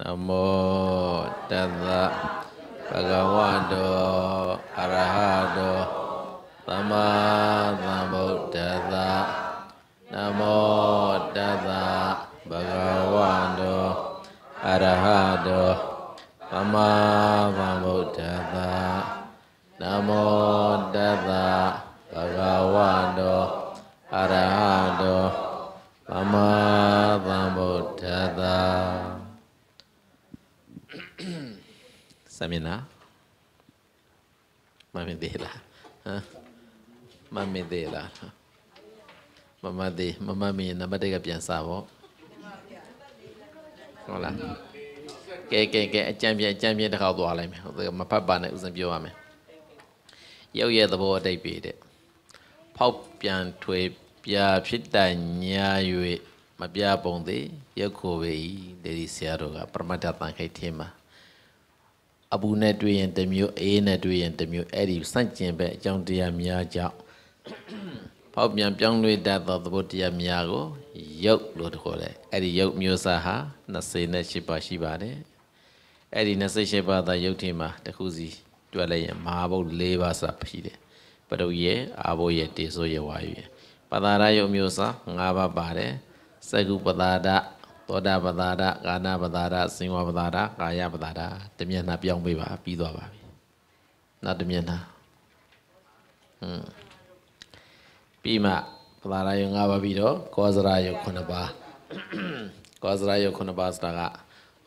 နမောတသဗဂဝတောအရဟတောသမ္မာသမ္ဗုဒ္ဓသနမောတသဗဂဝတောအရဟတောသမ္မာစာမျက်နှာမမင်းသေးလားဟမ် မမင်းသေးလားမမသေးမမမင်းနံပါတ်1ကပြန်စားပေါ့ဟုတ်လားကဲကဲကဲအကြံပြန်အကြံပြန်တစ်ခေါက်သွားလိုက်မယ်ဟုတ်တယ်မဖတ်ပါနဲ့ဥစဉ်ပြောရမယ်ရုပ်ရဲ့သဘောအတိတ်ပေတဲ့ဖောက်ပြန်ထွေပြဖြစ်တန်ညာ၍မပြပုံသေးရုပ်ကိုပဲဤဒေဒီဆရာတို့ကပရမတ္တတန်ခိုက်ထင်းမှာအပူနဲ့တွေ့ရင်တစ်မျိုးအေးနဲ့တွေ့ရင်တစ်မျိုးအဲ့ဒီစန့်ကျင်ဘက်အကြောင်းတရားများကြောင့်ဖောက်ပြန်ပြောင်းလဲတတ်သောသဘောတရားများကိုယုတ်လို့ခေါ်တယ်အဲ့ဒီယုတ်မျိုးစားဟာ28ပါးရှိပါတယ်အဲ့ဒီ28ပါးသာယုတ်ထင်မှာတစ်ခုစီ တွက်လိုက်ရင်မဟာဘုတ်၄ပါးစာဖြစ်တယ်ပရုရဲ့အာဘုရဲ့တေဆိုးရဲ့ဝါရဲ့ပသာရယုတ်မျိုးစား၅ပါးပါတယ်စကုပသာဒသောတာပဒါရကာနာပဒါရစင်ဝပဒါရကာယပဒါရတမျက်နှာပြောင်းပေးပါပြီးသွားပါပြီနောက်တမျက်နှာဟွန်းပြီးမှပဒါရယုံ၅ပါးပြီးတော့ကောဇရာယုံ9ပါးကောဇရာယုံ9ပါးဆိုတာက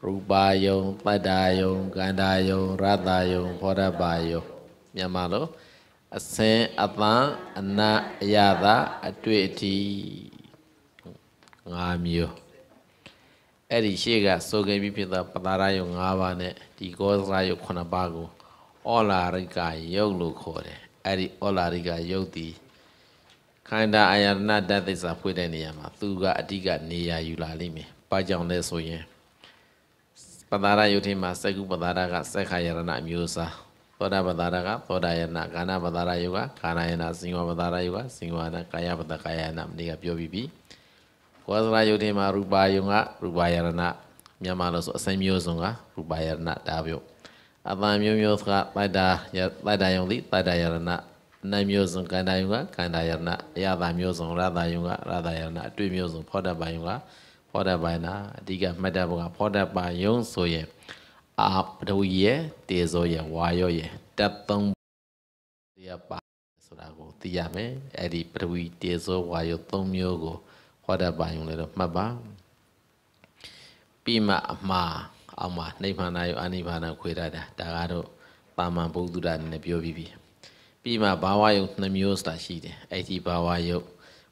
ရူပါယုံပတ္တာယုံကန္တာယုံရတ္တာယုံဖောရပါယုံမြန်မာလိုအစင်အပန်းအနအယတာအတွေ့အထိ၅မျိုးအဲ့ဒီရှေ့ကဆိုခဲ့ပြီးဖြစ်သောပတာရယုံ၅ပါးနဲ့ဒီကောသရယုံ9ပါးကိုဩလာရိကယုတ်လို့ခေါ်တယ်အဲ့ဒီဩလာရိကယုတ်ဒီခန္ဓာအာယတနာတသစ္စာဖွင့်တဲ့နေရာမှာ သူကအဓိကနေရာယူလာလိမ့်မယ်။ဘာကြောင့်လဲဆိုရင်ပဒါရယုတ်ထင်မှာစကုပဒါရကစက္ခာယရဏအမျိုးအစားသောတာပဒါရကသောတာယနာကာနာပဒါရယုကကာနာယနာစင်ဝပဒါရယုကစင်ဝနာကာယပဒကာယနာမနေ့ကပြောပြီးပြီ။ဝါသနာယုတ်တင်မှာရူပါယုံကရူပါယရဏမြန်မာလို့ဆိုအစင်မျိုးစုံကရူပါယရဏဒါပြောအပံမျိုးမျိုးကတိုက်တာတိုက်တာယုံသည်တိုက်တာယရဏနိုင်မျိုးစုံကန္တာယုံကကန္တာယရဏအရသာမျိုးစုံရသာယုံကရသာယရဏအတွေ့မျိုးစုံဖောတပါယုံကဖောတပါယနာအဓိကမှတ်တတ်ဖို့ကဖောတပါယုံဆိုရင်အာပဒဝီရဲ့တေဇောရဲ့ဝါရောရဲ့တပ်သုံးရပါဆိုတာကိုသိရမယ်အဲ့ဒီပဒဝီတေဇောဝါရောသုံးမျိုးကိုဟောတာပါယုံလည်းတော့မှတ်ပါပြီးမှအမှားအောင်မှာနိဗ္ဗာန်ရောအနိဗ္ဗာန်ခွေရတာဒါကတော့ပါမန်ဘုဒ္ဓတာနဲ့ပြောပြီးပြီပြီးမှဘာဝယုတ်နှမျိုးဆိုတာရှိတယ်အဲ့ဒီဘာဝယုတ်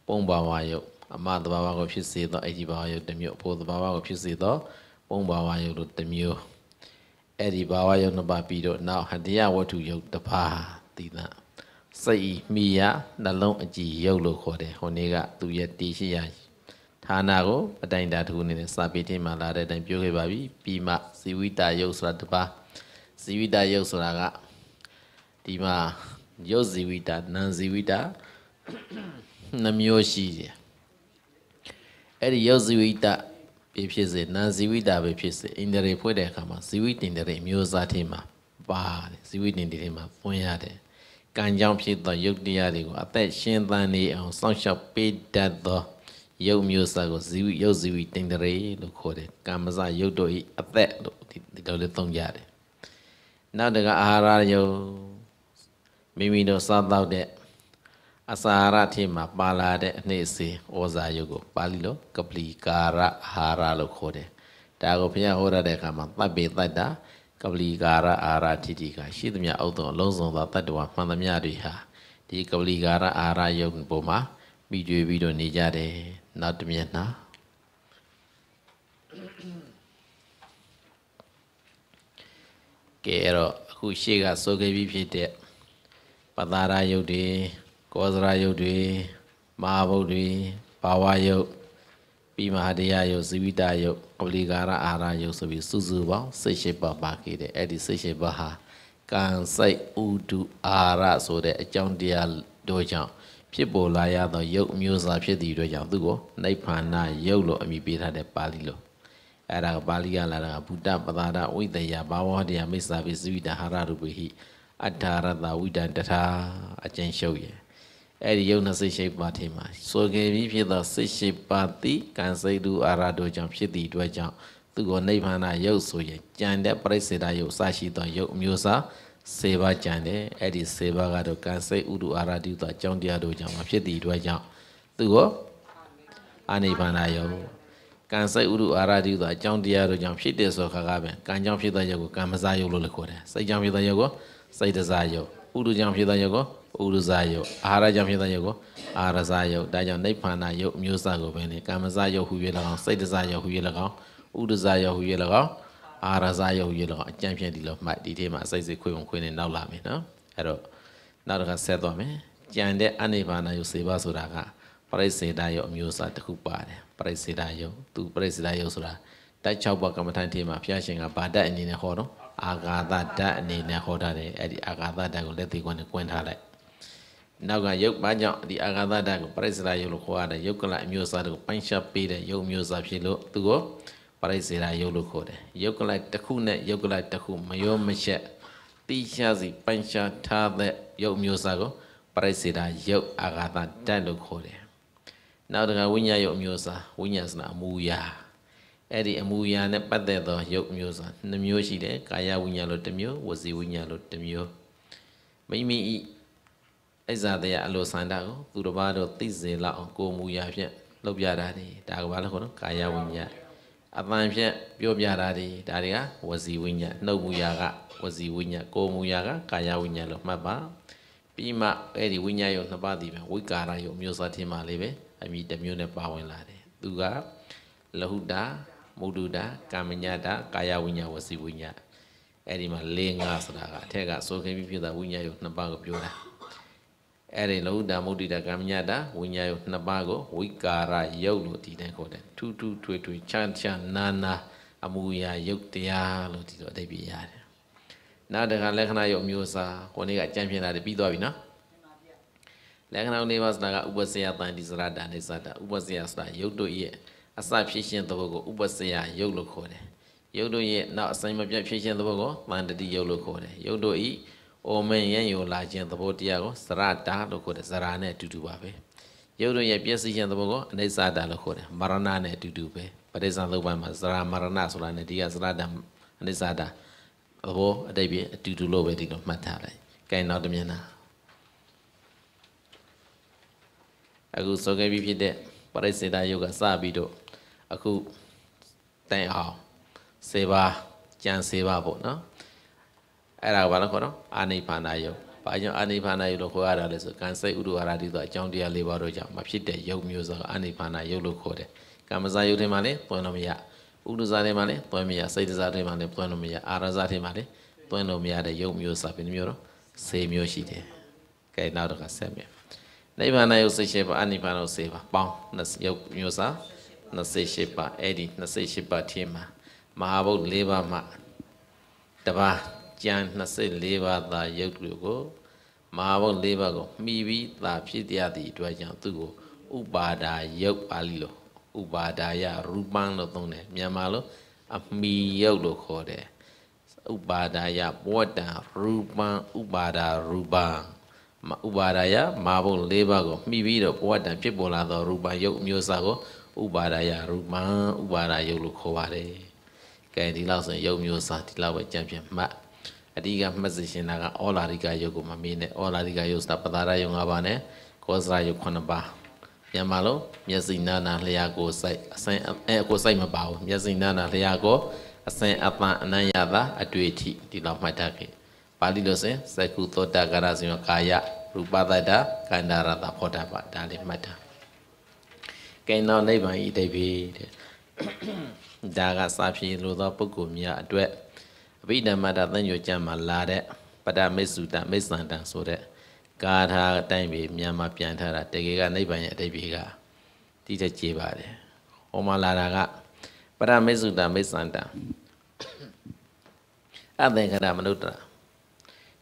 ပုံဘာဝယုတ်အမသဘာဝကိုဖြစ်စေသောအဲ့ဒီဘာဝယုတ်တစ်မျိုးအဖို့သဘာဝကိုဖြစ်စေသောပုံဘာဝယုတ်တို့တစ်မျိုးအဲ့ဒီဘာဝယုတ်နှစ်ပါးပြီးတော့နောက်ဟတရားဝတ္ထုယုတ်တစ်ပါးသီလစိတ်မိယနှလုံးအကြည်ယုတ်လို့ခေါ်တယ်ဟိုနေ့ကသူရဲ့တေရှိရာဌာနကိုအတိုင်းတာတစ်ခုအနေနဲ့စာပေချင်းမှာလာတဲ့အတိုင်းပြောခဲ့ပါပြီပြီးမှဇီဝိတယုတ်ဆိုတာတစ်ပါးဇီဝိတယုတ်ဆိုတာကဒီမှာယုတ်ဇီဝိတနံဇီဝိတနှမျိုးရှိတယ်အဲ့ဒီယုတ်ဇီဝိတပဲဖြစ်စေနံဇီဝိတပဲဖြစ်စေအင်ဒရီဖွဲ့တဲ့အခါမှာဇီဝိတင်တဲ့မျိုးစားထင်းမှာပါတယ်ဇီဝိတင်တဲ့မှာဖွင့်ရတယ်ကံကြောင့်ဖြစ်သောယုတ်တရားတွေကိုအသက်ရှင်သန်နေအောင်စောင့်ရှောက်ပေးတတ်သောရုပ်မျိုးစားကိုဇီဝရုပ်ဇီဝတင်တရေလို့ခေါ်တယ်ကာမစရုပ်တို့ဤအသက်လို့ဒီလိုလေးသုံးကြတယ်နောက်တကအာဟာရယုံမိမိတို့စားသောက်တဲ့အစာအာဟာရထဲမှာပါလာတဲ့အနှိမ့်အစေဩဇာယုတ်ကိုပါဠိလိုကပလီကာရအာဟာရလို့ခေါ်တယ်ဒါကိုဘုရားဟောရတဲ့အခါမှာသဗ္ဗေတ္တာကပလီကာရအာရတိတိကရှိသမျှအုပ်သောအလုံးစုံသောတ attva မှန်သမျှတွေဟာဒီကပလီကာရအာရယုတ်ပုံမှာမိကြွေးပြီးတော့နေကြတယ်နောက်တစ်မျက်နှာကဲအဲ့တော့အခုရှေ့ကစိုးခဲ့ပြီးဖြစ်တဲ့ပသာရယုတ်တွေကောဇရာယုတ်တွေမဟာဘုတ်တွေဘာဝယုတ်ပြီးမဟာတရားယုတ်ဇိဝိတယုတ်အပလီကာရအာရယုတ်ဆိုပြီးစုစုပေါင်းစိတ်ရှိပါပါခဲ့တဲ့အဲ့ဒီစိတ်ရှိပါဟာကံစိတ်ဥဒုအာရဆိုတဲ့အကြောင်းတရားတို့ကြောင့်ဖြစ်ပေါ်လာရသောယုတ်အမျိုးအစားဖြစ်သည့်အတွက်ကြောင့်သူ့ကိုနိဗ္ဗာန်ယုတ်လို့အမည်ပေးထားတဲ့ပါဠိလိုအဲ့ဒါပါဠိကလာတာကဘုဒ္ဓပဒါရဝိတယဘာဝတယမိစ္ဆာပိစဝိတဟာရရူပိဟိအထာရတဝိတတထာအကျဉ်းရှုပ်ရဲ့အဲ့ဒီယုံနဲ့စိတ်ရှိပါထေမှာဆိုခဲ့ပြီးဖြစ်သောစိတ်ရှိပါတိကံစိတ်တူအာရတို့ကြောင့်ဖြစ်သည့်အတွက်ကြောင့်သူကိုနိဗ္ဗာန်ရုပ်ဆိုရင်ကြံတဲ့ပြိစေတရုပ်စရှိသောရုပ်အမျိုးအစားစေပါကြံတယ်အဲ့ဒီစေပါကတော့ကံစိတ်ဥဒုအာရတိသောအကြောင်းတရားတို့ကြောင့်မဖြစ်သည့်အတွက်ကြောင့်သူရောအာနိဘာနာယောကံစိတ်ဥဒုအာရတိသောအကြောင်းတရားတို့ကြောင့်ဖြစ်တဲ့ဆိုခါကပဲကံကြောင့်ဖြစ်တဲ့ယောကိုကံမစားယောလို့လည်းခေါ်တယ်စိတ်ကြောင့်ဖြစ်တဲ့ယောကိုစိတ်တစားယောဥဒုကြောင့်ဖြစ်တဲ့ယောကိုဥဒုစားယောအာဟာရကြောင့်ဖြစ်တဲ့ယောကိုအာရစားယောဒါကြောင့်နိဗ္ဗာန်ယောအမျိုးအစားကိုပဲလေကံမစားယောဟူ၍၎င်းစိတ်တစားယောဟူ၍၎င်းဥဒုစားယောဟူ၍၎င်းအာရဇယုံရေလောအကြံဖြင့်ဒီလောမှတ်ဒီထဲမှာစိတ်စိတ်ခွေဝင်ခွေနေနောက်လာမယ်နော်အဲ့တော့နောက်တစ်ခါဆက်သွားမယ်ကြံတဲ့အနိဗ္ဗာန်ယုစေဘဆိုတာကပရိစေတယုအမျိုးအစားတစ်ခုပါတယ်ပရိစေတယုသူပရိစေတယုဆိုတာတိုက်၆ပါးကမ္မထန်ထဲမှာဘုရားရှင်ကဗာဒတ်အနေနဲ့ဟောတော့အာဂါသဓာတ်အနေနဲ့ဟောထားတယ်အဲ့ဒီအာဂါသဓာတ်ကိုလက်သေးကွန်းနဲ့ကွင်းထားလိုက်နောက်ကယုတ်ပါကြောင့်ဒီအာဂါသဓာတ်ကိုပရိစ္ဆရာယုတ်လို့ခေါ်ရတယ်ယုတ်ကလအမျိုးအစားတွေကိုပိုင်းခြားပေးတဲ့ယုတ်မျိုးစားဖြစ်လို့သူကိုရိစေရာယုတ်လို့ခေါ်တယ်ယုတ်ကလိုက်တစ်ခုနဲ့ယုတ်ကလိုက်တစ်ခုမရောမရက်တိရှားစီပန်ရှားထားတဲ့ယုတ်မျိုးစားကိုပရိစေရာယုတ်အာဂါသဓာတ်လို့ခေါ်တယ်နောက်တခါဝိညာယုတ်မျိုးစားဝိညာစနာအမူအရာအဲ့ဒီအမူအရာနဲ့ပတ်သက်သောယုတ်မျိုးစားနှစ်မျိုးရှိတယ်ကာယဝိညာလို့တစ်မျိုးဝစီဝိညာလို့တစ်မျိုးမိမိဤအိဇာတရားအလိုဆန္ဒကိုသူတစ်ပါးတို့သိစေလောက်ကိုမူရာဖြင့်လုပ်ပြတာဒီဒါကဘာလဲခေါ်နော်ကာယဝိညာဉ်အပန်ဖြင့်ပြောပြတာဒီဒါတွေကဝစီဝိညာဉ်နှုတ်မူရာကဝစီဝိညာဉ်ကိုယ်မူရာက ကာယဝိညာဉ်လို့မှတ်ပါပြီးမှအဲ့ဒီဝိညာဉ်ယုံနှစ်ပါးဒီပဲဝိကာရယုံမျိုးစားထင်ပါလေပဲအမိတစ်မျိုးနဲ့ပါဝင်လာတယ်သူကလဟုတာမုဒုတာကာမညတာ ကာယဝိညာဉ်ဝစီဝိညာဉ်အဲ့ဒီမှာ၄၅ဆိုတာကအထက်ကဆိုခင်ပြီးဖြစ်တာဝိညာဉ်ယုံနှစ်ပါးကိုပြောတာအဲ့ဒီလောဟုတမုဒိတာကမ္မညတာဝိညာယုနှစ်ပါးကိုဝိကာရယုတ်လို့ဒီတိုင်းခေါ်တယ်ထူးထူးထွေထွေချမ်းချမ်းနာနာ အမူအရာယုတ်တရားလို့ဒီလိုအသိပြရတယ်နောက်တခါလက္ခဏာယုတ်မျိုးစားကိုနေ့ကကြံပြတာတွေပြီးသွားပြီနော်လက္ခဏာနေပါစတာကဥပစေယတန်ဒီစရတန်နေစတာဥပစေယစတာယုတ်တို့ရဲ့အစဖြစ်ရှင်သဘောကိုဥပစေယယုတ်လို့ခေါ်တယ်ယုတ်တို့ရဲ့နောက်အစမပြတ်ဖြစ်ရှင်သဘောကိုတန်တတိယုတ်လို့ခေါ်တယ်ယုတ်တို့ဤအိုမင်းရဲ့ယိုလာခြင်းသဘောတရားကိုစရတာလို့ခေါ်တယ်စရာနဲ့အတူတူပါပဲရုပ်တို့ရဲ့ပျက်စီးခြင်းသဘောကိုအနိစ္စတာလို့ခေါ်တယ်မရဏနဲ့အတူတူပဲပဋိစ္စံလုပ်ပိုင်းမှာစရာမရဏဆိုတာနဲ့ဒီကစရတာအနိစ္စတာသဘောအတိတ်ပြအတူတူလို့ပဲဒီလိုမှတ်ထားလိုက်။ကဲနောက်တစ်မျက်နှာအခုစောခဲ့ပြီးဖြစ်တဲ့ပရိစေတယုတ်ကစပြီးတော့အခုတန်အောင်စေပါကြံစေပါပေါ့နော်။အဲ့ဒါကိုဘာလို့ခေါ်တော့အာနိဖာနာယုတ်ဘာကြောင့်အာနိဖာနာယုတ်လို့ခေါ်ရတာလဲဆိုကံစိတ်ဥဒ္ဒဝါရတိဆိုအကြောင်းတရား၄ပါးတို့ကြောင့်မဖြစ်တဲ့ယုတ်မျိုးဆိုအာနိဖာနာယုတ်လို့ခေါ်တယ်ကမ္မဇာယုတ်တွေမှာလည်းသွန်လို့မရဥဒ္ဒဇာတွေမှာလည်းသွန်မရစိတ်ဇာတွေမှာလည်းသွန်လို့မရအာရဇာတွေမှာလည်းသွန်လို့မရတဲ့ယုတ်မျိုးဆိုပြီးမျိုးတော့စေမျိုးရှိတယ်ကဲနောက်တော့ဆက်မယ်နိဗ္ဗာန်ယုတ်စိတ်ရှိပါအာနိဖာနာယုတ်စေပါပေါင်းယုတ်မျိုးစား28ပါအဲ့ဒီ28ပါထင်းမှာမဟာဘုတ်၄ပါးမှာတပါးကြံ24ပါးသာယုတ်တို့ကိုမဟာဘုတ်၄ပါးကိုမှီပြီးသာဖြစ်ရသည့်အတွက်ကြောင့်သူ့ကိုဥပါဒာယုတ်ပါဠိလိုဥပါဒာယရူပံလို့သုံးတယ်မြန်မာလိုအမီယုတ်လို့ခေါ်တယ်ဥပါဒာယပောတံရူပံဥပါဒာရူပံဥပါဒာယမဟာဘုတ်၄ပါးကိုမှီပြီးတော့ပောတံဖြစ်ပေါ်လာသောရူပံယုတ်အမျိုးအစားကိုဥပါဒာယရူပံဥပါဒာယုတ်လို့ခေါ်ပါတယ်ကဲဒီလောက်ဆိုရုပ်မျိုးစားဒီလောက်ပဲကြံပြမှတ်အဓိကမှတ်စေရှင်တာကအောလာရိကယုတ်ကိုမမေ့နဲ့အောလာရိကယုတ်ဆိုတာပတာရယုံ၅ပါးနဲ့ကောစရယုတ်9ပါးမြန်မာလိုမျက်စိနာနာလျာကိုစိုက်အစင်အဲကိုစိုက်မပါဘူးမျက်စိနာနာလျာကိုအစင်အပန်အနံ့ရတာအတွေ့အထိဒီလောက်မှတ်ထားခဲ့ပါဠိလိုစဉ်သကုသောတာကရဇိယောကာယရူပသတ္တကန္တာရတာဖောတာပါဒါလေးမှတ်ထားကဲနောက်နိဗ္ဗာန်ဤတိဗေတဲ့ဒါကစာဖြင့်လိုသော ပုဂ္ဂိုလ်များအတွက်အဘိဓမ္မတာသဉ္ဇောကျမ်းမှာလာတဲ့ပတမိစုတမိစ္ဆန္တံဆိုတဲ့ကာထာအတိုင်းပဲမြန်မာပြန်ထားတာတကယ်ကနိဗ္ဗာန်ရဲ့အတိတ်ပဲကတိတက်ကြည်ပါတယ်။ဟောမှာလာတာကပရမိစုတမိစ္ဆန္တံအသင်္ခရမနုတ္တ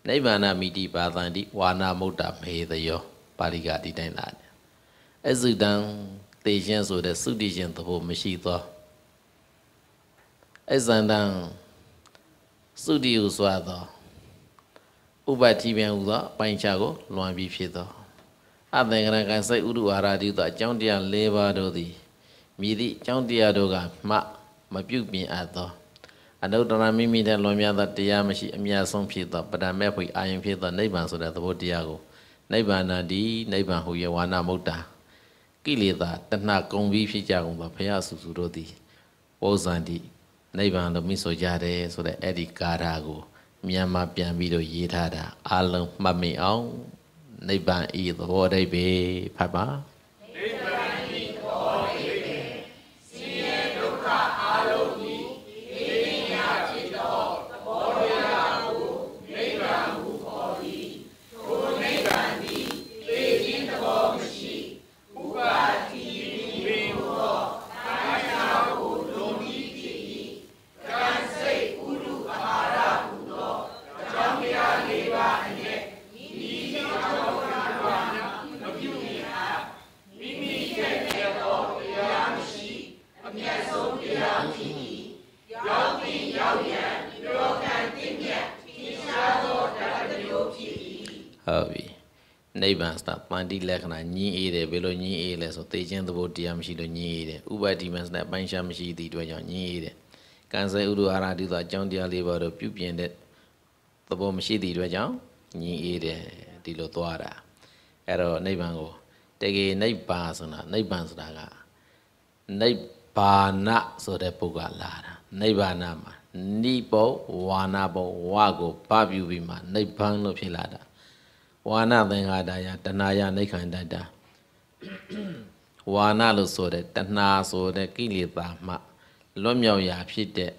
နိဗ္ဗာနမိတိပါသန္တိဝါနာမုတ်တာမေသယောပါဠိကဒီတိုင်းလာတယ်။အစုတံတေရှင်ဆိုတဲ့သုတိရှင်သဘောမရှိသောအဇန္တံသုတိဟုဆိုသောဥပတိပြန်ဟုသောပိုင်ချကိုလွန်ပြီးဖြစ်သောအသင်္ကရကံစိတ်ဥဒ္ဒဝါရတိသောအကြောင်းတရား၄ပါးတို့သည်မြည်သည့်အကြောင်းတရားတို့ကမှမပြုတ်ပြင်အပ်သောအနုတ္တရမိမိတဲ့လွန်မြတ်သောတရားမရှိအမြတ်ဆုံးဖြစ်သောပဒမဲ့ဖွေအာယုံဖြစ်သောနိဗ္ဗာန်ဆိုတဲ့သဘောတရားကိုနိဗ္ဗာန်တည်းနိဗ္ဗာန်ဟူယဝါနာမုတ်တာကိလေသာတဏှာကုန်ပြီးဖြစ်ကြကုန်သောဘုရားစုစုတို့သည်ဝေါဇန်တိနိဗ္ဗာန်လို့မိဆိုကြတယ်ဆိုတဲ့အဲ့ဒီကာထာကိုမြန်မာပြန်ပြီးတော့ရေးထားတာအလုံးမှတ်မိအောင် နိဗ္ဗာန်ဤသဘောအဓိပ္ပာယ်ဖတ်ပါနိဗ္ဗာန်စတာပန္တိလက္ခဏာညင်းအေးတယ်ဘယ်လိုညင်းအေးလဲဆိုသေခြင်းသဘောတရားမရှိလို့ညင်းအေးတယ်ဥပတိမန်စတာပိုင်းခြားမရှိသည့်အတွက်ကြောင့်ညင်းအေးတယ်ကံစေဥဒ္ဒဟာရတိသာအကြောင်းတရားလေးပါတော့ပြုပြင်တဲ့သဘောမရှိသည့်အတွက်ကြောင့်ညင်းအေးတယ်ဒီလိုသွားတာအဲ့တော့နိဗ္ဗာန်ကိုတကယ်နိဗ္ဗာန်ဆိုတာနိဗ္ဗာန်ဆိုတာကနိဗ္ဗာနဆိုတဲ့ပုဂ္ဂလာတာ နိဗ္ဗာနမှာနိဘောဝါနာဘောဝါကိုပပြုပြီးမှနိဗ္ဗာန်လို့ဖြစ်လာတာဝါနာသင်္ခါတာယတဏှာယနိခံတတာဝါနာလို့ဆိုတဲ့တဏှာဆိုတဲ့ကိလေသာမှလွတ်မြောက်ရာ ဖြစ်တဲ့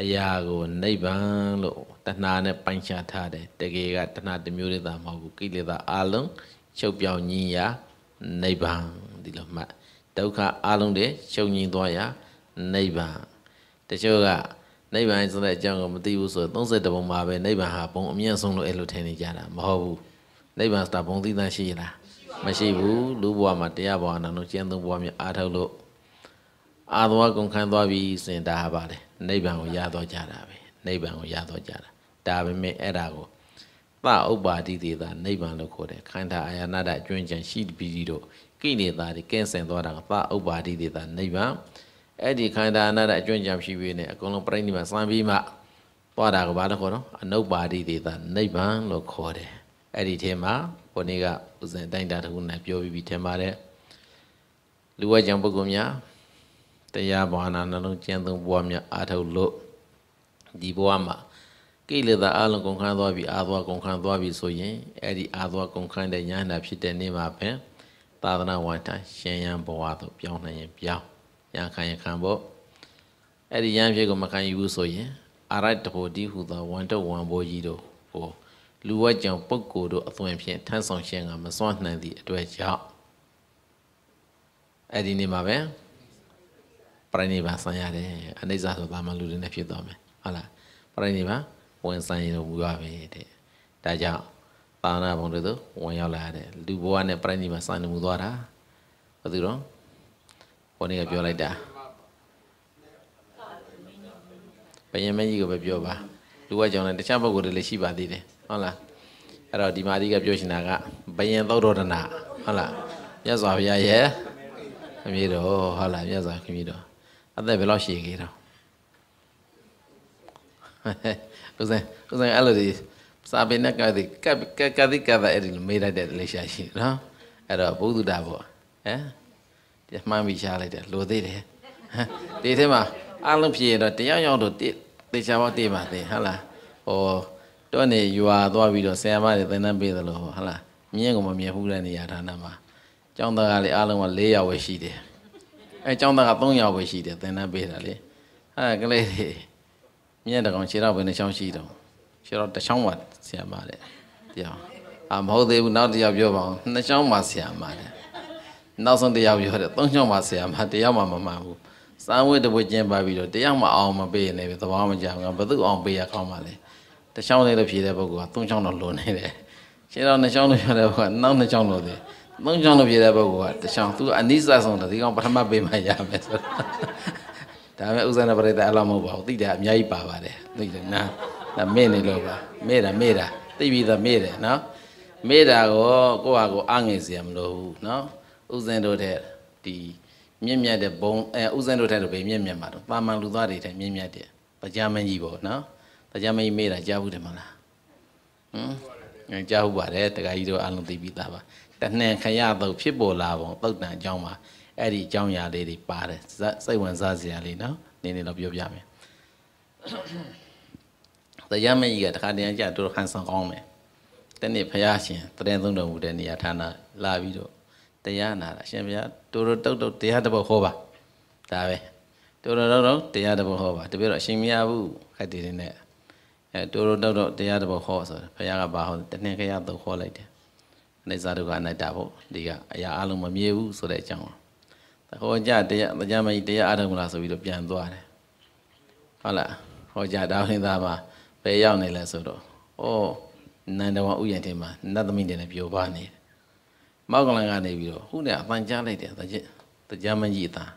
အရာကိုနိဗ္ဗာန်လို့တဏှာနဲ့ပိုင်းခြားထားတယ်တကယ်ကတဏှာတစ်မျိုးတည်းသာမဟုတ်ဘူးကိလေသာအလုံးချုပ်ပြောင်းညင်ရာနိဗ္ဗာန်ဒီလိုမှဒုက္ခအလုံးတွေချုပ်ငြိမ်သွားရာ နိဗ္ဗာန်တချို့ကနိဗ္ဗာန်ဆိုတဲ့အကြောင်းကိုမသိဘူးဆိုတော့31ဘုံမှာပဲနိဗ္ဗာန်ဟာဘုံအမြင့်ဆုံးလို့အဲ့လိုထင်နေကြတာမဟုတ်ဘူးနိဗ္ဗာန်စတာဘုံသီးသန့်ရှိလားမရှိဘူးလူဘဝမှာတရားဘဝနာလုံးကျင့်သုံးဘဝမျိုးအားထုတ်လို့အာသဝကုန်ခံသွားပြီစင်ဒါပါလေနိဗ္ဗာန်ကိုရတော့ကြတာပဲနိဗ္ဗာန်ကိုရတော့ကြတာဒါပေမဲ့အဲ့ဒါကိုသဥပ္ပါတိတေသာနိဗ္ဗာန်လို့ခေါ်တယ်ခန္ဓာအာယနာတအကျွင်းချံရှိပြီးတော့ကိလေသာတွေကင်းစင်သွားတာကသဥပ္ပါတိတေသာနိဗ္ဗာန်အဲ့ဒီခန္ဓာအာနာတအကျွင်းချံရှိပြီးနေအကုန်လုံးပြိဋိနိဗ္ဗာန်စံပြီးမှသွားတာကဘာလို့ခေါ်တော့အနုပ္ပါတိတေသာနိဗ္ဗာန်လို့ခေါ်တယ်အဲ့ဒီထဲမှာဘုန်းကြီးကဥစဉ်အတိုင်းတာတစ်ခုနဲ့ပြောပြီးပြီးထင်ပါတယ်လူဝဲကြောင့်ပုဂ္ဂိုလ်များတရားဘာဝနာနှလုံးကျင့်သုံးပွားများအားထုတ်လို့ဒီဘဝမှာကိလေသာအလုံးကုန်ခန်းသွားပြီးအာသွားကုန်ခန်းသွားပြီးဆိုရင်အဲ့ဒီအာသွားကုန်ခန်းတဲ့ညာနာဖြစ်တဲ့နေ့မှာပဲသာသနာဝန်ထမ်းရှင်ရန်ဘဝသို့ပြောင်းနိုင်ရင်ပြောင်းညာခံရခံဖို့အဲ့ဒီရန်ဖြစ်ကိုမခံယူဘူးဆိုရင်အာရတ္တဟိုတိဟူသောဝန်တုတ်ဝန်ဘိုးကြီးတို့ဟိုလူဝတ်ကြောင့်ပုဂ္ဂိုလ်တို့အသွင်ဖြင့်ထမ်းဆောင်ခြင်းကမစွန့်နိုင်သည့်အတွက်ကြောင့်အဲ့ဒီနေ့မှာပဲပြိနိဗ္ဗာန်ဆံရတယ်အနိစ္စဆိုဘာမှလူတွေနဲ့ဖြစ်သွားမယ်ဟုတ်လားပြိနိဗ္ဗာန်ဝင်ဆံရင်တော့ဘူးပါပဲတဲ့ဒါကြောင့်ပါဏာဘုံတို့ဝင်ရောက်လာတယ်လူဘဝနဲ့ပြိနိဗ္ဗာန်ဆံနေမှုသွားတာဘာသူတော့ဘုန်းကြီးကပြောလိုက်တာဘယင်မကြီးကိုပဲပြောပါလူဝတ်ကြောင့်လည်းတခြားပုဂ္ဂိုလ်တွေလည်းရှိပါသေးတယ်ဟုတ်လားအဲ့တော့ဒီမာတိကပြောရှင်တာကဘယင်သောတော်ဒနာဟုတ်လားမြတ်စွာဘုရားရဲ့အမိတော်ဟုတ်လားမြတ်စွာခင်မိတော်အသက်ဘယ်လောက်ရှိခဲ့တော့ဦးဇင်ဦးဇင်အဲ့လိုဒီစာပေနဲ့ကတိကကကတိကတာအဲ့ဒီမေးလိုက်တဲ့လေရှာရှိနော်အဲ့တော့ဘုသူတာပေါ့ဟမ်တမှန်ပြီးရှားလိုက်တယ်လိုသေးတယ်ဒီထဲမှာအလုံးဖြစ်ရတော့တရားရောက်တော့တေချာဘောတေးပါသေးဟုတ်လားဟောတွက်နေရွာသွားပြီးတော့ဆရာမတွေသင်တန်းပေးတယ်လို့ဟုတ်လားမြင်းကမမြင်ဘူးတဲ့နေရာဌာနမှာကျောင်းသားကလေအားလုံးက၄ယောက်ပဲရှိတယ်အဲကျောင်းသားက၃ယောက်ပဲရှိတယ်သင်တန်းပေးတာလေအဲကလေးတွေမြင်းတကောင်ခြေတော့ပဲနှချောင်းရှိတော့ခြေတော့တစ်ချောင်းပါဆရာမတဲ့တရားအာမဟုတ်သေးဘူးနောက်တစ်ယောက်ပြောပါအောင်နှစ်ချောင်းပါဆရာမတဲ့နောက်ဆုံးတစ်ယောက်ပြောတယ်သုံးချောင်းပါဆရာမတစ်ယောက်မှမမှန်ဘူးစာဝတ်တစ်ဝတ်ကျင်းပါပြီးတော့တစ်ယောက်မှအောင်မပေးရင်လည်းသဘောမကြဘူးငါဘယ်သူအောင်ပေးရကောင်းပါလဲတစ်ချောင်းလေးလို့ဖြေတဲ့ပုဂ္ဂိုလ်ကသုံးချောင်းတော့လွန်နေတယ်ခြေတော့နှစ်ချောင်းလို့ဖြေတဲ့ပုဂ္ဂိုလ်ကနောက်နှစ်ချောင်းလို့တယ်သုံးချောင်းလို့ဖြေတဲ့ပုဂ္ဂိုလ်ကတစ်ချောင်းသူအနိစ္စဆုံးဒီကောင်ပထမပေးမှရမယ်ဆိုတော့ဒါမဲ့ဥစ္စာနဲ့ပရိသတ်အလောက်မဟုတ်ပါဘူးသိတယ်အများကြီးပါပါတယ်သိတယ်နော်ဒါမေ့နေလို့ပါမေ့တာ မေ့တာသိပြီးသားမေ့တယ်နော် မေ့တာကိုကိုယ့်ဟာကိုအငင်စရာမလိုဘူးနော်ဥစဉ်တို့တဲ့ဒီမြင့်မြတ်တဲ့ဘုံအဲဥစဉ်တို့တဲ့ဘယ်မြင့်မြတ်မှာတော့ပါမန်လူသားတွေတဲ့မြင့်မြတ်တဲ့ပကြမန်းကြီးပေါ့နော်ဒါကြမကြီးမေးတာကြားဘူးတယ်မလားဟမ်ကြားဘူးပါတယ်တခါကြီးတို့အလုံးသိပြီးသားပါတနှံခရတော့ဖြစ်ပေါ်လာပုံတုတ်တန်အကြောင်းပါအဲ့ဒီအကြောင်းအရာလေးတွေပါတယ်စိတ်ဝင်စားစရာလေးနော်နေနေတော့ပြောပြမယ်တရားမကြီးကတခါတည်းကတို့ခံဆောင်ကောင်းမယ်တနေ့ဘုရားရှင်တရင်သုံးတော်မူတဲ့နေရာဌာနလာပြီးတော့တရားနာတာရှင်ဘုရားတို့တို့တုတ်တုတ်တရားတစ်ပုဒ်ဟောပါဒါပဲတို့တို့တုတ်တုတ်တရားတစ်ပုဒ်ဟောပါတပည့်တော့အရှင်မရဘူးခက်တည်နေတဲ့အဲတိုးတိုးတောက်တော့တရားတစ်ပုဒ်ဟောဆိုတာဘုရားကဘာဟောတနင်္ခရသုတ်ဟောလိုက်တယ်အနေစာတုကအနတ္တပေါ့ဒီကအရာအလုံးမမြဲဘူးဆိုတဲ့အကြောင်းဟောကြတရားမကြမ်းမကြီးတရားအထုံလားဆိုပြီးတော့ပြန်သွားတယ်ဟုတ်လားဟောကြတောင်းရင်သားမှာဘယ်ရောက်နေလဲဆိုတော့အိုးနန္ဒဝဥယျာဉ်ထဲမှာနတ်သမီးတွေနဲ့ပျော်ပါနေတယ်မောက်ကလန်ကနေပြီးတော့ခုနဲ့အပန်ကြားလိုက်တယ်တကြတကြမ်းမကြီးသား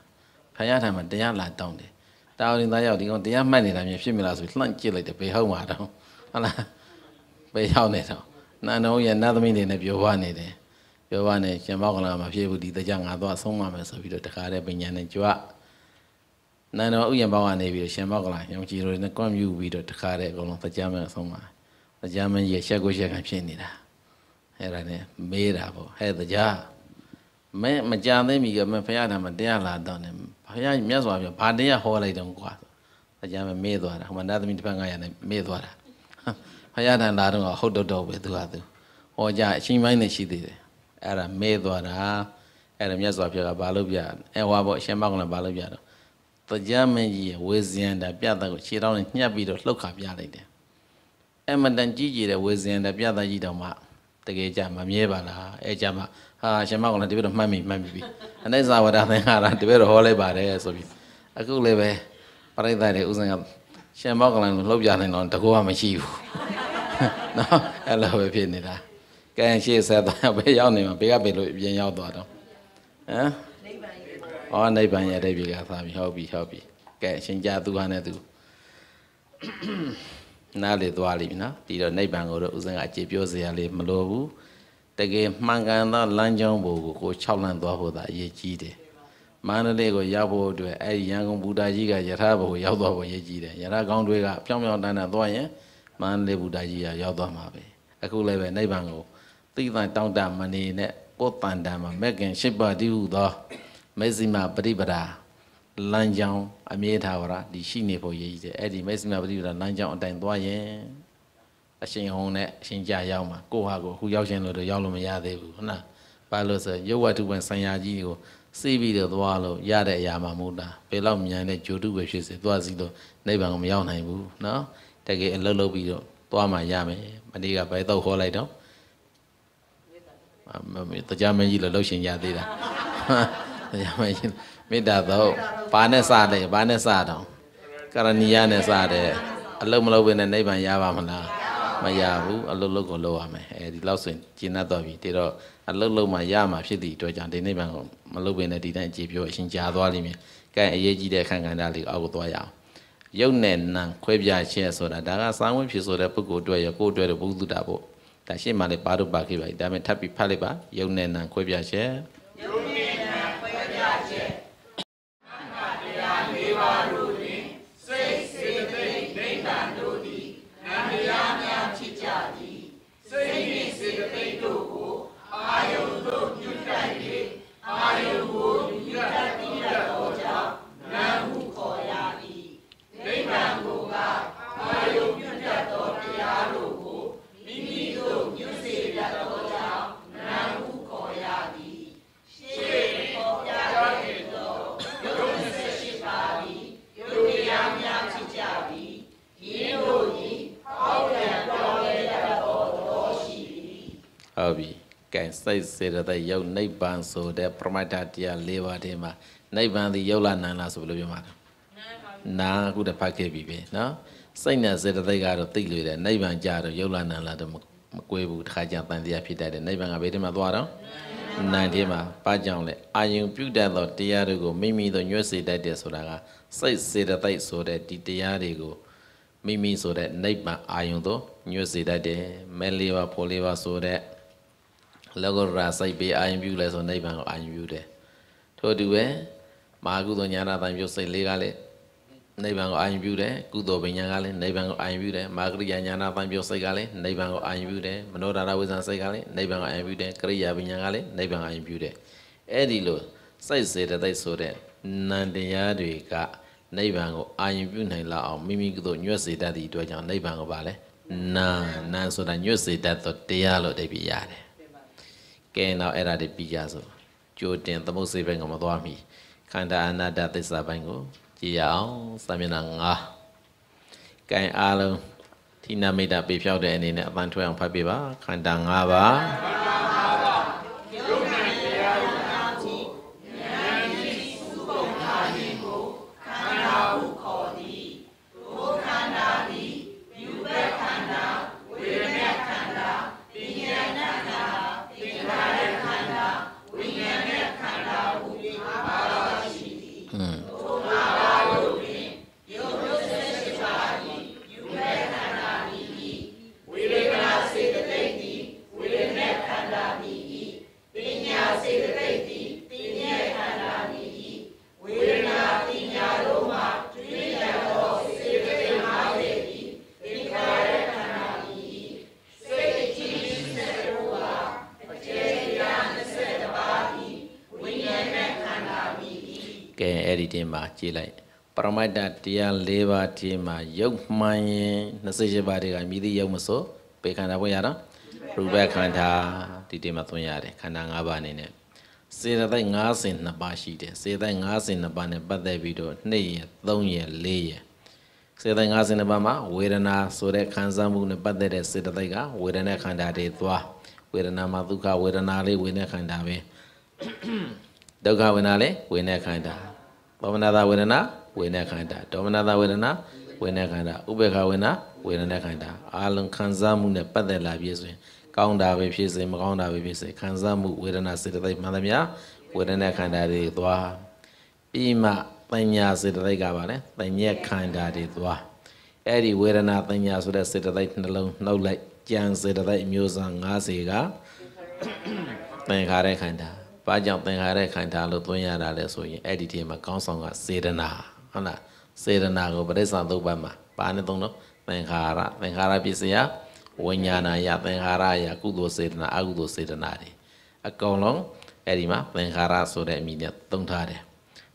ဖခင်ထံမှာတရားလာတောင်းတယ်တာဝန်သားရောက်ဒီကောင်တရားမှတ်နေတာမြင်ဖြစ်မလားဆိုလှန့်ကြည့်လိုက်တယ်ဘယ်ဟုတ်မှာတော့ဟုတ်လားဘယ်ရောက်နေတော့နန္ဒုံရဲ့နတ်သမီးတွေနဲ့ပြောပါနေတယ်ပြောပါနေရှင်မောကလာမဖြစ်ဘူးဒီတကြငါတော့ဆုံးမှာမယ်ဆိုပြီးတော့တခါတည်းပညာနဲ့ကြွနန္ဒုံဥယျာဉ်ဘောင်းကနေပြီးတော့ရှင်မောကလာရောင်ချီတို့နဲ့ကွန်မြူပြီးတော့တခါတည်းအကုန်လုံးတကြမယ်ဆုံးမှာတကြမင်းရဲ့ရှက်ကိုရှက်ခံဖြစ်နေတာအဲ့ဒါနဲ့မေးတာပေါ့ဟဲ့တကြမင်းမကြသိမိကမင်းဖရာနာမတရားလာတော့နေဘုရားကြီးမြတ်စွာဘုရားဘာတရားဟောလိုက်တော့ကွာအကျမ်းမမေ့သွားတာဟိုမှာနတ်သမီးတစ်ဖက်ငါရနဲ့မေ့သွားတာဘုရားတန်လာတော့ဟုတ်တော့တော့ပဲသူဟာသူဟောကြအချိန်ပိုင်းနဲ့ရှိသေးတယ်အဲ့ဒါမေ့သွားတာအဲ့ဒါမြတ်စွာဘုရားကဘာလို့ပြအဲဟောပေါ့အရှင်မောက်ကလည်းဘာလို့ပြတော့တရားမကြီးရဲ့ဝေဇန္တာပြတ်တာကိုခြေထောက်နဲ့ညှပ်ပြီးတော့လှုပ်ခါပြလိုက်တယ်အမတန်ကြီးကြီးတဲ့ဝေဇန္တာပြတ်တာကြီးတောင်မှတကယ်ကြမမြဲပါလားအဲကြမှာဟာရှင်မကလည်းတပည့်တော်မှတ်မိမှတ်မိပြီအနိစ္စဝဒသင်္ဟာရတပည့်တော်ဟောလိုက်ပါတယ်ဆိုပြီးအခုလည်းပဲပရိသတ်တွေဥစဉ်ကရှင်မောကလန်ကိုလှုပ်ပြနေတော့တကောကမရှိဘူးနော်အဲ့လိုပဲဖြစ်နေတာကဲရှေ့ဆက်သွားပဲရောက်နေမှာဘေးကပဲလို့ပြင်ရောက်သွားတော့ဟမ်နိဗ္ဗာန်ရဲ့အော်နိဗ္ဗာန်ရဲ့တိပ္ပိကသာပြီဟုတ်ပြီဟုတ်ပြီကဲရှင်ကြသူဟာနဲ့သူနားလေသွားလိမ့်နော်ဒီတော့နိဗ္ဗာန်ကိုတော့ဥစဉ်ကအကြည်ပြောစရာလေးမလိုဘူးတကယ်မှန်ကန်သောလမ်းကြောင်းပေါ်ကိုကို၆လမ်းသွားဖို့သာအရေးကြီးတယ်မန္တလေးကိုရောက်ဖို့အတွက်အဲဒီရန်ကုန်ဘူတာကြီးကယထာဘုကိုရောက်သွားဖို့ရည်ကြီးတယ်ယထာကောင်းတွေကပြောင်ပြောင်တန်းတန်းသွားရင်မန္တလေးဘူတာကြီးကရောက်သွားမှာပဲအခုလည်းပဲနိဗ္ဗာန်ကိုသိသင်တောင့်တမနေနဲ့ကိုယ်တန်တန်မှာမက်ကင်ရှိပါတိဟုသောမေဇိမပရိပဒာလမ်းကြောင်းအမြဲထားပါလားဒီရှိနေဖို့ရည်ကြီးတယ်အဲ့ဒီမေဇိမပရိပဒာလမ်းကြောင်းအတိုင်းသွားရင်အရှင်ဟုံနဲ့အရှင်ကြရောက်မှာကိုဟာကိုအခုရောက်ချင်းလို့တော့ရောက်လို့မရသေးဘူးဟုတ်လားဘာလို့ဆိုရုပ်ဝတ္ထုဝင်ဆံရကြီးကိုစီးပြီးတော့သွားလို့ရတဲ့အရာမှမဟုတ်တာဘယ်လောက်မြန်တဲ့ဂျိုတုပဲဖြစ်စေသွားစီလို့နိဗ္ဗာန်ကိုမရောက်နိုင်ဘူးနော်တကယ်အလုပ်လုပ်ပြီးတော့သွားမှရမယ်မနေ့ကဘယ်တော့ခေါ်လိုက်တော့မေတ္တာမင်းကြီးလို့လှုပ်ရှင်ရသေးတာတရားမင်းကြီးမေတ္တာတော့ဘာနဲ့စတယ်ဘာနဲ့စတော့ကရဏီယနဲ့စတယ်အလုံးမလုံးပဲနဲ့နိဗ္ဗာန်ရပါမလားမရဘူးအလုတ်လုတ်ကိုလုပ်ရမယ်အဲဒီလောက်ဆိုရင်ကျဉ်းတတ်တော့ပြီဒါတော့အလုတ်လုတ်မှရမှာဖြစ်သည့်အတွက်ကြောင့်ဒီနေ့မှကိုမလုပ်ပင်နဲ့ဒီတိုင်းအခြေပြောအရှင်ကြာသွားလိမ့်မယ်ကဲအရေးကြီးတဲ့ခံကဏ္ဍလေးကိုအောက်ကိုသွားရအောင်ရုပ်နဲ့နာခွဲပြားခြင်းဆိုတာဒါကစာဝင်ဖြစ်ဆိုတဲ့ပုဂ္ဂိုလ်အတွက်ရကိုယ်အတွက်ဘုသူတာပေါ့ဒါရှင်းမှလည်းပါတော့ပါခဲ့ပါဒါပေမဲ့ထပ်ပြီးဖတ်လိုက်ပါရုပ်နဲ့နာခွဲပြားခြင်းရုပ်စေတသိက်ယုတ်နိဗ္ဗာန်ဆိုတဲ့ပရမတ္တတရား၄ပါးထဲမှာနိဗ္ဗာန်သည်ယုတ်လားနန်းလားဆိုဘယ်လိုပြောမှာလဲနာအခုတဖတ်ခဲ့ပြီပဲနော်စိတ်နဲ့စေတသိက်ကတော့သိလွေတယ်နိဗ္ဗာန်ကြတော့ယုတ်လားနန်းလားတော့မကွဲဘူးတခါကျတန်တရားဖြစ်တတ်တယ်နိဗ္ဗာန်ကဘယ်ထဲမှာသွားတော့နန်းထဲမှာပါကြောင်လေအာယုံပြုတ်တတ်သောတရားတွေကိုမိမိတို့ညွှဲစေတတ်တယ်ဆိုတာကစိတ်စေတသိက်ဆိုတဲ့ဒီတရားတွေကိုမိမိဆိုတဲ့နိဗ္ဗာန်အာယုံသို့ညွှဲစေတတ်တယ်မဲလေးပါဖိုးလေးပါဆိုတဲ့လောကုတ္တရာစိတ်ပေးအာယံပြုလဲဆိုနိဗ္ဗာန်ကိုအာယံပြုတယ်ထို့အတူပဲမဟာကုသိုလ်ညာနာတိုင်းပြုစိတ်လေးကလည်းနိဗ္ဗာန်ကိုအာယံပြုတယ်ကုသိုလ်ပညာကလည်းနိဗ္ဗာန်ကိုအာယံပြုတယ်မာကရိယာညာနာပိုင်းပြုစိတ်ကလည်းနိဗ္ဗာန်ကိုအာယံပြုတယ်မနောဒါရဝိဇ္ဇာစိတ်ကလည်းနိဗ္ဗာန်ကိုအာယံပြုတယ်ကရိယာပညာကလည်းနိဗ္ဗာန်အာယံပြုတယ်အဲ့ဒီလိုစိတ်စေတသိက်ဆိုတဲ့နန္တရားတွေကနိဗ္ဗာန်ကိုအာယံပြုနိုင်လောက်အောင် မိမိတို့ညွတ်စေတတ်သည့်အတွက်ကြောင့်နိဗ္ဗာန်ကိုပါလဲနာနာဆိုတာညွတ်စေတတ်သောတရားလို့အဓိပ္ပာယ်ရတယ်ကဲတော့အဲ့ဒါတွေပြီးကြဆိုကြိုတင်သမုတ်စေဘက်ကမသွားမီခန္ဓာအနာတသစ္စာပိုင်းကို ကြည့်ရအောင်စာမျက်နှာ9ကံအားလုံးဌိနမိတ်တပေဖြောက်တဲ့အနေနဲ့အပန်းထွက်အောင်ဖတ်ပြပါခန္ဓာ9ပါးရမိတ်တတရား၄ပါးဒီမှာယုတ်မှန်ရင်28ပါးတွေကမြည်သည့်ယုတ်မဆိုပေခန္ဓာဖွင့်ရတော့ရူပခန္ဓာဒီဒီမှာသွင်းရတယ်ခန္ဓာ၅ပါးအနေနဲ့စေတသိက်52ပါးရှိတယ်စေတသိက်52ပါးနဲ့ပတ်သက်ပြီးတော့2ရက်3ရက်4ရက်စေတသိက်52ပါးမှာဝေဒနာဆိုတဲ့ခံစားမှုနဲ့ပတ်သက်တဲ့စေတသိက်ကဝေဒနာခန္ဓာတွေသွားဝေဒနာမှာဒုက္ခဝေဒနာလေးဝေဒနာခန္ဓာပဲဒုက္ခဝေဒနာလေးဝေဒနာခန္ဓာသောမနာသာဝေဒနာဝေနဲ့ခန္ဓာဒေါမနတာဝေဒနာဝေနဲ့ခန္ဓာဥပေက္ခဝေဒနာဝေဒနဲ့ခန္ဓာအာလုံခံစားမှုနဲ့ပတ်သက်လာပြီဆိုရင် ကောင်းတာပဲဖြစ်စေမကောင်းတာပဲဖြစ်စေခံစားမှုဝေဒနာစေတသိက်မှန်သမျှဝေဒနာခန္ဓာတွေသွားပြီးမှပညာစေတသိက်ကပါလေပညာခန္ဓာတွေသွားအဲ့ဒီဝေဒနာပညာဆိုတဲ့စေတသိက်နှလုံးနှုတ်လိုက်ကြံစေတသိက်အမျိုးအစား90ကသင်္ခါရခန္ဓာဘာကြောင့်သင်္ခါရခန္ဓာလို့သွင်းရတာလဲဆိုရင်အဲ့ဒီထဲမှာကောင်းဆောင်ကစေတနာဟုတ်လားစေတနာကိုပရိစ္ဆာသုတ်ပတ်မှာပါနဲ့သုံးတော့သင်္ခါရသင်္ခါရပစ္စယဝိညာဏယသင်္ခါရယကုသိုလ်စေတနာ အကုသိုလ်စေတနာတွေအကုန်လုံးအဲ့ဒီမှာသင်္ခါရဆိုတဲ့အမည်နဲ့သုံးထားတယ်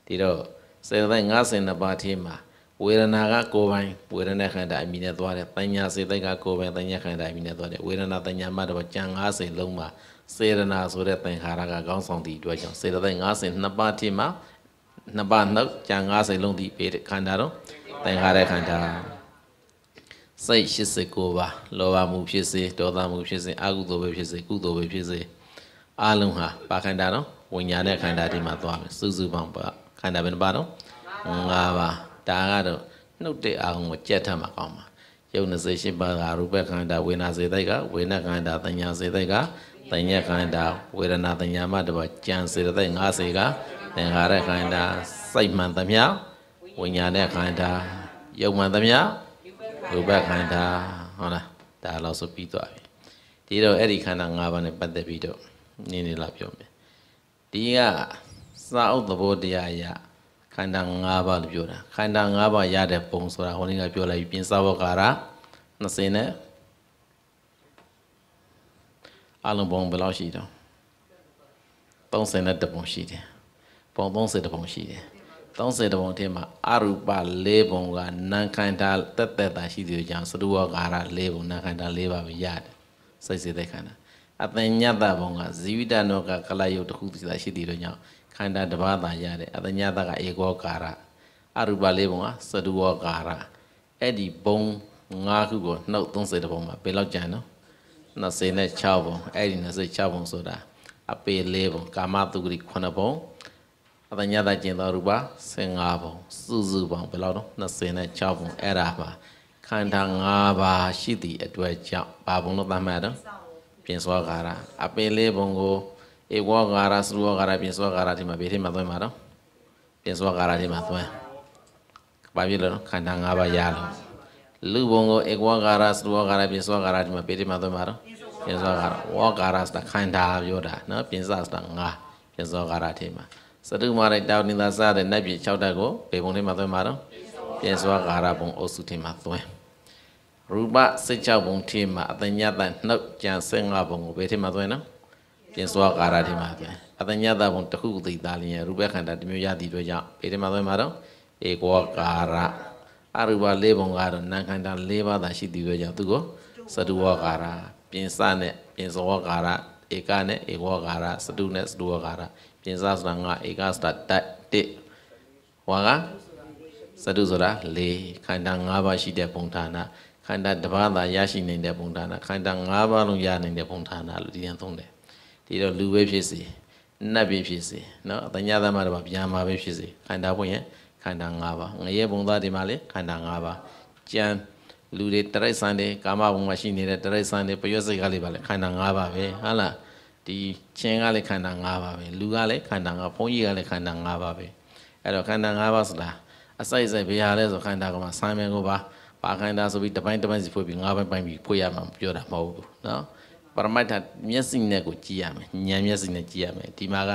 ဒီတော့စေတသိက်52ပါးထဲမှာဝေဒနာကကိုယ်ပိုင်ဝေဒနာခန္ဓာအမည်နဲ့သွားတယ်ပညာစေတသိက်ကကိုယ်ပိုင်ပညာခန္ဓာအမည်နဲ့သွားတယ်ဝေဒနာတညာမှတော့ကြံ90လုံးမှာစေတနာဆိုတဲ့သင်္ခါရကကောင်းဆောင်သည့်အတွက်ကြောင့်စေတသိက်52ပါးထိမှာနှစ်ပါးနှုတ်ကြံ90လုံးတိပေးတဲ့ခန္ဓာတော့သင်္ခါရခန္ဓာစိတ်89ပါးလောဘမှုဖြစ်စေဒေါသမှုဖြစ်စေအကုသိုလ်ပဲဖြစ်စေကုသိုလ်ပဲဖြစ်စေအလုံးဟာပါခန္ဓာတော့ဝိညာဉ်နဲ့ခန္ဓာဒီမှာသွားမယ်စုစုပေါင်းပါခန္ဓာဘယ်နှပါတော့၅ပါးဒါကတော့နှုတ်တဲ့အာဟုံကိုကြက်ထမှာကောင်းပါယုံ28ပါးကရူပခန္ဓာဝေနာစေတိုက်ကဝေနခန္ဓာသညာစေတိုက်ကသညာခန္ဓာဝေဒနာသညာမတပါကြံစေတိုက်50ကသင်္ခါရခန္ဓာစိတ်မှန်သမျှဝိညာဉ်နဲ့ခန္ဓာယုံမှန်သမျှရူပခန္ဓာဟုတ်လားဒါလောက်ဆိုပြီးသွားပြီဒီတော့အဲ့ဒီခန္ဓာ၅ပါးနဲ့ပတ်သက်ပြီးတော့နည်းနည်းလောက်ပြောမယ်ဒီကစာအုပ်သဘောတရားအရခန္ဓာ၅ပါးလို့ပြောတာခန္ဓာ၅ပါးရတဲ့ပုံဆိုတာဟိုနေ့ကပြောလိုက်ပြီပြင်စဘောကာရ20နဲ့အလုံးပုံဘယ်လောက်ရှိတော့30နဲ့တပုံရှိတယ်ပုံ30ပုံရှိတယ်30တပုံထဲမှာအရူပ၄ပုံကနာခန္ဓာတက်တက်တာရှိသေးကြောင့်သတုဝကာရ၄ပုံနာခန္ဓာ၄ပါးပဲရတယ်စိတ်စေတဲ့ခန္ဓာအတညတပုံကဇီဝိတနောကကလယုတ်တစ်ခုတည်းသာရှိသေးကြောင့်ခန္ဓာတစ်ပါးသာရတယ်အတညတကဧကောကာရအရူပ၄ပုံကသတုဝကာရအဲ့ဒီဘုံ၅ခုကိုနှုတ်30တပုံမှာဘယ်လောက်ကျန်နော်26ပုံအဲ့ဒီ26ပုံဆိုတာအပေ၄ပုံကာမတုဂရိ9ပုံတညတကျင်သောရူပ15ပုံစုစုပေါင်းဘယ်လောက်တော့26ပုံအဲ့ဒါပါခန္ဓာ5ပါးရှိသည့်အတွက်ကြောင့်ဘာပုံလို့သတ်မှတ်တော့ပြင်စောကာရအပင်လေးပုံကိုဧဝောကာရသုဝောကာရပြင်စောကာရဒီမှာဘေးထဲမှာသွင်းပါတော့ပြင်စောကာရဒီမှာသွင်းဘာဖြစ်လို့ခန္ဓာ5ပါးရလို့လူပုံကိုဧဝောကာရသုဝောကာရပြင်စောကာရဒီမှာဘေးထဲမှာသွင်းပါတော့ပြင်စောကာရဝောကာရစတာခန္ဓာပြောတာနော်ပြင်စောစတာ5ပြင်စောကာရဒီမှာစတုမာရိတောင်းနေတာစတဲ့နတ်ပြည်6ဓာတ်ကိုဘေပုံထဲမှာသွင်းပါတော့ပြင်းစွာဂါရဘုံအုပ်စုထဲမှာသွင်းရူပ16ဘုံထဲမှာအတညတနှုတ်ကြံ15ဘုံကိုဘယ်ထဲမှာသွင်းနော်ပြင်းစွာဂါရထဲမှာသွင်းအတညတဘုံတစ်ခုသိသားလျင်ရူပခန္ဓာတစ်မျိုးရသည့်အတွက်ကြောင့်ဘယ်ထဲမှာသွင်းပါတော့ဧကောဂါရအရူပ၄ဘုံကတော့နာခန္ဓာ၄ပါးသာရှိသည့်အတွက်ကြောင့်သူကိုစတုဝဂါရပြင်စနဲ့ပြင်စောဂါရဧကနဲ့ဧဝဂါရစတုနဲ့စတုဝဂါရတင်စားဆိုတာငါဧကဆိုတာတတ်တစ်ဝါကစတုဆိုတာ၄ခန္ဓာ၅ပါးရှိတဲ့ဘုံဌာနခန္ဓာတစ်ပါးသာရရှိနေတဲ့ဘုံဌာနခန္ဓာ၅ပါးလုံးရနေတဲ့ဘုံဌာနလို့ဒီရင်သုံးတယ်ဒီတော့လူပဲဖြစ်စေနတ်ပဲဖြစ်စေเนาะအတညာသမတပါဗျာမာပဲဖြစ်စေခန္ဓာဘုံရဲ့ခန္ဓာ၅ပါးငရဲဘုံသားဒီမှာလေခန္ဓာ၅ပါးကြံလူတွေတရိစ္ဆာန်တွေကာမဘုံမှာရှိနေတဲ့တရိစ္ဆာန်တွေပရွက်စိတ်ကလေးပါလေခန္ဓာ၅ပါးပဲဟုတ်လားဒီခြင်းကလည်းခန္ဓာ၅ပါးပဲလူကလည်းခန္ဓာ၅ဘုန်းကြီးကလည်းခန္ဓာ၅ပါးပဲအဲ့တော့ခန္ဓာ၅ပါးဆိုတာအစိုက်စိုက်ဘယ်ဟာလဲဆိုခန္ဓာကမှဆိုင်မယ်ကိုပါပါခန္ဓာဆိုပြီးတပိုင်းတပိုင်းစီဖွေးပြီး၅ပိုင်းပိုင်းပြီးဖွေးရမှာပြောတာမဟုတ်ဘူးเนาะပရမတ္ထမျက်စိနဲ့ကိုကြည့်ရမယ်ဉာဏ်မျက်စိနဲ့ကြည့်ရမယ်ဒီမှာက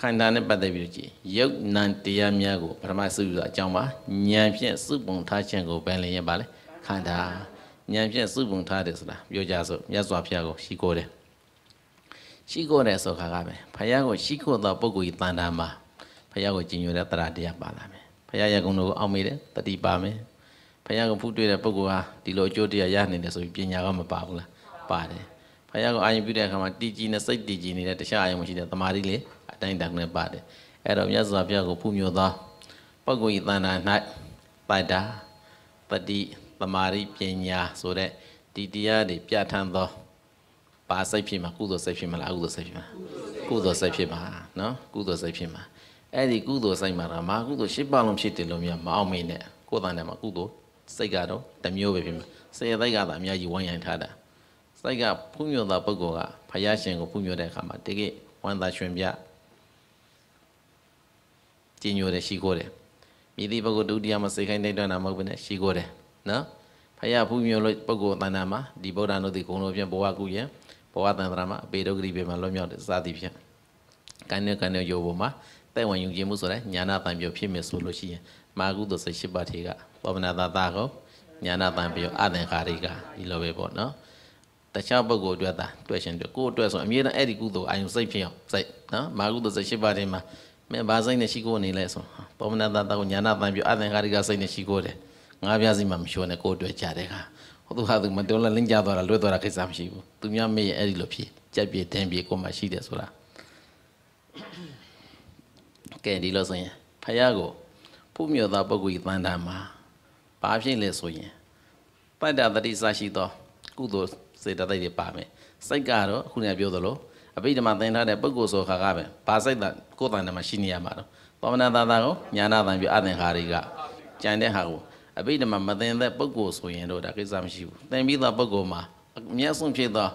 ခန္ဓာနဲ့ပတ်သက်ပြီးကြည့်ရုပ်နာတရားများကိုပရမစုဆိုတာအကြောင်းပါဉာဏ်ဖြင့်စုပုံထားခြင်းကိုဘယ်လင်ရပါလဲခန္ဓာဉာဏ်ဖြင့်စုပုံထားတယ်ဆိုတာပြောကြဆိုမြတ်စွာဘုရားကိုရှိခိုးတယ်ရှိခိုးတယ်ဆိုခါကပဲဖယားကိုရှိခိုးသောပုဂ္ဂိုလ်ဤတန်တာမှာဖယားကိုကြည်ညိုတဲ့တရားတရားပါလာမယ်ဖယားရဲ့ဂုဏ်တော်ကိုအောက်မေ့တယ်တတိပါမယ်ဖယားကိုဖူးတွေ့တဲ့ပုဂ္ဂိုလ်ဟာဒီလိုအကျိုးတရားရနိုင်တယ်ဆိုပြီးပညာကမပါဘူးလားပါတယ်ဖယားကိုအာရုံပြုတဲ့အခါမှာတည်ကြည်နေစိတ်တည်ကြည်နေတဲ့တခြားအာရုံမရှိတဲ့တမာတိလေအတိုင်းတန်နဲ့ပါတယ်အဲ့တော့မြတ်စွာဘုရားကိုဖူးမြော်သောပုဂ္ဂိုလ်ဤတန်တာ၌ပိုက်တာပတိတမာတိပညာဆိုတဲ့ဒီတရားတွေပြဋ္ဌာန်းသောဘာစိတ်ဖြစ်မှာကုသိုလ်စိတ်ဖြစ်မလားအကုသိုလ်စိတ်ဖြစ်မှာကုသိုလ်စိတ်ဖြစ်မှာနော်ကုသိုလ်စိတ်ဖြစ်မှာအဲ့ဒီကုသိုလ်စိတ်မှာတော့မာကုသိုလ်ရှစ်ပါလုံးဖြစ်တယ်လို့များမအောင်မင်းနဲ့ကိုယ်တန်တယ်မှာကုသိုလ်စိတ်ကတော့တမျိုးပဲဖြစ်မှာစေသိက်ကသာအများကြီးဝိုင်းရိုင်းထားတာစိတ်ကဖူးမြော်တာပုဂ္ဂိုလ်ကဖယားရှင်ကိုဖူးမြော်တဲ့အခါမှာတကယ်ဝမ်းသာရွှင်ပြကြည်ညိုတယ်ရှိခိုးတယ်မြည်သည့်ပုဂ္ဂိုလ်ဒုတိယမှာစိတ်ခိုင်းတိုက်တွန်းတာမဟုတ်ဘဲနဲ့ရှိခိုးတယ်နော်ဖယားဖူးမြော်လို့ပုဂ္ဂိုလ်တန်တာမှာဒီဗုဒ္ဓံတို့ဒီဂုံတို့ပြန်ဘဝကူရင်ဘဝတန်ត្រာမှာအပေဒုက္ခတိပေမှာလွတ်မြောက်တဲ့စသည်ဖြင့်ကံနဲ့ကံနဲ့ယောဘုံမှာတဲ့ဝင်ယူခြင်းမှုဆိုတဲ့ညာနာတန်ပြောဖြစ်မယ်ဆိုလို့ရှိရင်မာကုသိုလ်၁၈ပါးထေကပဝနာသာသာကိုညာနာတန်ပြောအသင်္ခါရိကဒီလိုပဲပေါ့နော်တခြားပုဂ္ဂိုလ်အတွက်သာတွေ့ရှင်တွေ့ကိုယ်အတွက်ဆိုအမြဲတမ်းအဲ့ဒီကုသိုလ်အာယုံစိတ်ဖြစ်အောင်စိတ်နော်မာကုသိုလ်၁၈ပါးထဲမှာမင်းဘာစိတ်နဲ့ရှိကိုနေလဲဆိုပဝနာသာသာကိုညာနာတန်ပြောအသင်္ခါရိကစိတ်နဲ့ရှိကိုတယ်ငါးပြားစီမှာမလျှော်နဲ့ကိုယ်အတွက်ကြတဲ့ခါဟိုသူဟာသူမတော်လလင်းကြသွားတာလွတ်သွားတာကိစ္စမရှိဘူးသူများမေ့ရင်အဲ့ဒီလိုဖြစ်ကြက်ပြေတန်းပြေကိုမှရှိတယ်ဆိုတာကဲဒီလိုဆိုရင်ဖယားကိုဖုမြော်သောပုဂ္ဂိုလ်ဤတန်တာမှာဘာဖြစ်လဲဆိုရင်ပတ္တတတိစရှိသော ကုသိုလ်စေတသိက်တွေပါမယ်စိတ်ကတော့ခုနကပြောသလိုအဘိဓမ္မာသင်ထားတဲ့ပုဂ္ဂိုလ်ဆိုခါကပဲဘာစိတ်ကကိုယ်တန်တယ်မှာရှိနေရမှာတော့သောမနာသာသာကိုညာနာတန်ပြီးအသင်္ခါရီကကြံတဲ့ဟာကိုအဘိဓမ္မာမသင်တဲ့ပုဂ္ဂိုလ်ဆိုရင်တော့ဒါကိစ္စမရှိဘူးသင်ပြီးသားပုဂ္ဂိုလ်မှာအမျက်ဆုံးဖြစ်သော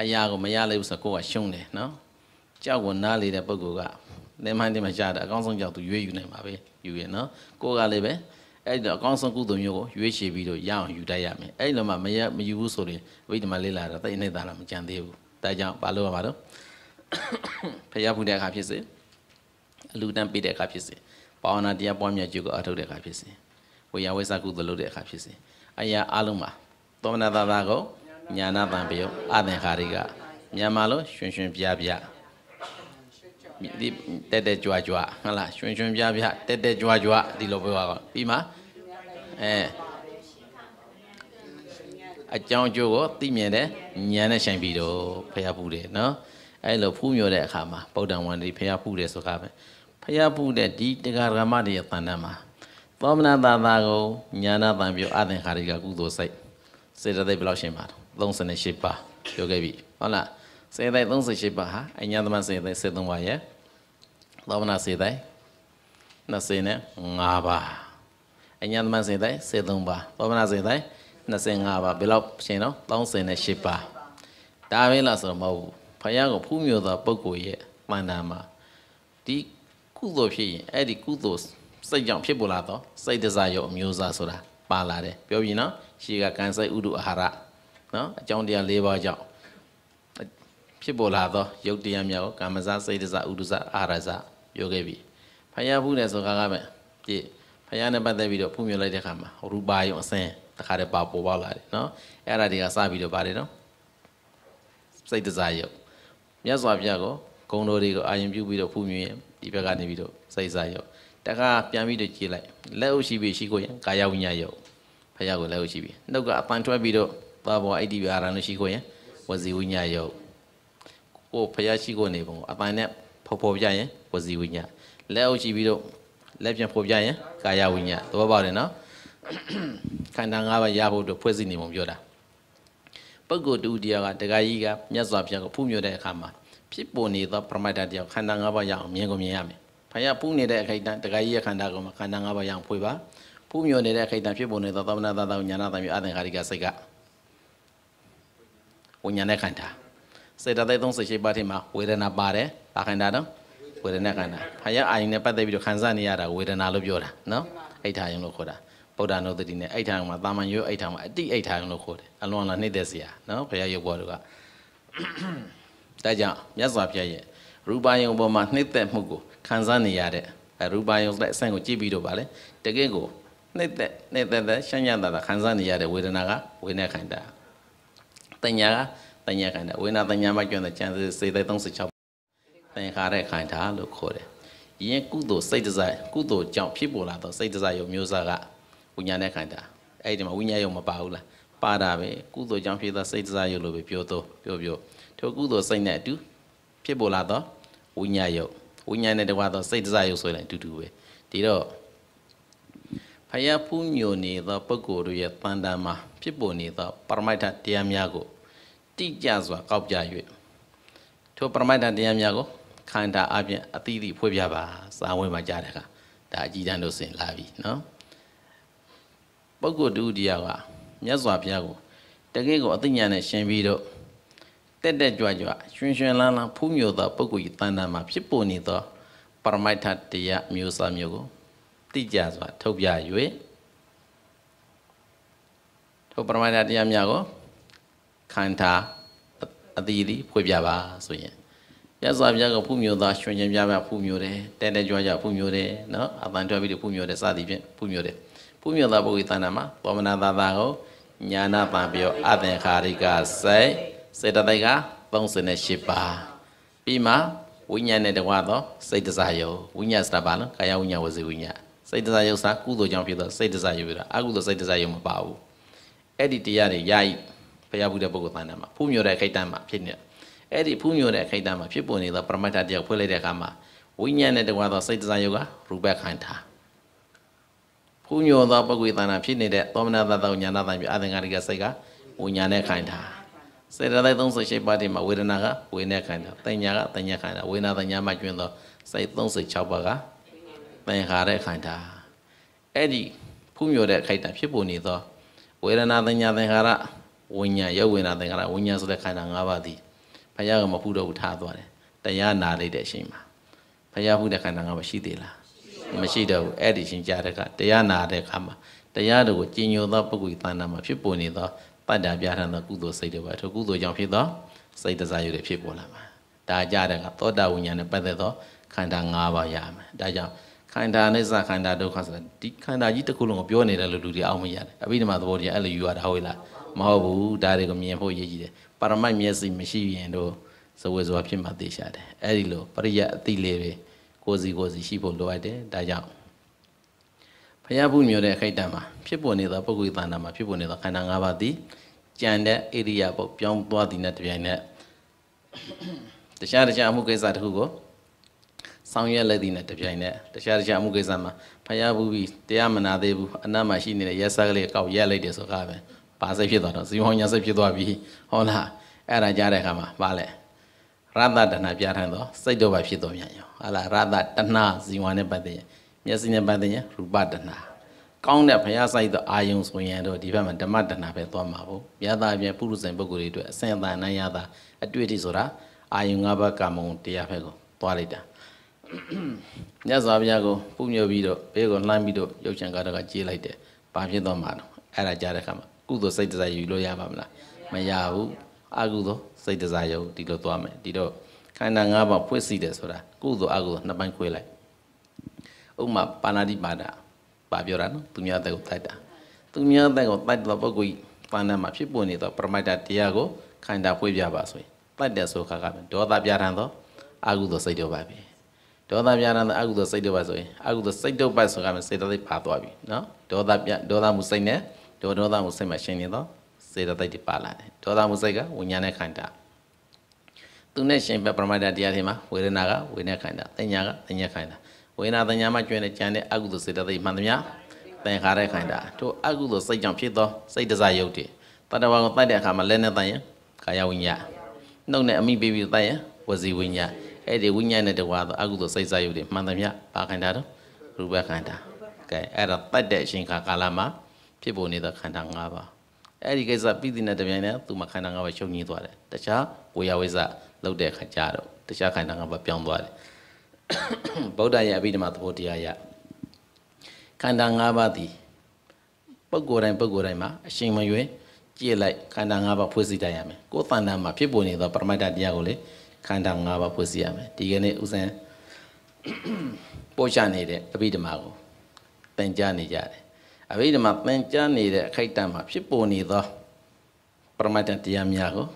အရာကိုမရလိုက်ဘူးဆိုတော့ကိုယ်ကရှုံးတယ်နော်ကြောက်ကိုနားလေတဲ့ပုဂ္ဂိုလ်ကသင်မှန်းတင်မှရှားတာအကောင်းဆုံးကြောက်သူရွေးယူနိုင်ပါပဲယူရနော်ကိုယ်ကလည်းပဲအဲ့ဒီအကောင်းဆုံးကုသိုလ်မျိုးကိုရွေးချယ်ပြီးတော့ရအောင်ယူတတ်ရမယ်အဲ့ဒီလိုမှမရမယူဘူးဆိုရင်အဘိဓမ္မာလေ့လာတာတိတ်နေသားတာမကြံသေးဘူးဒါကြောင့်ဘာလို့ရပါတော့ဖျားဖူးတဲ့အခါဖြစ်စေအလူတန်းပေးတဲ့အခါဖြစ်စေဘာဝနာတရားပွားများကြိုးကိုအထောက်တဲ့အခါဖြစ်စေဝေယဝိဇ္ဇကုသလုပ်တဲ့အခါဖြစ်စဉ်အရာအလုံးမှာသောမနာသာသာကိုညာနာပံပယုတ်အသင်္ခါရိကမြန်မာလိုရွှင်ရွှင်ပြပြဒီတက်တက်ကြွားကြွားဟုတ်လားရွှင်ရွှင်ပြပြတက်တက်ကြွားကြွားဒီလိုပြောတာပြီးမှအဲအကြောင်းအကျိုးကိုသိမြင်တဲ့ဉာဏ်နဲ့ဆိုင်ပြီးတော့ဖះပူတယ်နော်အဲ့လိုဖူးမြော်တဲ့အခါမှာဗုဒ္ဓံဝန်တိဖះပူတယ်ဆိုတာပဲဖះပူတဲ့ဒီတရားဓမ္မတွေရဲ့တန်တမ်းမှာသောမနာတာတာကိုညာနာပံပြုအသင်္ခါရိကကုသိုလ်စိတ်စေတသိက်ဘယ်လောက်ရှင်းပါတော့38ပါပြောခဲ့ပြီဟုတ်လားစေတသိက်38ပါဟာအညာသမစေတသိက်73ပါရဲ့သောမနာစေတသိက်25ပါအညာသမစေတသိက်73ပါသောမနာစေတသိက်25ပါဘယ်လောက်ရှင်းတော့38ပါဒါပဲလားဆိုတော့မဟုတ်ဘူးဖယားကိုဖူးမြော်သောပုဂ္ဂိုလ်ရဲ့မှန်တာမှာဒီကုသိုလ်ဖြစ်ရင်အဲ့ဒီကုသိုလ်စိတ်ကြောင့်ဖြစ်ပေါ်လာတော့စိတ်တစားရောအမျိုးအစားဆိုတာပါလာတယ်ပြောပြီနော်ရှေ့ကကံစိတ်ဥဒုအာဟာရနော်အကြောင်းတရား၄ပါးကြောင့်ဖြစ်ပေါ်လာသောယုတ်တရားများကိုကာမစစိတ်တစဥဒုစအာရစပြောခဲ့ပြီဖယားဖူးတယ်ဆိုတာကပဲဒီဖယားနဲ့ပတ်သက်ပြီးတော့ဖူးမြလိုက်တဲ့ခါမှာရူပါယုံအစင်းတခါတည်းပါပေါ်ပေါက်လာတယ်နော်အဲ့ဒါတွေကစပြီးတော့ပါတယ်နော်စိတ်တစားယုတ်မြတ်စွာဘုရားကိုဂုံတော်တွေကိုအာရုံပြုပြီးတော့ဖူးမြင်ဒီဘက်ကနေပြီးတော့စိတ်စားယုတ်တခါပြန်ပြီးတော့ကြည်လိုက်လက်အုပ်ရှိပြီးရှိကိုရင်ကာယဝိညာယောဖယားကိုလက်အုပ်ရှိပြီးနှုတ်ကအပန်ထွက်ပြီးတော့ပါဘောအိတိပါရဏရှိကိုရင်ဝစီဝိညာယောကိုဖယားရှိကိုနေပုံအပန်နဲ့ဖော်ဖော်ပြရင်ဝစီဝိညာလက်အုပ်ရှိပြီးတော့လက်ပြန်ဖော်ပြရင်ကာယဝိညာသဘောပေါက်တယ်နော်ခန္ဓာ၅ပါးရဖို့အတွက်ဖွဲ့စည်းနေပုံပြောတာပုဂ္ဂိုလ်တူတရားကတဂါကြီးကမြတ်စွာဘုရားကိုဖူးမြော်တဲ့အခါမှာဖြစ်ပေါ်နေသောပရမတ္တတရားခန္ဓာ၅ပါးရအောင်မြင်ကိုမြင်ရမယ်ဖယားပူးနေတဲ့အခိုက်အတန့်တခါကြီးရဲ့ခန္ဓာကိုယ်မှာခန္ဓာ၅ပါးရောင်ဖွေပါပူးမြော်နေတဲ့အခိုက်အတန့်ဖြစ်ပေါ်နေသောသမဏသာသာညာနာသံမြေအသင်္ခါရိကစိတ်ကဝိညာဉ်နဲ့ခန္ဓာစေတသိက်38ပါးထဲမှာဝေဒနာပါတယ်ပါခန္ဓာနော်ဝေဒနာခန္ဓာဖယားအာယုန်နဲ့ပတ်သက်ပြီးတော့ခံစားနေရတာဝေဒနာလို့ပြောတာနော်အိဋ္ဌာယုန်လို့ခေါ်တာဗုဒ္ဓနုဒတိနဲ့အိဋ္ဌာယုန်မှာတာမန်ရွအိဋ္ဌာမှာအတိအိဋ္ဌာယုန်လို့ခေါ်တယ်အလွန်လာနှိမ့်သက်စရာနော်ဖယားရုပ်ပေါ်တို့ကဒါကြောင့်မြတ်စွာဘုရားရဲ့ရူပယုံပေါ်မှာနှိမ့်သက်မှုကိုခံစားနေရတဲ့ရူပယုံတဲ့အဆင့်ကိုကြည့်ပြီးတော့ဗာလေတကယ့်ကိုနှိမ့်သက်နှိမ့်သက်သက်ရှမ်းရတာခံစားနေရတဲ့ဝေဒနာကဝေဒနာခန္ဓာတညာကတညာခန္ဓာဝေဒနာတညာမှာကျွမ်းတဲ့ကျန်စေစေတဲ့36သင်္ခါရခန္ဓာလို့ခေါ်တယ်။ယင်းကုသိုလ်စိတ်တစားကုသိုလ်ကြောင့်ဖြစ်ပေါ်လာသောစိတ်တစားယုံမျိုးစားကဝိညာဉ်နဲ့ခန္ဓာအဲ့ဒီမှာဝိညာဉ်ယုံမပါဘူးလားပါတာပဲကုသိုလ်ကြောင့်ဖြစ်သောစိတ်တစားယုံလို့ပဲပြောတော့ပြောပြောထိုကုသိုလ်စိတ်နဲ့အတူဖြစ်ပေါ်လာသောဝိညာဉ်ယုံဝိညာဉ်နဲ့တကွာသောစိတ်တစားရုပ်ဆွဲလိုက်အတူတူပဲဒီတော့ဖယားဖူးညိုနေသောပုဂ္ဂိုလ်တို့ရဲ့တန်တန်မှာဖြစ်ပေါ်နေသောပရမိတ်ထတရားများကို တိကျစွာကောက်ပြ၍ထိုပရမိတ်ထတရားများကိုခန္ဓာအပြင်အသီးသီးဖွေးပြပါစာဝင်မှာကြားတဲ့အခါဒါအကြည်တန်းတို့ဆင်လာပြီနော်ပုဂ္ဂိုလ်ဒုတိယကမြတ်စွာဘုရားကို တကယ့်ကိုအသိဉာဏ်နဲ့ရှင်ပြီးတော့တက်တက်ကြွကြွရှင်ရှင်လန်းလန်းဖူးမြော်သောပုဂ္ဂိုလ်တန်တန်မှာဖြစ်ပေါ်နေသောပရမိတ်ထတရားမျိုးစားမျိုးကိုတိကျစွာထုတ်ပြ၍ထိုပရမိတ်ထတရားများကိုခန္ဓာအတိအီဖွေပြပါဆိုရင်ရသော်ပြကဖူးမြော်သောရှင်ရှင်ပြပြဖူးမြော်တယ်တက်တက်ကြွကြွဖူးမြော်တယ်နော်အပန်ထွက်ပြီးဖူးမြော်တယ်စသည်ဖြင့်ဖူးမြော်တယ်ဖူးမြော်သောပုဂ္ဂိုလ်တန်တန်မှာသောမနာသာသာကိုညာနာပံပြောအသင်္ခါရိကစိုက်စေတသိက်က38ပါပြီးမှဝိညာဉ်နဲ့တကွာသောစိတ်တစားယုံဝိညာဉ်ဆိုတာဘာလဲကာယဝိညာဉ်ဝစီဝိညာဉ်စိတ်တစားယုံစာကုသိုလ်ကြောင့်ဖြစ်သောစိတ်တစားယုံပြီးတော့အကုသိုလ်စိတ်တစားယုံမပါဘူးအဲ့ဒီတရားတွေယာယီဖျားဘူးတဲ့ပုဂ္ဂိုလ်သဏ္ဍာန်မှာဖူးမြော်တဲ့ခိုက်တန်းမှာဖြစ်နေအဲ့ဒီဖူးမြော်တဲ့ခိုက်တန်းမှာဖြစ်ပေါ်နေသောပရမတ္ထတရားဖွင့်လိုက်တဲ့အခါမှာဝိညာဉ်နဲ့တကွာသောစိတ်တစားယုံကရူပခန္ဓာဖူးမြော်သောပုဂ္ဂိုလ်သဏ္ဍာန်ဖြစ်နေတဲ့သောမနာတသောညာနာတံပြအသင်္ကာရိကစိတ်ကဝိညာဉ်နဲ့ခန္ဓာစေတသိက်38ပါးတိမှာဝေဒနာကဝေနဲ့ခိုင်းတာတညာကတညာခိုင်းတာဝေနာတညာမှကျွင်းသောစိတ်36ပါးကသင်္ခါရခိုင်းတာအဲ့ဒီဖူးမြော်တဲ့ခိုက်တာ ဖြစ်ပေါ်နေသောဝေဒနာတညာသင်္ခါရဝိညာဉ်ရုပ်ဝေဒနာသင်္ခါရဝိညာဉ်ဆိုတဲ့ခိုင်းတာ၅ပါးသည်ဘုရားကမဖူးတော့ဘူးထားသွားတယ်တရားနာလိုက်တဲ့အချိန်မှာဘုရားဖူးတဲ့ခိုင်းတာ၅ပါးရှိသေးလားမရှိတော့ဘူးအဲ့ဒီရှင်ကြားတဲ့ကတရားနာတဲ့အခါမှာတရားတော်ကိုကျင့်ကြံသောပုဂ္ဂိုလ်တဏ္ဍာမှာဖြစ်ပေါ်နေသောပတ္တာပြဋ္ဌာန်းသောကုသိုလ်စိတ်တွေပါထိုကုသိုလ်ကြောင့်ဖြစ်သောစိတ်တရားတွေဖြစ်ပေါ်လာမှာဒါကြတဲ့ကသောတာဝိညာဉ်နဲ့ပတ်သက်သောခန္ဓာ၅ပါးရမှာဒါကြောင့်ခန္ဓာနဲ့စခန္ဓာဒုက္ခဆိုတာဒီခန္ဓာကြီးတစ်ခုလုံးကိုပြောနေတယ်လို့လူတွေအောက်မရတယ်အဘိဓမ္မာသဘောတရားအဲ့လိုယူရတာဟုတ်လားမဟုတ်ဘူးဒါတွေကိုမြင်ဖို့ရည်ကြီးတယ်ပါရမတ်မျက်စိမရှိရင်တော့ဇဝေဇဝဖြစ်မှသိရှာတယ်အဲ့ဒီလိုပရိယတ်အတိလေးတွေကိုယ်စီကိုယ်စီရှိဖို့လိုအပ်တယ်ဒါကြောင့်ဖျားဘူးမျိုးတဲ့ခိုက်တံမှာဖြစ်ပေါ်နေသောပုဂ္ဂိုလ်သဏ္ဍာန်မှာဖြစ်ပေါ်နေသောခန္ဓာ၅ပါးသည်ကြံတဲ့ဧရိယာပုတ်ပြောင်းသွားသည်နဲ့တပြိုင်နက်တခြားတခြားအမှုကိစ္စတခုကိုဆောင်ရွက်လိုက်သည်နဲ့တပြိုင်နက်တခြားတခြားအမှုကိစ္စမှာဖျားဘူးပြီးတရားမနာသေးဘူးအနတ်မှာရှိနေတဲ့ရက်စက်ကလေးကောက်ရက်လိုက်တယ်ဆိုကားပဲဘာစိတ်ဖြစ်သွားတော့ဇီဝညာစိတ်ဖြစ်သွားပြီဟုတ်လားအဲ့ဒါကြားတဲ့အခါမှာဘာလဲရတ္တတဏပြဋ္ဌာန်းသောစိတ်တော်ပါဖြစ်တော်မြန်ရောဟာလားရတ္တတဏဇီဝနဲ့ပတ်သက်ရင်မျက်စိနဲ့ပန်းသိဉာဏ်ရူပတဏှာကောင်းတဲ့ဘုရားဆိုင်သောအာယုံဆိုရင်တော့ဒီဘက်မှာဓမ္မတဏှာပဲသွားမှာပေါ့မြတ်သားပြန်ပုရုဇဉ်ပုဂ္ဂိုလ်တွေအတွက်အစင်အတန်နိုင်ရတာအတွေ့အထိဆိုတာအာယုံ၅ပါးကာမုံတရားဖက်ကိုသွားလိုက်တာမြတ်စွာဘုရားကိုပုညွပြီးတော့ဘေးကိုလှမ်းပြီးတော့ရုပ်ရှင်ကားတော့ကကြေးလိုက်တယ်ဘာဖြစ်သွားမှာတော့အဲ့ဒါကြားတဲ့အခါမှာကုသိုလ်စိတ်တရားယူလို့ရပါမလားမရဘူးအကုသိုလ်စိတ်တရားယူဒီလိုသွားမယ်ဒီတော့ခန္ဓာ၅ပါးဖွဲ့စည်းတယ်ဆိုတာကုသိုလ်အကုသိုလ်နှစ်ပိုင်းခွဲလိုက်ဥမာပါဏာတိပါဒပါပြောတာနော်သူများတဲ့ကိုတိုက်တာသူများတဲ့ကိုတိုက်တော့ပုဂ္ဂိုလ်ပါဏာမှာဖြစ်ပေါ်နေသောပရမိတ်တတရားကိုခန္ဓာဖွေးပြပါဆိုရင်တိုက်တဲ့ဆိုခါကဒေါသပြာရန်သောအာဟုသောစိတ်တို့ပါပဲဒေါသပြာရန်သောအာဟုသောစိတ်တို့ပါဆိုရင်အာဟုသောစိတ်တို့ပါဆိုကမှစေတသိက်ပါသွားပြီနော်ဒေါသပြဒေါသမှုစိတ်နဲ့ဒေါဒေါသမှုစိတ်မှာရှင်နေသောစေတသိက်တွေပါလာတယ်ဒေါသမှုစိတ်ကဝိညာဉ်နဲ့ခန္ဓာသူနဲ့ရှင်ပဲပရမတ္တတရားတွေမှာဝေဒနာကဝေဒနာခန္ဓာသင်ညာကသင်ညာခန္ဓာဝိညာသညာမှကျွင်းတဲ့ကြံတဲ့အကုသိုလ်စေတသိက်မှန်သမျှသင်္ခါရခိုင်တာတို့အကုသိုလ်စိတ်ကြောင့်ဖြစ်သော စိတ်တစားယုတ်တည်းတတဝါကိုတိုက်တဲ့အခါမှာလက်နဲ့တိုက်ရင်ကာယဝိညာနှုတ်နဲ့အမိပေးပြီးတိုက်ရင်ဝစီဝိညာအဲ့ဒီဝိညာဉ်နဲ့တကွာသောအကုသိုလ်စိတ်စားယုတ်တည်းမှန်သမျှပါခိုင်တာတော့ရူပခိုင်တာကဲအဲ့ဒါတိုက်တဲ့အချိန်ခါကာလမှာဖြစ်ပေါ်နေတဲ့ခန္ဓာ၅ပါးအဲ့ဒီကိစ္စပြီးတဲ့နဲ့တပြိုင်တည်းသူမှခန္ဓာ၅ပါးချုပ်ငြိသွားတယ်တခြားကိုယ်ရဝိဇ္ဇလောက်တဲ့ခါကြတော့တခြားခန္ဓာ၅ပါးပြောင်းသွားတယ်ဗုဒ္ဓရဲ့အဘိဓမ္မာသဘောတရားရခန္ဓာ၅ပါးသည်ပုဂ္ဂိုလ်တိုင်းပုဂ္ဂိုလ်တိုင်းမှာအရှင်မရွေးကြည့်လိုက်ခန္ဓာ၅ပါးဖွဲ့စည်းတိုင်းရမယ်ကိုယ်တဏ္ဍာမှာ ဖြစ်ပေါ်နေသောပရမတ္တတရားကိုလေခန္ဓာ၅ပါးဖွဲ့စည်းရမယ်ဒီကနေ့ဥစဉ်ပို့ချနေတဲ့အဘိဓမ္မာကိုသင်ကြားနေကြတယ်အဘိဓမ္မာသင်ကြားနေတဲ့အခိုက်အတန့်မှာ ဖြစ်ပေါ်နေသောပရမတ္တတရားများကို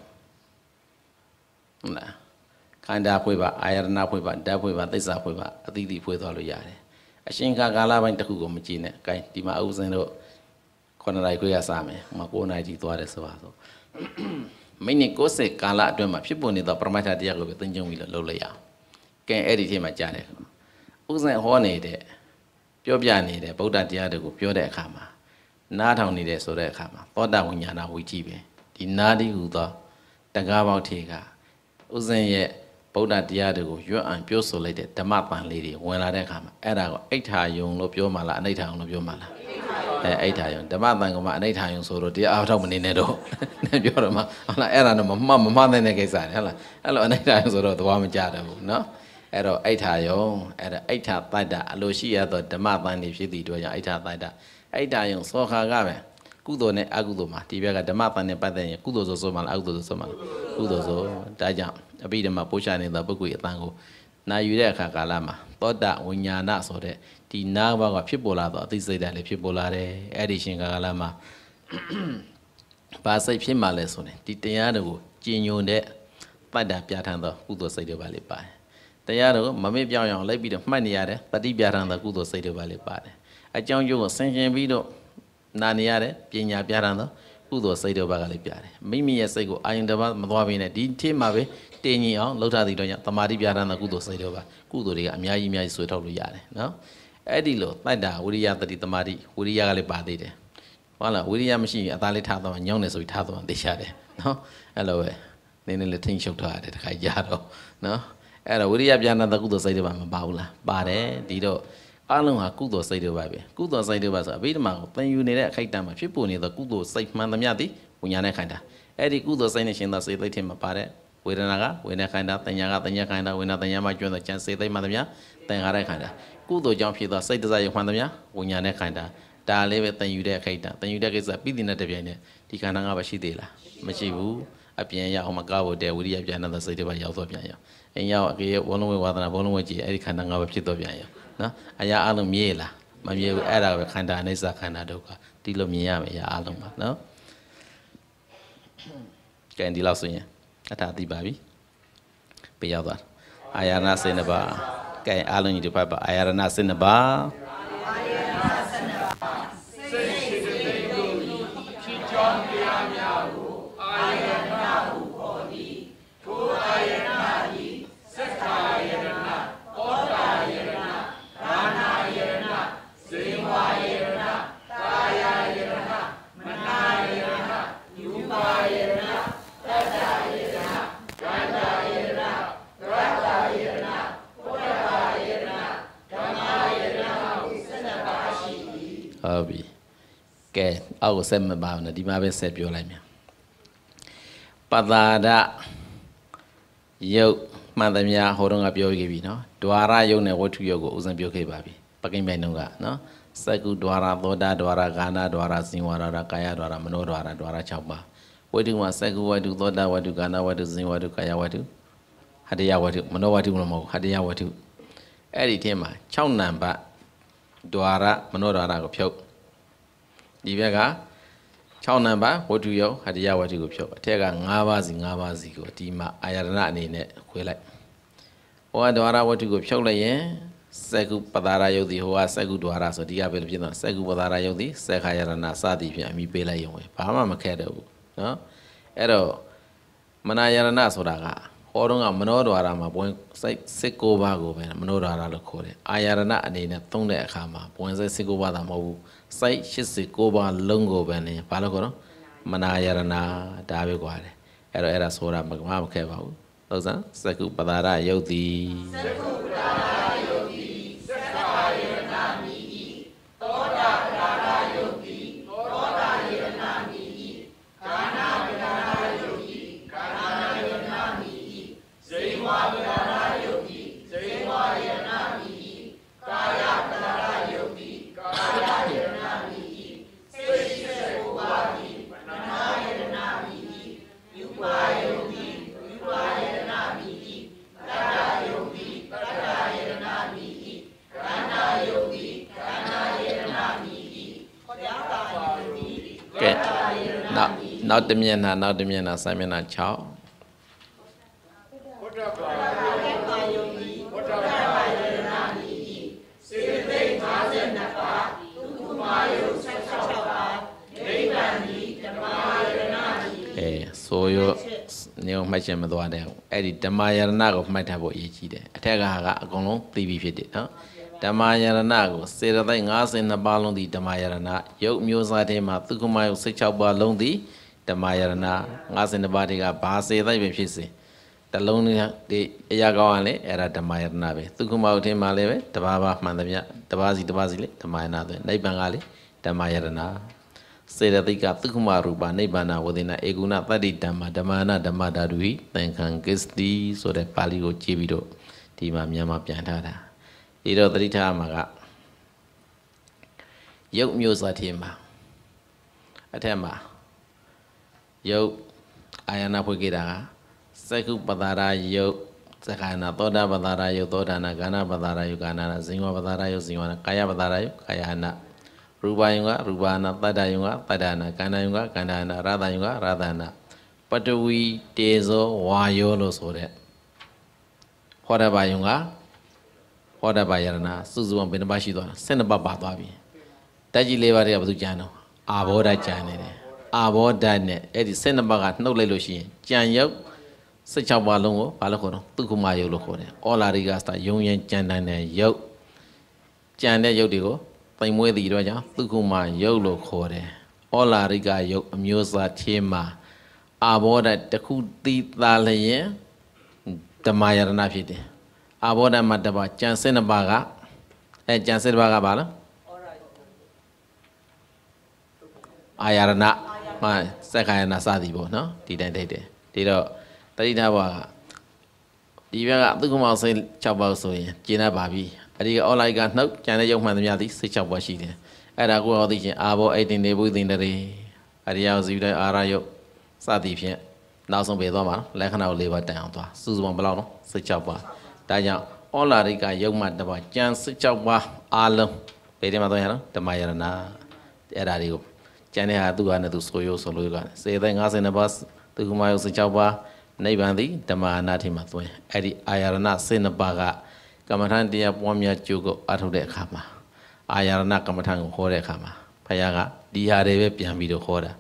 ဟုတ်လားခန္ဓာဖွဲ့ပါအာယရဏဖွဲ့ပါဓာတ်ဖွဲ့ပါသိစ္စာဖွဲ့ပါအသီးသီးဖွဲ့သွားလို့ရတယ်အရှင်ခါကာလပိုင်းတစ်ခုကိုမကြည့်နဲ့အဲဒီမှာအဥစဉ်တို့9နာရီခွဲရစမယ်ဟိုမှာ9နာရီကြီးသွားတယ်ဆိုပါဆိုမိနစ်60ကာလအတွင်းမှာဖြစ်ပေါ်နေသောပရမတ္ထတရားကိုပဲသင်ကြုံပြီးလို့လုပ်လိုက်ရအောင်ကဲအဲ့ဒီချိန်မှာကြားတယ်ဥစဉ်ဟောနေတဲ့ပြောပြနေတဲ့ဗုဒ္ဓတရားတွေကိုပြောတဲ့အခါမှာနားထောင်နေတဲ့ဆိုတဲ့အခါမှာသောတာဝိညာဏဝီကြည့်ပဲဒီနာတိဟူသော တကားပေါက်ထေကဥစဉ်ရဲ့ဗုဒ္ဓတရားတွေကိုရွတ်အောင်ပြောဆိုလိုက်တဲ့ဓမ္မပန်လေးတွေဝင်လာတဲ့အခါမှာအဲ့ဒါကိုအိဋ္ဌာယုံလို့ပြောမှလားအနိဋ္ဌာယုံလို့ပြောမှလားအဲအိဋ္ဌာယုံဓမ္မပန်ကမှအနိဋ္ဌာယုံဆိုတော့တရားအားထုတ်မနေနဲ့တော့ပြောတော့မှဟုတ်လားအဲ့ဒါတော့မမှမမှတဲ့ကိစ္စလေဟုတ်လားအဲ့လိုအနိဋ္ဌာယုံဆိုတော့သွားမကြတော့ဘူးနော်အဲ့တော့အိဋ္ဌာယုံအဲ့ဒါအိဋ္ဌာတတ္တအလိုရှိရသောဓမ္မပန်တွေဖြစ်သည့်တို့ကြောင့်အိဋ္ဌာတတ္တအိဋ္ဌာယုံသောခါကပဲကုသိုလ်နဲ့အကုသိုလ်မှာဒီဘက်ကဓမ္မပန်နဲ့ပတ်သက်ရင်ကုသိုလ်ဆိုဆိုမှလားအကုသိုလ်ဆိုဆိုမှလားကုသိုလ်ဆိုဒါကြောင့်အဘိဓမ္မာပို့ချနေသောပုဂ္ဂိုလ်ရဲ့အတန်ကိုနာယူတဲ့အခါကာလမှာသောတာဝိညာဏဆိုတဲ့ဒီနာဘကဖြစ်ပေါ်လာသောအသိစိတ်ဓာတ်လည်းဖြစ်ပေါ်လာတယ်အဲ့ဒီရှင်ကာလမှာပါစိတ်ဖြစ်မှလဲဆိုရင်ဒီတရားတွေကိုကျင်ညွန်တဲ့တတ်တာပြဋ္ဌာန်းသောကုသိုလ်စိတ်တွေပါလေပါတယ်တရားတွေကိုမမေ့ပြောင်းအောင်လိုက်ပြီးတော့မှတ်နေရတယ်ပฏิပြဋ္ဌာန်းသောကုသိုလ်စိတ်တွေပါလေပါတယ်အကြောင်းကျိုးကိုဆင်ခြင်ပြီးတော့နာနေရတယ်ပညာပြဋ္ဌာန်းသောကုသိုလ်စိတ်တို့ဘက်ကလေးပြတယ်မိမိရဲ့စိတ်ကိုအာယုန်တစ်ပါးမသွားဘင်းနဲ့ဒီထိမှာပဲတင်ညီအောင်လှုပ်ထားသည့်တော့ညတမာတိပြာဒနာကုသိုလ်စိတ်တို့ပါကုသိုလ်တွေကအများကြီးအများကြီးဆွေးထုတ်လို့ရတယ်နော်အဲ့ဒီလိုတတ်တာဝိရိယတတိတမာတိဝိရိယကလည်းပါသေးတယ်ဟုတ်လားဝိရိယမရှိရင်အသားလေးထားတော့ညောင်းနေဆိုပြီးထားတော့သိချတယ်နော်အဲ့လိုပဲနင်းနေလက်ထိန်ရှုပ်ထားရတယ်တခါရတော့နော်အဲ့တော့ဝိရိယပြာဏတကုသိုလ်စိတ်တွေပါမပါဘူးလားပါတယ်ဒီတော့အလုံးဟာကုသိုလ်စိတ်တွေပါပဲကုသိုလ်စိတ်တွေပါဆိုအဘိဓမ္မာကိုသင်ယူနေတဲ့အခိုက်အတန့်မှာဖြစ်ပေါ်နေသောကုသိုလ်စိတ်မှန်သမျှသည်ဝိညာဉ်နဲ့ခန္ဓာအဲ့ဒီကုသိုလ်စိတ်နဲ့ရှင်သာစိတ်သိတဲ့မှာပါတဲ့ဝေဒနာကဝေဒနာခန္ဓာသင်ညာကသင်ညာခန္ဓာဝေဒနာသင်ညာမှာကျွမ်းသောဉာဏ်စိတ်သိမှသမျှသင်္ခါရခန္ဓာကုသိုလ်ကြောင့်ဖြစ်သောစိတ်တရားယုံမှန်သမျှဝိညာဉ်နဲ့ခန္ဓာဒါလေးပဲသင်ယူတဲ့အခိုက်အတန့်သင်ယူတဲ့ကိစ္စပြီးတဲ့တပြိုင်တည်းဒီခန္ဓာငါးပါးရှိသေးလားမရှိဘူးအပြင်ရအောင်မကားဖို့တဲ့ဝိရိယပြန်တဲ့စိတ်တွေပါရောက်တော့ပြန်ရောအိမ်ရောက်အကေဝလုံးဝေဝါဒနာဘလုံးဝကြည်အဲ့ဒီခန္ဓာငါးပါးဖြစ်တော့ပြန်ရောနော်အရာအလုံးမြည်လားမမြည်ဘူးအဲ့ဒါပဲခန္ဓာအနိစ္စခန္ဓာဒုက္ခဒီလိုမြင်ရမယ်အရာအလုံးပါနော်ကဲဒီလောက်ဆိုရင်အထာသိပါပြီပြရောက်သွားအာရဏစိတ်နှစ်ပါးကဲအလုံးကြီးတစ်ဖက်ပါအာရဏစိတ်နှစ်ပါးအောက်ကိုဆက်မပါဘူးနော်ဒီမှာပဲဆက်ပြောလိုက်မြန်ပတာဒယုတ်မှန်သမျှဟိုတုန်းကပြောခဲ့ပြီနော်ဒွါရယုတ်နဲ့ဝတ္ထုယုတ်ကိုဦးစံပြောခဲ့ပါပြီပကိမ့်ပိုင်းတုန်းကနော်စကုဒွါရသောတာဒွါရဂာနာဒွါရစင်ဝါရကာယဒွါရမနောဒွါရဒွါရ6ပါဝတ္ထုမှာစကုဝတ္ထုသောတာဝတ္ထုဂာနာဝတ္ထုစင်ဝါရကာယဝတ္ထုဟတယဝတ္ထုမနောဝတ္ထုမဟုတ်ဟတယဝတ္ထုအဲ့ဒီထဲမှာ6နံပါတ်ဒွါရမနောဒွါရကိုဖြုတ်ဒီဘက်က6နံပါတ်ဝတ္ထုယုံဟတရဝတ္ထုကိုဖြုတ်အထက်က5ပါးစီ5ပါးစီကိုအတိမအာရဏအနေနဲ့ခွဲလိုက်ဟောကဒွါရဝတ္ထုကိုဖြုတ်လိုက်ရင်စကုပဒါရယုတ်တိဟောကစကုဒွါရဆိုဒီကဘယ်လိုဖြစ်တော့စကုပဒါရယုတ်တိစက္ခယရဏစသည်ဖြင့်အမိပေးလိုက်ရုံပဲဘာမှမခက်တော့ဘူးเนาะအဲ့တော့မနာယရဏဆိုတာကဟောတော့ကမနောဒွါရမှာပွင့်စိတ်စစ်ကိုပါကိုပဲမနောဒွါရလို့ခေါ်တယ်အာယရဏအနေနဲ့သုံးတဲ့အခါမှာပွင့်စိတ်စစ်ကိုပါတာမဟုတ်ဘူးစိုက်89ပါးလုံးကိုပဲနေဘာလို့ကောတော့မနာယရနာဒါပဲกว่าတယ်အဲ့တော့အဲ့ဒါဆိုတာမကမမခဲ့ပါဘူးဟုတ်စမ်းစကုပဒါရယုတ်တိစကုပဒါရယုတ်နောက်တစ်မျက်နှာနောက်တစ်မျက်နှာဆိုင်မျက်နှာ6ဘုဒ္ဓဘာသာယုံကြည်ဘုဒ္ဓဘာသာယုံကြည်စေတိတ်52ပါးသူကုမာယု66ပါးနိဗ္ဗာန်ဤဓမ္မယရဏဤအဲဆိုရနေအောင်မှတ်ချက်မသွားတဲ့အဲ့ဒီဓမ္မယရဏကိုမှတ်ထားဖို့အရေးကြီးတယ်အထက်ကကအကုန်လုံးသိပြီးဖြစ်တယ်နော်ဓမ္မယရဏကိုစေတသိက်52ပါးလုံးသည်ဓမ္မယရဏယုတ်မျိုးစားထဲမှာသုခမယုတ်16ပါးလုံးသည်ဓမ္မယရဏ52ပါးတွေကဘာစေတိုက်ပဲဖြစ်စေတလုံးတွေအရာကောင်းအောင်လေအဲ့ဒါဓမ္မယရဏပဲသူကမဥထင်မှာလည်းပဲတဘာဘာမှန်သမျှတဘာစီတဘာစီလေဓမ္မယရဏဆိုနိဗ္ဗာန်ကလေဓမ္မယရဏစေတသိကသုခမရူပနိဗ္ဗာန်ဝေဒနာဧကုဏတတ္တိဓမ္မဓမ္မနာဓမ္မဓာတုဟိသင်္ခံကစ္စတိဆိုတဲ့ပါဠိကိုကြည့်ပြီးတော့ဒီမှာမြန်မာ ပြန်ထားတာဒီတော့သတိထားမှာကရုပ်မျိုးစားထင်းမှာအထက်မှာယုတ်အာယနာဖွေကိတာကစိတ်ခုပတာရာယုတ်သက္ကနာသောတာပတာရာယုတ်သောဒါနာကာနာပတာရာယုတ်ကာနာဇင်ဝပတာရာယုတ်ဇင်ဝနာကာယပတာရာယုတ်ကာယနာရူပယုံကရူပနာတတ္တယုံကတတ္တနာကန္တယုံကကန္တနာရာသယုံကရာသနာပတဝီတေဇောဝါယောလို့ဆိုတဲ့ဟောတပါယုံကဟောတပါယရဏစုစုံဘယ်နှပါရှိသွားလဲ12ပါပါသွားပြီတက်ကြီး၄ပါးတည်းကဘာလို့ကြံတော့အာဘောဓကြံနေတယ်အာဘောဓာတ်နဲ့အဲ့ဒီ12ပါးကနှုတ်လိုက်လို့ရှိရင်ကြံရုပ်16ပါးလုံးကိုဘာလို့ခေါ်တော့သူကုမာယုတ်လို့ခေါ်တယ်။အော်လာရီကစတာယုံရင်ကြံတန်တဲ့ယုတ်ကြံတဲ့ယုတ်တွေကိုပိန်မွေးသည့်တော့ကြောင့်သူကုမာယုတ်လို့ခေါ်တယ်။အော်လာရီကယုတ်အမျိုးအစားချင်းမှာအာဘောဓာတ်တစ်ခုသီးသားလျင်ဓမ္မယရဏဖြစ်တယ်။အာဘောဓာတ်မှာတပါကြံ12ပါးကအဲကြံ12ပါးကဘာလဲ။အာယရဏမှန်စက္ကယနာစသည်ပေါ့နော်ဒီတိုင်းတိုက်တယ်ဒီတော့တတိနာဘွားကဒီဘက်ကသုခမောင်စိတ်6ပါးဆိုရင်ကျင်းတတ်ပါပြီအဲဒီက online ကနှုတ်ကျန်တဲ့ရုပ်မှန်သမျှသည်စိတ်6ပါးရှိတယ်အဲ့ဒါကိုဟောသိချင်းအာဘောအိတ်တင်နေဘူးတင်တည်းအရိယဇီဝတိုင်းအာရယုတ်စသည်ဖြင့်နောက်ဆုံးပြေသွားမှာလက္ခဏာကို၄ပါးတန်အောင်သွားစုစုပေါင်းဘယ်လောက်နော်စိတ်6ပါးဒါကြောင့်ဩလာရိကယုတ်မှတပါးကျန်စိတ်6ပါးအာလုံးဘယ်ထဲမှာသွားရအောင်ဓမ္မယရဏအဲ့ဒါတွေကိုကျန်တဲ့ဟာသူ့ဟာနဲ့သူဆိုရုပ်ဆိုလို့ကစေသိ52ပါးသူကမယုတ်16ပါးနိဗ္ဗာန်သည်ဓမ္မအနာထိမှာသွင်းအဲ့ဒီအာရဏ12ပါးကကမ္မထန်တရားပွားများကြိုးကိုအထုတ်တဲ့အခါမှာအာရဏကမ္မထန်ကိုခေါ်တဲ့အခါမှာဖခင်ကဒီဟာတွေပဲပြန်ပြီးတော့ခေါ်တာ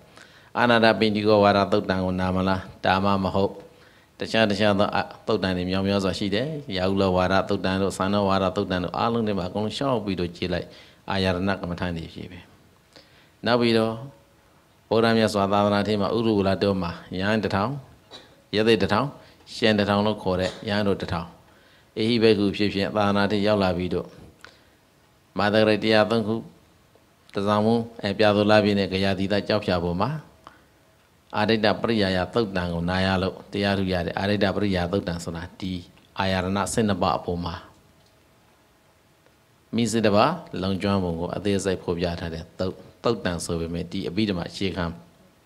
အာနာတာပိဏိကောဝါဒသုတ်တံကိုနာမလားဒါမှမဟုတ်တခြားတခြားသောသုတ်တန်တွေမြောင်များစွာရှိတယ်။ရာဟုလဝါဒသုတ်တန်တို့သာဏဝါဒသုတ်တန်တို့အားလုံးတွေမှာအကုန်လုံးရှောက်ပြီးတော့ကြည့်လိုက်အာရဏကမ္မထန်တွေရှိပြီ။နောက်ပြီးတော့ဗုဒ္ဓမြတ်စွာသာသနာထင်းမှာဥရုဝလာတော်မှာရဟန်းတထောင်ရသေတထောင်ရှင်တထောင်လို့ခေါ်တဲ့ရဟန်းတို့တထောင်အေဟိဘိက္ခုဖြစ်ဖြစ်သာသနာထင်းရောက်လာပြီးတော့မာသရတရားသုံးခုတဇံမုံအပြာသူလာပြင်းတဲ့ကြရာသီတာကြောက်ဖြာပေါ်မှာအာရိတ္တပရိယာယသုတ်တံကိုနာရလို့တရားထူရတဲ့အာရိတ္တပရိယာသုတ်တံဆိုတာဒီအာရဏဆင့်နှစ်ပါးအပေါ်မှာမိစတပါလုံကျွမ်းပုံကိုအသေးစိတ်ဖော်ပြထားတဲ့သုတ်တုတ်တန်ဆိုပေမဲ့ဒီအဘိဓမ္မာအခြေခံ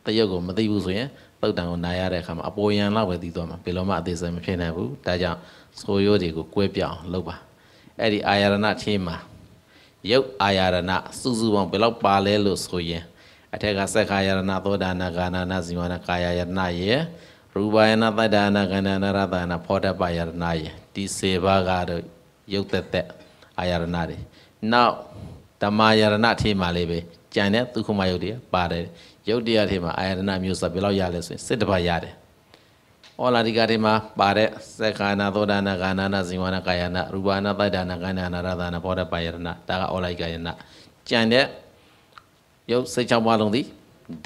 တရုပ်ကိုမသိဘူးဆိုရင်တုတ်တန်ကိုနားရတဲ့အခါမှာအပေါ်ယံလောက်ပဲသိသွားမှာဘယ်လိုမှအသေးစိတ်မဖြစ်နိုင်ဘူးဒါကြောင့်ဆိုရိုးတွေကိုကွဲပြအောင်လုပ်ပါအဲ့ဒီအာရဏထင်းမှာရုပ်အာရဏစုစုပေါင်းဘယ်လောက်ပါလဲလို့ဆိုရင်အထက်ကဆက်ခါယရဏသောဒါနာဂာနာနာဇီဝနာကာယယရဏယေရူပယနာတတ္တာနာကန္နာရတနာ ဖောတပယရဏယေဒီစေပါကတော့ရုပ်သက်သက်အာရဏတွေနောက်ဓမ္မယရဏအထိမှလေးပဲကြံတဲ့သုခမယုတ်တွေပါတယ်ယုတ်တရားတွေမှာအာယတနာမျိုးဆိုဘယ်လောက်ရလဲဆိုရင်စစ်တပါရတယ်ဩလာဒီကတွေမှာပါတဲ့သက္ကာနာသောဒနာဂာနာနာဇိဝနာကာယနာရူပနာပိုက်ဒါနာကန္နာနာရသနာဘောဓပါယရနာဒါကဩလာဒီကယနာကြံတဲ့ယုတ်စိတ်ချောင်းပါလုံးသည်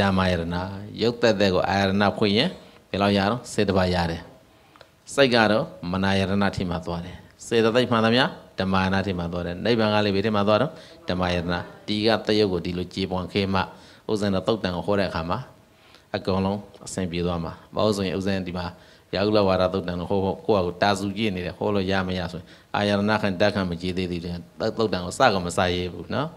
ဓမ္မယရနာယုတ်သက်သက်ကိုအာယရနာဖွင့်ရင်ဘယ်လောက်ရတော့စေတပါရတယ်စိတ်ကတော့မနာယရနာထိမှသွားတယ်စေတသိက်မှန်သမျှဓမ္မာနာထဲမှာသွားတယ်နိဗ္ဗာန်ကလည်းဘယ်ထဲမှာသွားတော့ဓမ္မယတနာဒီကတရုပ်ကိုဒီလိုကြေပွန်ခဲမှဥစဉ်တော့တုတ်တန်ကိုဟောတဲ့အခါမှာအကုန်လုံးအဆင်ပြေသွားမှာဘာလို့ဆိုရင်ဥစဉ်ဒီမှာရာဟုလဝါဒတုတ်တန်ကိုဟောဖို့ကိုယ့်ဟာကိုတာစုကြည့်နေတယ်ဟောလို့ရမရဆိုရင်အာယရဏခံတက်ခံမကြည့်သေးသေးတယ်တုတ်တန်ကိုစကမစရေးဘူးနော်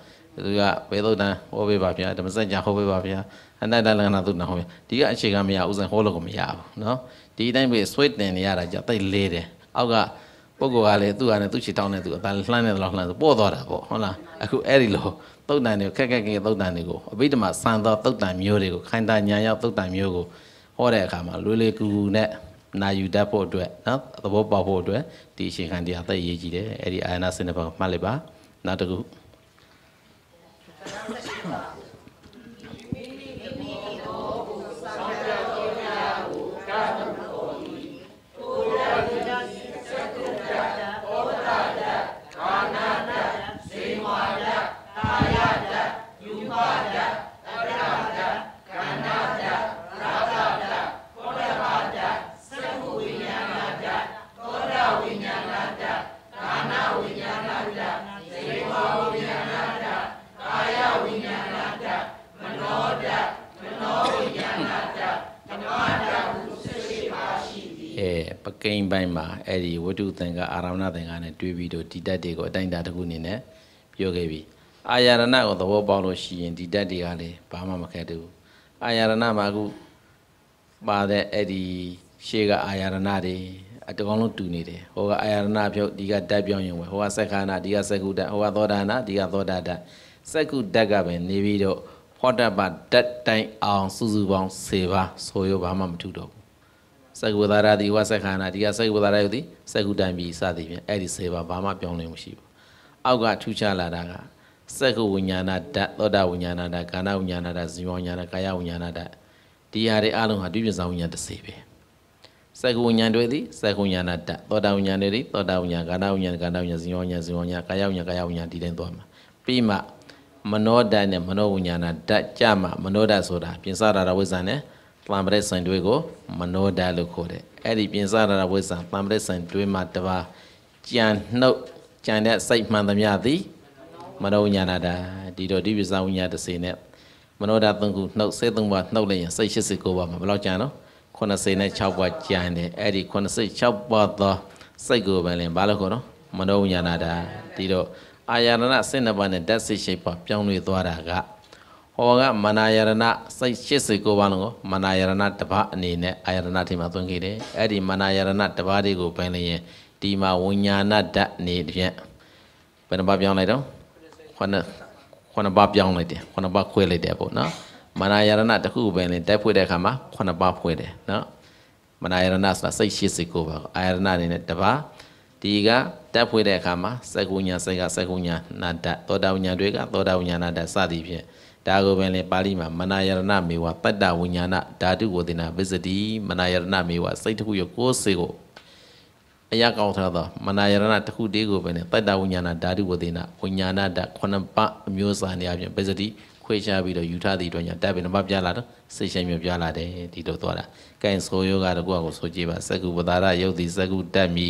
သူကဘေသုတ်တန်ဟောပေးပါဗျာဓမ္မစကြာဟောပေးပါဗျာအနတ္တလက္ခဏာသုတ်တန်ဟောပေးဒီကအခြေခံမရဥစဉ်ဟောလို့ကိုမရဘူးနော်ဒီအတိုင်းပဲဆွေးတင်နေရတာကြတိတ်လေးတယ်အောက်ကပုဂ္ဂိုလ်ကလည်းသူ့ဟာနဲ့သူ့ချစ်တောင်းနဲ့သူ့အတန်လှမ်းနေတယ်လို့လှမ်းဆိုပေါ့သွားတာပေါ့ဟုတ်လားအခုအဲ့ဒီလိုသုတ်တန်တွေကိုခက်ခက်ခဲခဲသုတ်တန်တွေကိုအဘိဓမ္မာစံသောသုတ်တန်မျိုးတွေကိုခိုင်တာညာရောက်သုတ်တန်မျိုးကိုဟောတဲ့အခါမှာလွယ်လွယ်ကူကူနဲ့နာယူတတ်ဖို့အတွက်နော်သဘောပေါက်ဖို့အတွက်ဒီအချိန်ခံတရားသက်ရေးကြည့်တယ်အဲ့ဒီအာယနာစင်တပါမှတ်လိုက်ပါနောက်တစ်ခုကိန်းပိုင်းမှာအဲ့ဒီဝတ္ထုသင်္ကအာရမဏသင်္ကနဲ့တွေးပြီးတော့ဒီတတ်တွေကိုအတိုင်းအတာတစ်ခုအနေနဲ့ပြောခဲ့ပြီအာရဏကိုသဘောပေါက်လို့ရှိရင်ဒီတတ်တွေကလည်းဘာမှမခက်တူအာရဏမှာအခုပါတဲ့အဲ့ဒီရှေ့ကအာရဏတွေအတကောင်လုံးတူနေတယ်ဟိုကအာရဏဖြုတ်ဒီကတက်ပြောင်းရင်ဝယ်ဟိုကစက္ခဏဒီကစက္ခုတဟိုကသောဒါနဒီကသောဒါတစက္ခုတက်ကပဲနေပြီးတော့ဟောတပတတ်တိုင်အောင်စုစုပေါင်း၁၀ပါဆိုရောဘာမှမထူတော့ဘူးစက္ကူဝဒါရတိဝစက္ခာနာဒီကစက္ကူဝဒါရယုတိစက္ကူတံပြီစသည်ဖြင့်အဲ့ဒီ၁၀ပါးဘာမှပြောင်းလဲမှုရှိဘူးအောက်ကထူးခြားလာတာကစက္ကူဝိညာဏဓာတ်သောတာဝိညာဏဓာတ်ကာဏဝိညာဏဓာတ်ဇီဝဝိညာဏကာယဝိညာဏဓာတ်ဒီဟာတွေအလုံးဟာဒုပြဇာဝိညာဏ၁၀ပဲစက္ကူဝိညာဏတွေသည်စက္ကူဝိညာဏဓာတ်သောတာဝိညာဏတွေသည်သောတာဝိညာဏကာဏဝိညာဏကာဏဝိညာဏဇီဝဝိညာဏဇီဝဝိညာဏကာယဝိညာဏကာယဝိညာဏဒီတိုင်းသွားမှာပြီးမှမနောဓာတ်နဲ့မနောဝိညာဏဓာတ်ကြမှာမနောဓာတ်ဆိုတာပြင်စတာတာဝိဇ္ဇာနဲ့တံပရက်ဆိုင်တွေးကိုမနောဓာတ်လို့ခေါ်တယ်အဲ့ဒီပြင်စရတာဝိဇ္ဇာတံပရက်ဆိုင်တွေးမှာတပါကြံနှုတ်ကြံတဲ့စိတ်မှန်သမျှသည်မနောညာနာတာဒီတော့ဒီပစ္စဝိညာတစ်စိနဲ့မနောဓာတ်၃ခုနှုတ်စိတ်၃ပါးနှုတ်လိုက်ရင်စိတ်89ပါးမှာဘယ်လောက်ကြံတော့86ပါးကြံတယ်အဲ့ဒီ86ပါးသောစိတ်ကိုပဲလင်ဘာလို့ခေါ်တော့မနောညာနာတာဒီတော့အာရဏစိတ်နှစ်ပါးနဲ့ဓာတ်စိတ်ရှိပါပြောင်းလဲသွားတာကဟောကမနာယရဏစိတ်89ပါးလုံးကိုမနာယရဏတစ်ပါးအနေနဲ့အာယရဏထိမှာသွင်းခဲ့တယ်အဲ့ဒီမနာယရဏတစ်ပါးတွေကိုပိုင်းလျင်ဒီမှာဝိညာဏဓာတ်အနေဖြင့်ဘယ်နှပါးပြောင်းလိုက်တော့ခုနခုနပါးပြောင်းလိုက်တယ်ခုနပါးခွဲလိုက်တယ်ပေါ့နော်မနာယရဏတစ်ခုပဲလင်တိုက်ဖွဲ့တဲ့အခါမှာခုနပါးဖွဲ့တယ်နော်မနာယရဏဆိုတာစိတ်ရှိစေကိုပါအာယရဏအနေနဲ့တစ်ပါးဒီကတက်ဖွဲ့တဲ့အခါမှာစကုညာစိတ်ကစကုညာနာတ္တသောတာဝညာတွေကသောတာဝညာနာတ္တစသည်ဖြင့်ဒါကိုပင်လေပါဠိမှာမနာယရဏမေဝတတ္တဝိညာဏဓာတုကိုသင်နာပစ္စတိမနာယရဏမေဝစိတ်တစ်ခုရကိုယ်စေကိုအရာကောင်းထားသောမနာယရဏတစ်ခုတည်းကိုပင်လေတတ္တဝိညာဏဓာတုကိုသင်နာဝိညာဏဓာတ်ခုနှစ်ပါးအမျိုးအစားနေရာဖြင့်ပစ္စတိခွေချပြီးတော့ယူထားသည့်အတွက်ညာတပ်ပင်နှမပြလာတော့စိတ်ရှင်မျိုးပြလာတယ်ဒီလိုသွားတာ။ကဲဆိုယောဂတကွာကိုဆိုကြည့်ပါစက္ကုပတာရယုတ်တိစက္ကုတတ်မီ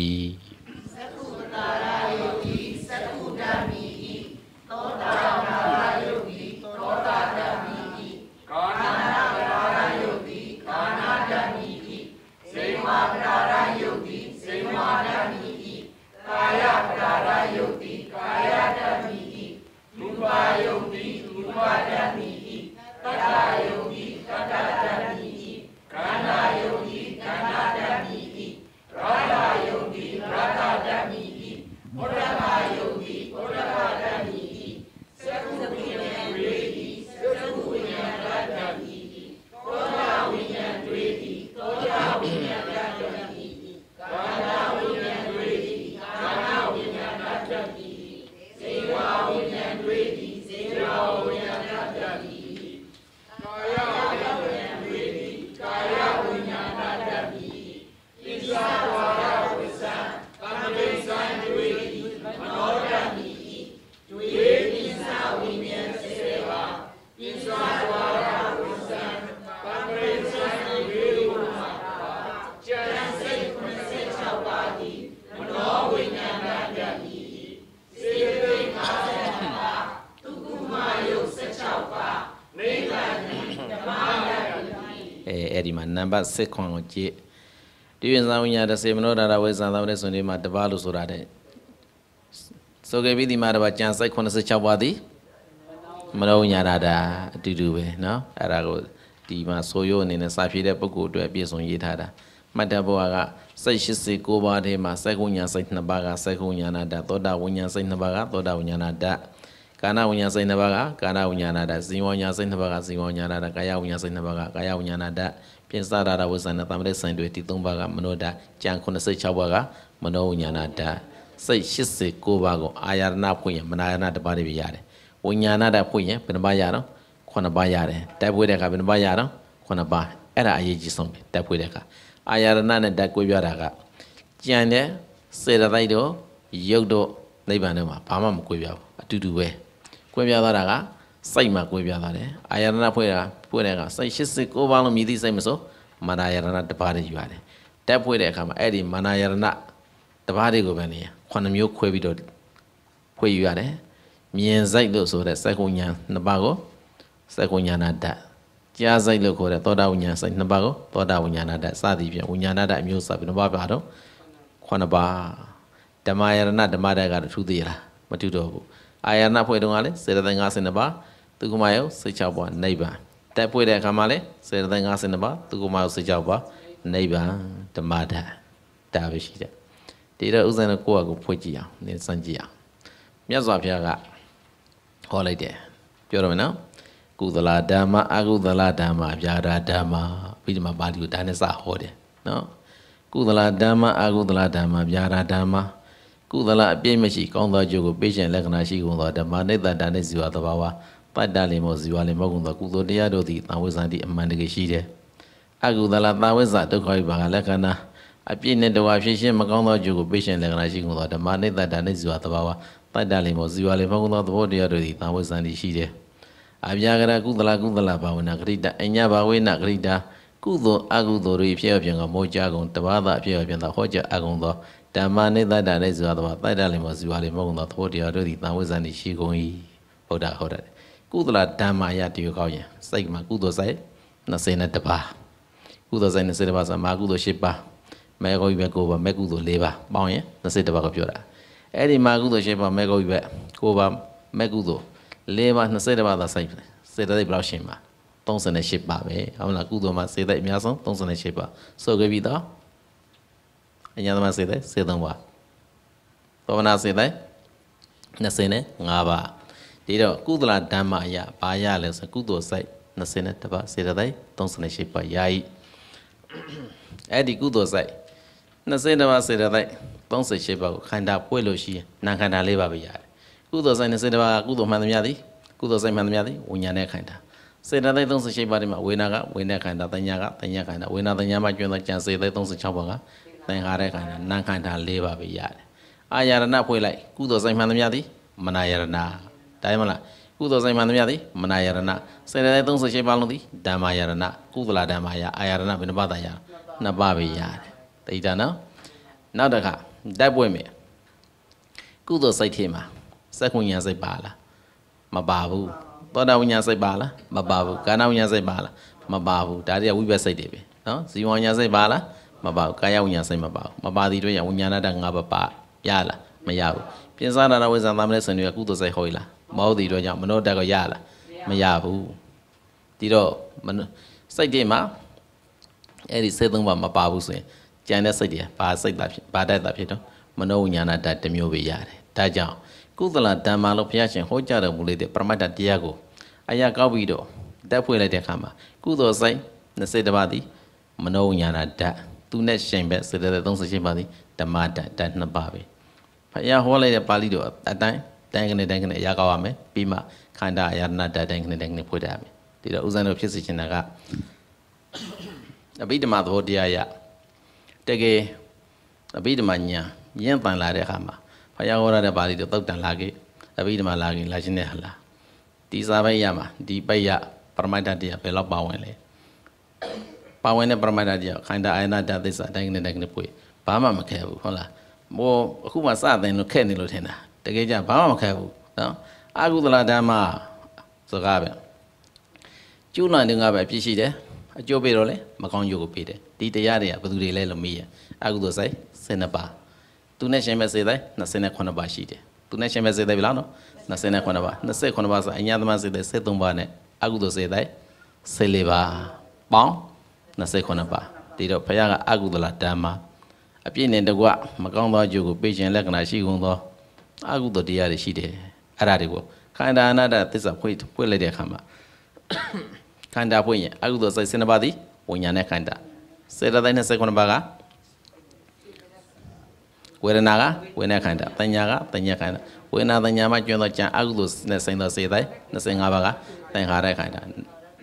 ပတ်6ခွန်ကိုကြည့်တိဝင်သံဝိညာတစေမနောဒါရဝေဇံသံဝိနဲ့ဆိုနေမှာတပါလို့ဆိုတာတဲ့ဆိုကေပိဒီမှာတပါကြံစိုက်86ပါးသည်မနောညာရတာအတူတူပဲเนาะအဲ့ဒါကိုဒီမှာဆိုရိုးအနေနဲ့စာဖြည့်တဲ့ပုဂ္ဂိုလ်အတွက်ပြည့်စုံရေးထားတာမှတ်တဘဝကစိတ်89ပါးထဲမှာစိတ်ကုညာစိတ်2ပါးကစိတ်ကုညာနာတသောတာဝိညာဉ်စိတ်2ပါးကသောတာဝိညာနာတကာနဝိညာဉ်စိတ်2ပါးကကာနဝိညာနာတဇီဝဝိညာဉ်စိတ်2ပါးကဇီဝဝိညာနာတကာယဝိညာဉ်စိတ်2ပါးကကာယဝိညာနာတပြင်စရတာဝဇဏသမရိဆိုင်တွေဒီ၃ပါးကမနောဓာတ်ကြံ86ပါးကမနောဉာဏဓာတ်စိတ်89ပါးကိုအာရဏဖွင့်ရင်မနာရဏတစ်ပါးတွေပြရတယ်ဝိညာဏဓာတ်ဖွင့်ရင်ဘယ်နှပါးရတော့ခုနှစ်ပါးရတယ်တိုက်ပွဲတဲ့အခါဘယ်နှပါးရတော့ခုနှစ်ပါးအဲ့ဒါအရေးကြီးဆုံးပဲတိုက်ပွဲတဲ့အခါအာရဏနဲ့ဓာတ်ကိုပြတာကကြံတဲ့စေတသိက်တို့ရုပ်တို့နိဗ္ဗာန်တို့မှာဘာမှမကိုပြဘူးအတူတူပဲကိုပြသွားတာကစိတ်မှာကွဲပြားလာတယ်အာယတနာဖွဲ့တာဖွဲ့တဲ့အခါစိတ်89ပါးလုံးမြည်သည့်စိတ်မဆိုမာနာယတနာတစ်ပါးတည်းယူရတယ်တက်ဖွဲ့တဲ့အခါမှာအဲ့ဒီမာနာယတနာတစ်ပါးတည်းကိုပဲနေခုနှစ်မျိုးခွဲပြီးတော့ဖွဲ့ယူရတယ်မြင်စိတ်လို့ဆိုတဲ့စိတ်ကုညာနှစ်ပါးကိုစိတ်ကုညာနာဓာတ်ကြားစိတ်လို့ခေါ်တဲ့သောတာဝိညာဉ်စိတ်နှစ်ပါးကိုသောတာဝိညာဏဓာတ်စသည်ဖြင့်ဝိညာဏဓာတ်အမျိုးအစားပြီးနှစ်ပါးပါတော့ခုနှစ်ပါးဓမ္မယရဏဓမ္မဓာတ်ကတော့ထူးသေးလားမထူးတော့ဘူးအာယရဏဖွဲ့တုန်းကလည်းစေတသိက်52ပါးသူကမယော16ပါးနိဗ္ဗာန်တက်ပွေတဲ့အခါမှာလဲစေတသိက်52ပါးသူကမယော16ပါးနိဗ္ဗာန်ဓမ္မတာဒါပဲရှိတယ်ဒီတော့ဥစဉ်ကိုယ့်အကိုဖွင့်ကြည့်အောင်နင်းစမ်းကြည့်အောင်မြတ်စွာဘုရားကဟောလိုက်တယ်ပြောတော့မယ်နော်ကုသလဓမ္မအကုသလဓမ္မဗျာဒဓမ္မပြီးဒီမှာပါဠိကိုဒါနဲ့စဟောတယ်နော်ကုသလဓမ္မအကုသလဓမ္မဗျာဒဓမ္မကုသလအပြည့်မရှိကောင်းသောကျိုးကိုပေးခြင်းလက္ခဏာရှိကုန်သောဓမ္မနိတ္တတနိစီဝသဘာဝပတ္တလင်မောဇီဝလင်မောကုံသောကုသိုလ်တရားတို့သည်သာဝိဇ္ဇာတိအမှန်တကယ်ရှိတယ်အကုသလသာဝိဇ္ဇာဒုက္ခဝိပါကလက္ခဏာအပြည့်နဲ့တဝါဖြစ်ရှင်းမကောင်းသောကျိုးကိုပိရှင်လက္ခဏာရှိကုန်သောဓမ္မနိတ္တဒါနိဇီဝသဘာဝပတ္တလင်မောဇီဝလင်မောကုံသောသဘောတရားတို့သည်သာဝိဇ္ဇာတိရှိတယ်အပြာကရကုသလကုသလဘာဝနာဂရိတအညဘာဝေနဂရိတာကုသိုလ်အကုသိုလ်၏ဖြစ်အပြင်ကမောကြကုန်တဘာသာအဖြစ်အပြင်သာဟောကြားအကုန်သောဓမ္မနိတ္တဒါနိဇီဝသဘာဝပတ္တလင်မောဇီဝလင်မောကုံသောသဘောတရားတို့သည်သာဝိဇ္ဇာတိရှိကုန်၏ဗုဒ္ဓဟောတာကုသလဓမ္မာယတယောကောင်းရင်စိတ်မှာကုသိုလ်စိတ်20နဲ့တပါကုသိုလ်စိတ်20တပါဆိုမာကုသိုလ်10ပါမဲကောကြီးပဲ9ပါမဲကုသိုလ်4ပါပေါင်းရင်20တပါကိုပြောတာအဲ့ဒီမာကုသိုလ်10ပါမဲကောကြီးပဲ9ပါမဲကုသိုလ်4ပါ20တပါသာစိတ်စေတသိက်ဘယ်လောက်ရှင်ပါ38ပါပဲဟုတ်လားကုသိုလ်မှာစေတသိက်အများဆုံး38ပါဆိုခဲ့ပြီးတော့အညာသမစေတသိက်73ပါသောဝနာစေတသိက်25ပါဒီတော့ကုသလဓမ္မအရာဘာရလဲဆိုကုသိုလ်စိတ်21ပါးစေတသိက်38ပါးယာယီအဲ့ဒီကုသိုလ်စိတ်21ပါးစေတသိက်38ပါးကိုခန္ဓာပွေ့လို့ရှိရင်နာခန္ဓာ၄ပါးပဲရတယ်ကုသိုလ်စိတ်21ပါးကကုသိုလ်မှန်သမျှသည်ကုသိုလ်စိတ်မှန်သမျှသည်ဝိညာဉ်နဲ့ခန္ဓာစေတသိက်38ပါးဒီမှာဝေနာကဝေနာခန္ဓာတညာကတညာခန္ဓာဝေနာတညာမှာကျွမ်းသောကြံစေတသိက်36ပါးကသင်္ခါရခန္ဓာနာခန္ဓာ၄ပါးပဲရတယ်အာရဏဖွဲ့လိုက် ကုသိုလ်စိတ်မှန်သမျှသည်မနာယရဏဒါမှမလားကုသိုလ်စိတ်မှန်သမျှသည်မနာယရဏစေတသိက်38ပါးလုံးသည်ဓမ္မယရဏကုသလဓမ္မယအာယရဏဘယ်နှပါးသာရနှစ်ပါးပဲရတယ်တိတ်တာနော်နောက်တစ်ခါတိုက်ပွဲမယ်ကုသိုလ်စိတ်ထဲမှာစက္ကုညာစိတ်ပါလားမပါဘူးသောတာဝိညာစိတ်ပါလားမပါဘူးကာနဝိညာစိတ်ပါလားမပါဘူးဒါတွေကဝိပဿစိတ်တွေပဲနော်ဇီဝဝိညာစိတ်ပါလားမပါဘူးကာယဝိညာစိတ်မပါဘူးမပါသည်တို့ရဝိညာဏတငါးပါးပါရလားမရဘူးပြင်စားတာဝိဇ္ဇာသမဏေဆိုရင်ကုသိုလ်စိတ်ဟောလားမဟုတ်သေးတော့ကြောင့်မနောတတ်ကိုရလားမရဘူးဒီတော့စိတ်တွေမှာအဲ့ဒီစိတ်သုံးပါမပါဘူးဆိုရင်ကြံတဲ့စိတ်တွေဘာစိတ်သာဖြစ်ဘာတတ်တာဖြစ်တော့မနောဝိညာဏတတ်တစ်မျိုးပဲရတယ်ဒါကြောင့်ကုသလဓမ္မလို့ဘုရားရှင်ဟောကြားတော်မူလေတဲ့ပရမတ္တတရားကိုအရာကောက်ပြီးတော့တက်ဖွဲ့လိုက်တဲ့အခါမှာ ကုသိုလ်စိတ်20တပါးသည်မနောဝိညာဏဓာတ်သူနဲ့ရှင်ပဲစေတသိက်38ပါးသည်ဓမ္မဓာတ်ဓာတ်2ပါးပဲဘုရားဟောလိုက်တဲ့ပါဠိတော်အတိုင်းတိုင်းကနေတိုင်းကနေအရာကောက်ရမယ်ပြီးမှခန္ဓာအရာနာတိုင်းကနေတိုင်းကနေဖွင့်တတ်ရမယ်ဒီတော့ဥစဉ်တို့ဖြစ်စေချင်တာကအဘိဓမ္မာသဘောတရားရတကယ်အဘိဓမ္မာညာရင့်ပန်လာတဲ့အခါမှာဖယားဟောရတဲ့ပါဠိတို့တောက်တန်လာခဲ့အဘိဓမ္မာလာခဲ့လာခြင်းနဲ့ဟလားဒီစာပိုက်ရမှာဒီပိုက်ရပရမိတ်တရားဘယ်လောက်ပါဝင်လဲပါဝင်တဲ့ပရမိတ်တရားခန္ဓာအာယနာတသစ္စာတိုင်းကနေတိုင်းကနေပွေဘာမှမခဲဘူးဟုတ်လားမောအခုမှစတဲ့လို့ခက်နေလို့ထင်တာတကယ်ကြဘာမှမခက်ဘူးနော်အကုသလဓမ္မစကားပဲကျူးလွန်တဲ့ငါပဲပြည့်ရှိတယ်အကျိုးပေးတော့လေမကောင်းကျိုးကိုပေးတယ်ဒီတရားတွေကဘယ်သူတွေလဲလို့မေးရအကုသိုလ်ဆိုင်12ပါးသူနဲ့ရှင်မဲ့စေတိုင်း29ပါးရှိတယ်သူနဲ့ရှင်မဲ့စေတိုင်းပြီလားနော်29ပါး29ပါးဆိုအညာသမစေတိုင်း73ပါးနဲ့အကုသိုလ်စေတိုင်း14ပါးပေါင်း29ပါးဒီတော့ဘုရားကအကုသလဓမ္မအပြည့်နဲ့တကွမကောင်းသောအကျိုးကိုပေးခြင်းလက္ခဏာရှိကုန်သောအကုသိုလ်တရားတွေရှိတယ်အဲ့ဒါတွေကိုခန္ဓာအနာတ္တသစ္စာဖွင့်ဖွင့်လိုက်တဲ့အခါမှာခန္ဓာဖွင့်ရင်အကုသိုလ်စိတ်7ပါးသည်ဝိညာဉ်နဲ့ခန္ဓာစေတသိက်29ပါးကဝေဒနာကဝေဒနာခန္ဓာတဏှာကတဏှာခန္ဓာဝေဒနာတဏှာမှာကျွမ်းသောကြံအကုသိုလ်နဲ့ဆိုင်သောစေတသိက်25ပါးကသင်္ခါရခန္ဓာ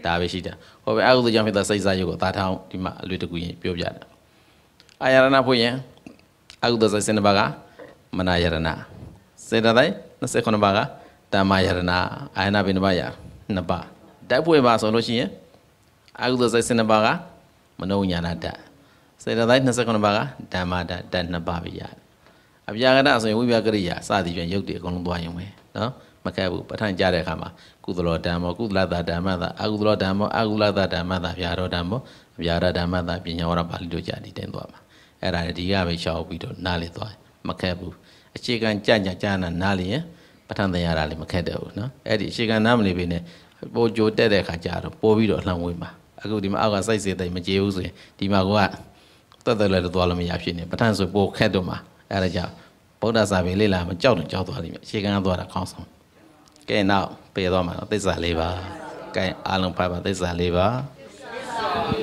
ဒါပဲရှိတာဟောပဲအကုသိုလ်ကြောင့်ဖြစ်သောစိတ်စားရုပ်ကိုသာထောင်ဒီမှာအလွေတကူရင်ပြောပြတာအာယရဏဖွင့်ရင်အကုသိုလ်စိတ်7ပါးကမနာယရဏစေတသိက်29ပါးကတမ္မာယရဏအာယနာပိနပါယ2ပါးတိုက်ပွဲပါဆိုလို့ရှိရင်အာဟုသောစိတ်7ပါးကမနောဉာဏဓာတ်စေတသိက်29ပါးကဓမ္မဓာတ်ဓာတ်2ပါးပဲရတယ်အပြာကရဆိုရင်ဝိပါကရိယာစသည်ဖြင့်ရုပ်တွေအကုန်လုံးသွားရင်ပဲနော်မခက်ဘူးပဋ္ဌာန်းကြတဲ့အခါမှာကုသလောဓမ္မောကုသလတာဓမ္မတာအကုသလောဓမ္မောအကုသလတာဓမ္မတာဗျာရောဓမ္မောဗျာရဓမ္မတာပညာဝရပါဠိတို့ကြဒီတင်သွားမှာအဲ့ဒါဒီကပဲရှောက်ပြီးတော့နားလေသွားမခက်ဘူးအခြေခံကြကြကြာနာနားလေရင်ပဋ္ဌာန်းတရားတာလည်းမခက်တော့ဘူးနော်အဲ့ဒီအခြေခံနားမနေပြီနဲ့ပိုကြိုတက်တဲ့ခါကျတော့ပို့ပြီးတော့လှမ်းဝေးမှာအခုဒီမှာအောက်ကစိုက်စေတိတ်မကြေဘူးဆိုရင်ဒီမှာကိုကတက်တက်လဲတော့သွားလို့မရဖြစ်နေပဋ္ဌာန်းဆိုပို့ခက်တော့မှာအဲ့ဒါကြောင့်ဗုဒ္ဓစာပေလေ့လာမကြောက်တော့ကြောက်သွားလိမ့်မယ်အခြေခံကသွားတာခေါင်းဆောင်ကဲနောက်ပြေသွားမှာနော်သစ္စာလေးပါကဲအားလုံးဖတ်ပါသစ္စာလေးပါသစ္စာလေးပါ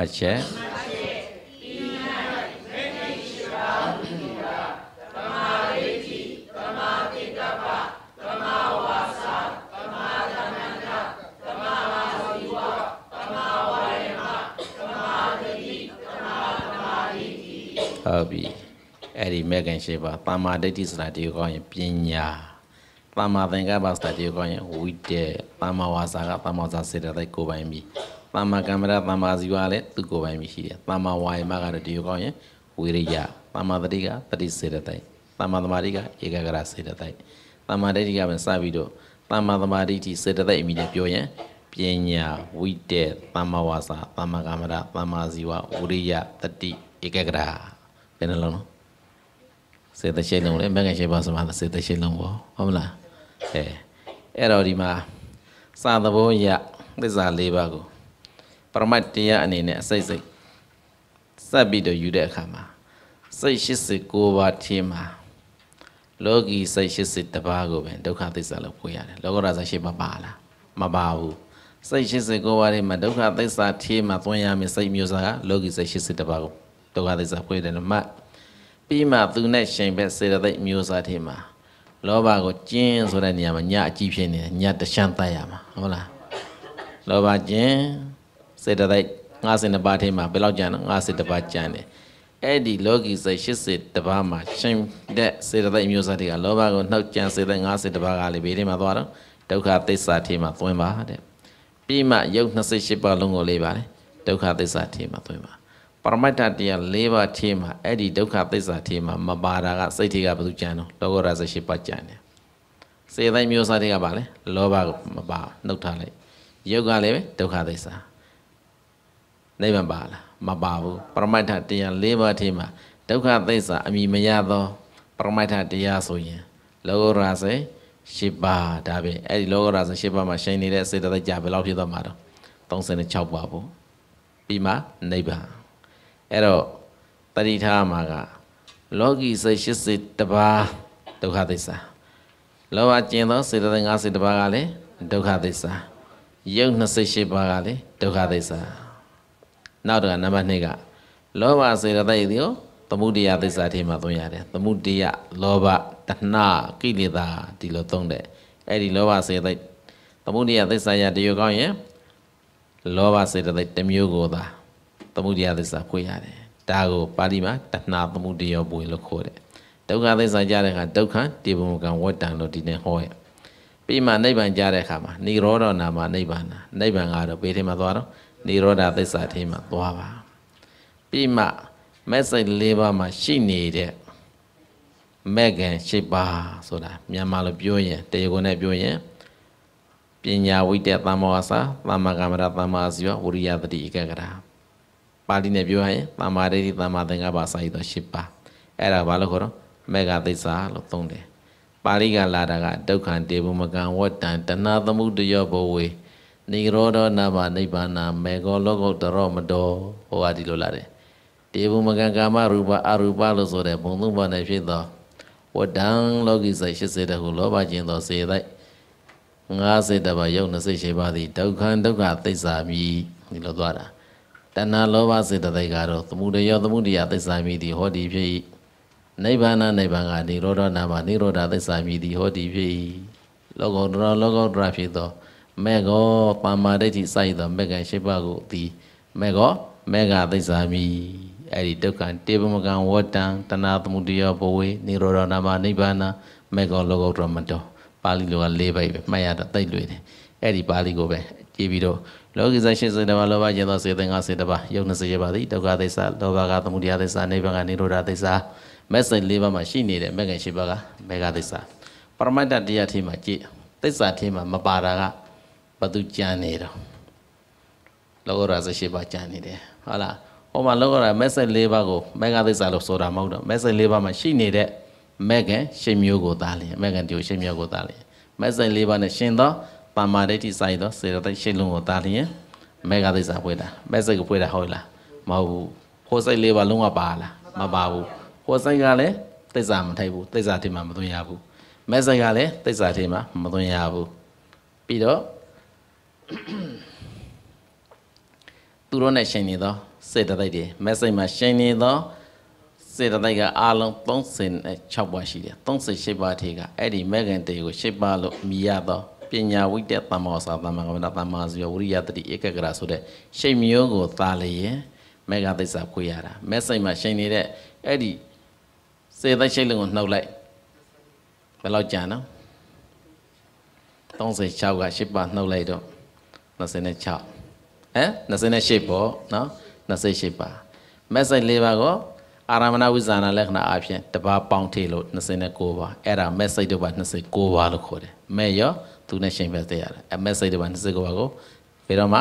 မှတ်ချက်ဟုတ်ပြီအဲ့ဒီမဲ့ခင်ရှိပါတမ္မာဒိဋ္ဌိဆိုတာဒီကောင်းရင်ပညာတမ္မာသင်္ကပ္ပဆိုတာဒီကောင်းရင်ဝိတ္တတမ္မာဝါစာကတမ္မာစာစေတသိက်ကိုပိုင်ပြီပါမကမ္မရာပါမဇီဝလည်းသူကိုယ်ပိုင်ရှိတယ်ပါမဝါယမကတော့ဒီလိုကောင်းရင်ဝိရိယပါမတတိကတတိစေတသိက်ပါမသမာဓိကဧကဂရစေတသိက်ပါမဒိဋ္ဌိကပဲစပြီးတော့ပါမသမာဓိတိစေတသိက်အမိနဲ့ပြောရင်ပညာဝိတေပါမဝါစာပါမကမ္မရာပါမဇီဝဝိရိယတတိဧကဂရဘယ်နှလုံးလဲစေတရှိလုံးလေမဂ္ဂရှိပါစမစေတရှိလုံးပေါ့ဟုတ်မလားအဲအဲ့တော့ဒီမှာစာသဘောရသစ္စာ၄ပါးကိုပရမတ်တရားအနေနဲ့အစိတ်စိတ်စပ်ပြီးတော့ယူတဲ့အခါမှာ စိတ်89ပါးထင်းမှာလောကီစိတ်80ပါးကိုပဲဒုက္ခသစ္စာလို့ဖွေရတယ်လောကရာဇာရှိမပါလားမပါဘူးစိတ်89ပါးတွေမှာဒုက္ခသစ္စာထင်းမှာသွင်းရမယ့်စိတ်မျိုးစားကလောကီစိတ်80ပါးကိုဒုက္ခသစ္စာဖွေတယ်လို့မှတ်ပြီးမှသူနဲ့ရှင်ပဲစေတသိက်မျိုးစားထင်းမှာလောဘကိုကျင်းဆိုတဲ့နေရာမှာညအကြည့်ဖြစ်နေတယ်ညတရှမ်းတတ်ရမှာဟုတ်လားလောဘကျင်းစေတသိက်52ပါးထဲမှာဘယ်လောက်ကျန်တော့52ပါးကျန်တယ်အဲ့ဒီလောကီစိတ်80ပါးမှာရှင်တဲ့စေတသိက်မျိုးစားတွေကလောဘကိုနှောက်ကြံစေတဲ့50ပါးကလည်းဘေးထဲမှာသွားတော့ဒုက္ခသစ္စာထဲမှာသွင်းပါတဲ့ပြီးမှယုတ်28ပါးလုံးကိုလေးပါတယ်ဒုက္ခသစ္စာထဲမှာသွင်းပါပရမတ္တတရား၄ပါးထဲမှာအဲ့ဒီဒုက္ခသစ္စာထဲမှာမပါတာကစိတ်တွေကဘာလို့ကြံတော့လောကုတ္တရာ18ပါးကြံတယ်စေတသိက်မျိုးစားတွေကပါလေလောဘကိုမပါနှုတ်ထားလိုက်ယုတ်ကလည်းပဲဒုက္ခသစ္စာနိဗ္ဗာန်ပါလားမပါဘူးပရမတ္ထတရား၄ပါးထဲမှာဒုက္ခသစ္စာ အမိမရသောပရမတ္ထတရားဆိုရင်လောကရာစေ၈ပါးဒါပဲအဲ့ဒီလောကရာစေ၈ပါးမှာရှင်နေတဲ့စေတသိက်ကြဘယ်လောက်ဖြစ်သွားမှာတော့36ပါပေါ့ပြီးမှနိဗ္ဗာန်အဲ့တော့တတိထားမှာက လောကီစိတ်80တပါးဒုက္ခသစ္စာလောဘကျင်သောစေတသိက်50တပါးကလည်းဒုက္ခသစ္စာယုတ်28ပါးကလည်းဒုက္ခသစ္စာနောက်တစ်ခါနံပါတ်2ကလောဘစေတသိက်သည်သမုဒိယသစ္စာထဲမှာသုံးရတယ်သမုဒိယလောဘတဏှာကိလေသာဒီလိုသုံးတယ်အဲ့ဒီလောဘစေတသိက်သမုဒိယသစ္စာရတရကောင်းရင်လောဘစေတသိက်တစ်မျိုးကိုသာသမုဒိယသစ္စာဖွင့်ရတယ်ဒါကိုပါဠိမှာတဏှာသမုဒိယပွေလို့ခေါ်တယ်ဒုက္ခသစ္စာကြတဲ့အခါဒုက္ခတေဘုံကံဝတ္တံလို့ဒီနေ့ဟောရဲ့ပြီးမှနိဗ္ဗာန်ကြတဲ့အခါမှာនិရောဓနာမှာနိဗ္ဗာန်နာနိဗ္ဗာန်ကတော့ဘေးထဲမှာသွားတော့နိရောဓသစ္စာထဲမှာသွားပါပြီးမှမက်စိတ်၄ပါးမှာရှိနေတဲ့မက်ကန်၈ပါးဆိုတာမြန်မာလိုပြောရင်တေကုံနဲ့ပြောရင်ပညာဝိတ္တသမ္မောစာသမ္မာကမ္မရာသမ္မာစီဝဝိရိယတတိဧကဂရာပါဠိနဲ့ပြောရရင်သမ္မာဒိဋ္ဌိသမ္မာသင်္ကပ္ပစာရည်သော၈ပါးအဲ့ဒါဘာလို့ခေါ်တော့မက်ကသစ္စာလို့သုံးတယ်ပါဠိကလာတာကဒုက္ခံတေဘုမကံဝတ္တံတဏှာသမှုတယောဘဝေနိရောဓနာမနိဗ္ဗာန်မေဃောလောကုတ္တရောမတော်ဟောဟာဒီလိုလာတယ်တေဘုမကံကာမရူပအရူပလို့ဆိုတဲ့ဘုံသုံးပါးနဲ့ဖြစ်သောဝဒံလောကိစိတ်80တခုလောဘကျင်သောစေတိုက်50တပါးယုံ20ရှိပါသည်ဒုက္ခံဒုက္ခသိစ္စာမိဒီလိုသွားတာတဏှာလောဘစေတသိက်ကတော့သမှုတရောသမှုတရာသိစ္စာမိသည်ဟောဒီဖြစ်၏နိဗ္ဗာန်နိဗ္ဗာန်ကနိရောဓနာမနိရောဓသိစ္စာမိသည်ဟောဒီဖြစ်၏လောကုတ္တရာလောကုတ္တရာဖြစ်သောမေဃောပါမာဒိဋ္ဌိစိုက်သောမေဃံရှိပါကိုသည်မေဃောမေဃသိစ္ဆာမိအဲ့ဒီဒုက္ခတေပမကံဝတ္တံတဏသမှုတယောဘဝေနိရောဓနာမနိဗ္ဗာန်မေဃောလောကုတ္တရမတောပါဠိလိုက၄ပိုက်ပဲမှတ်ရတာသိလွယ်တယ်အဲ့ဒီပါဠိကိုပဲကြည့်ပြီးတော့လောကိစ္စ80တပါးလောဘကျင်သောစေတနာ80တပါးယုံ20ရပါသည်ဒုက္ခသစ္စာလောဘကသမှုတရားသစ္စာနိဗ္ဗာန်ကနိရောဓသစ္စာမက်ဆေ့၄ပါးမှာရှိနေတဲ့မေဃံ၈ပါးကမေဃသစ္စာပရမတ္တတရားထီမှာကြည့်သစ္စာထီမှာမပါတာကဘသူကြံနေတော့လောကရာ18ပါးကြံနေတယ်ဟုတ်လားဟောမှာလောကရာမက်ဆက်၄ပါးကိုမက္ကသစ္စာလို့ဆိုတာမဟုတ်တော့မက်ဆက်၄ပါးမှာရှိနေတဲ့မက္ကန်ရှင်မျိုးကိုသားလျင်မက္ကန်တူရှင်မျိုးကိုသားလျင်မက်ဆက်၄ပါးနဲ့ရှင်သောပါမာဒိဋ္ဌိဆိုင်သောစေတသိက်ရှင်လုံးကိုသားလျင်မက္ကသစ္စာဖွေတာမက်ဆက်ကဖွေတာဟုတ်လားမဟုတ်ဘူးခိုးစိတ်၄ပါးလုံးဝပါလားမပါဘူးခိုးစိတ်ကလည်းသိစ္စာမထိုက်ဘူးသိစ္စာထင်မှမသွင်းရဘူးမက်ဆက်ကလည်းသိစ္စာထင်မှမသွင်းရဘူးပြီးတော့သူတို့နဲ့ရှင်နေသောစေတသိက်တွေမက်ဆေ့မှာရှင်နေသောစေတသိက်ကအားလုံး36ပါးရှိတယ်38ပါးထေကအဲ့ဒီမေခင်တေကို8ပါးလို့မြည်ရသောပညာဝိတ္တသမ္မောသာသမ္မာကမ္မတာသမ္မာဇီဝဝိရိယတတိဧကဂရဆိုတဲ့ရှိတ်မျိုးကိုသာလျင်မေဃသစ္စာဖွေရတာမဲ့စိတ်မှာရှိနေတဲ့အဲ့ဒီစေသက်ရှိတ်လုံးကိုနှုတ်လိုက်ဘယ်လောက်ကြာနော်36က8ပါနှုတ်လိုက်တော့26ဟမ်28ပေါ့နော်28ပါ message ၄ပါးကိုအာရမဏဝိဇာဏလက္ခဏာအပြင်တပါးပေါင်းထည့်လို့29ပါအဲ့ဒါ message တို့ပါ29ပါလို့ခေါ်တယ်မဲ့ရောသူနဲ့ရှင်ပဲသိရတယ်အ message တို့ပါ29ပါကိုဘယ်တော့မှ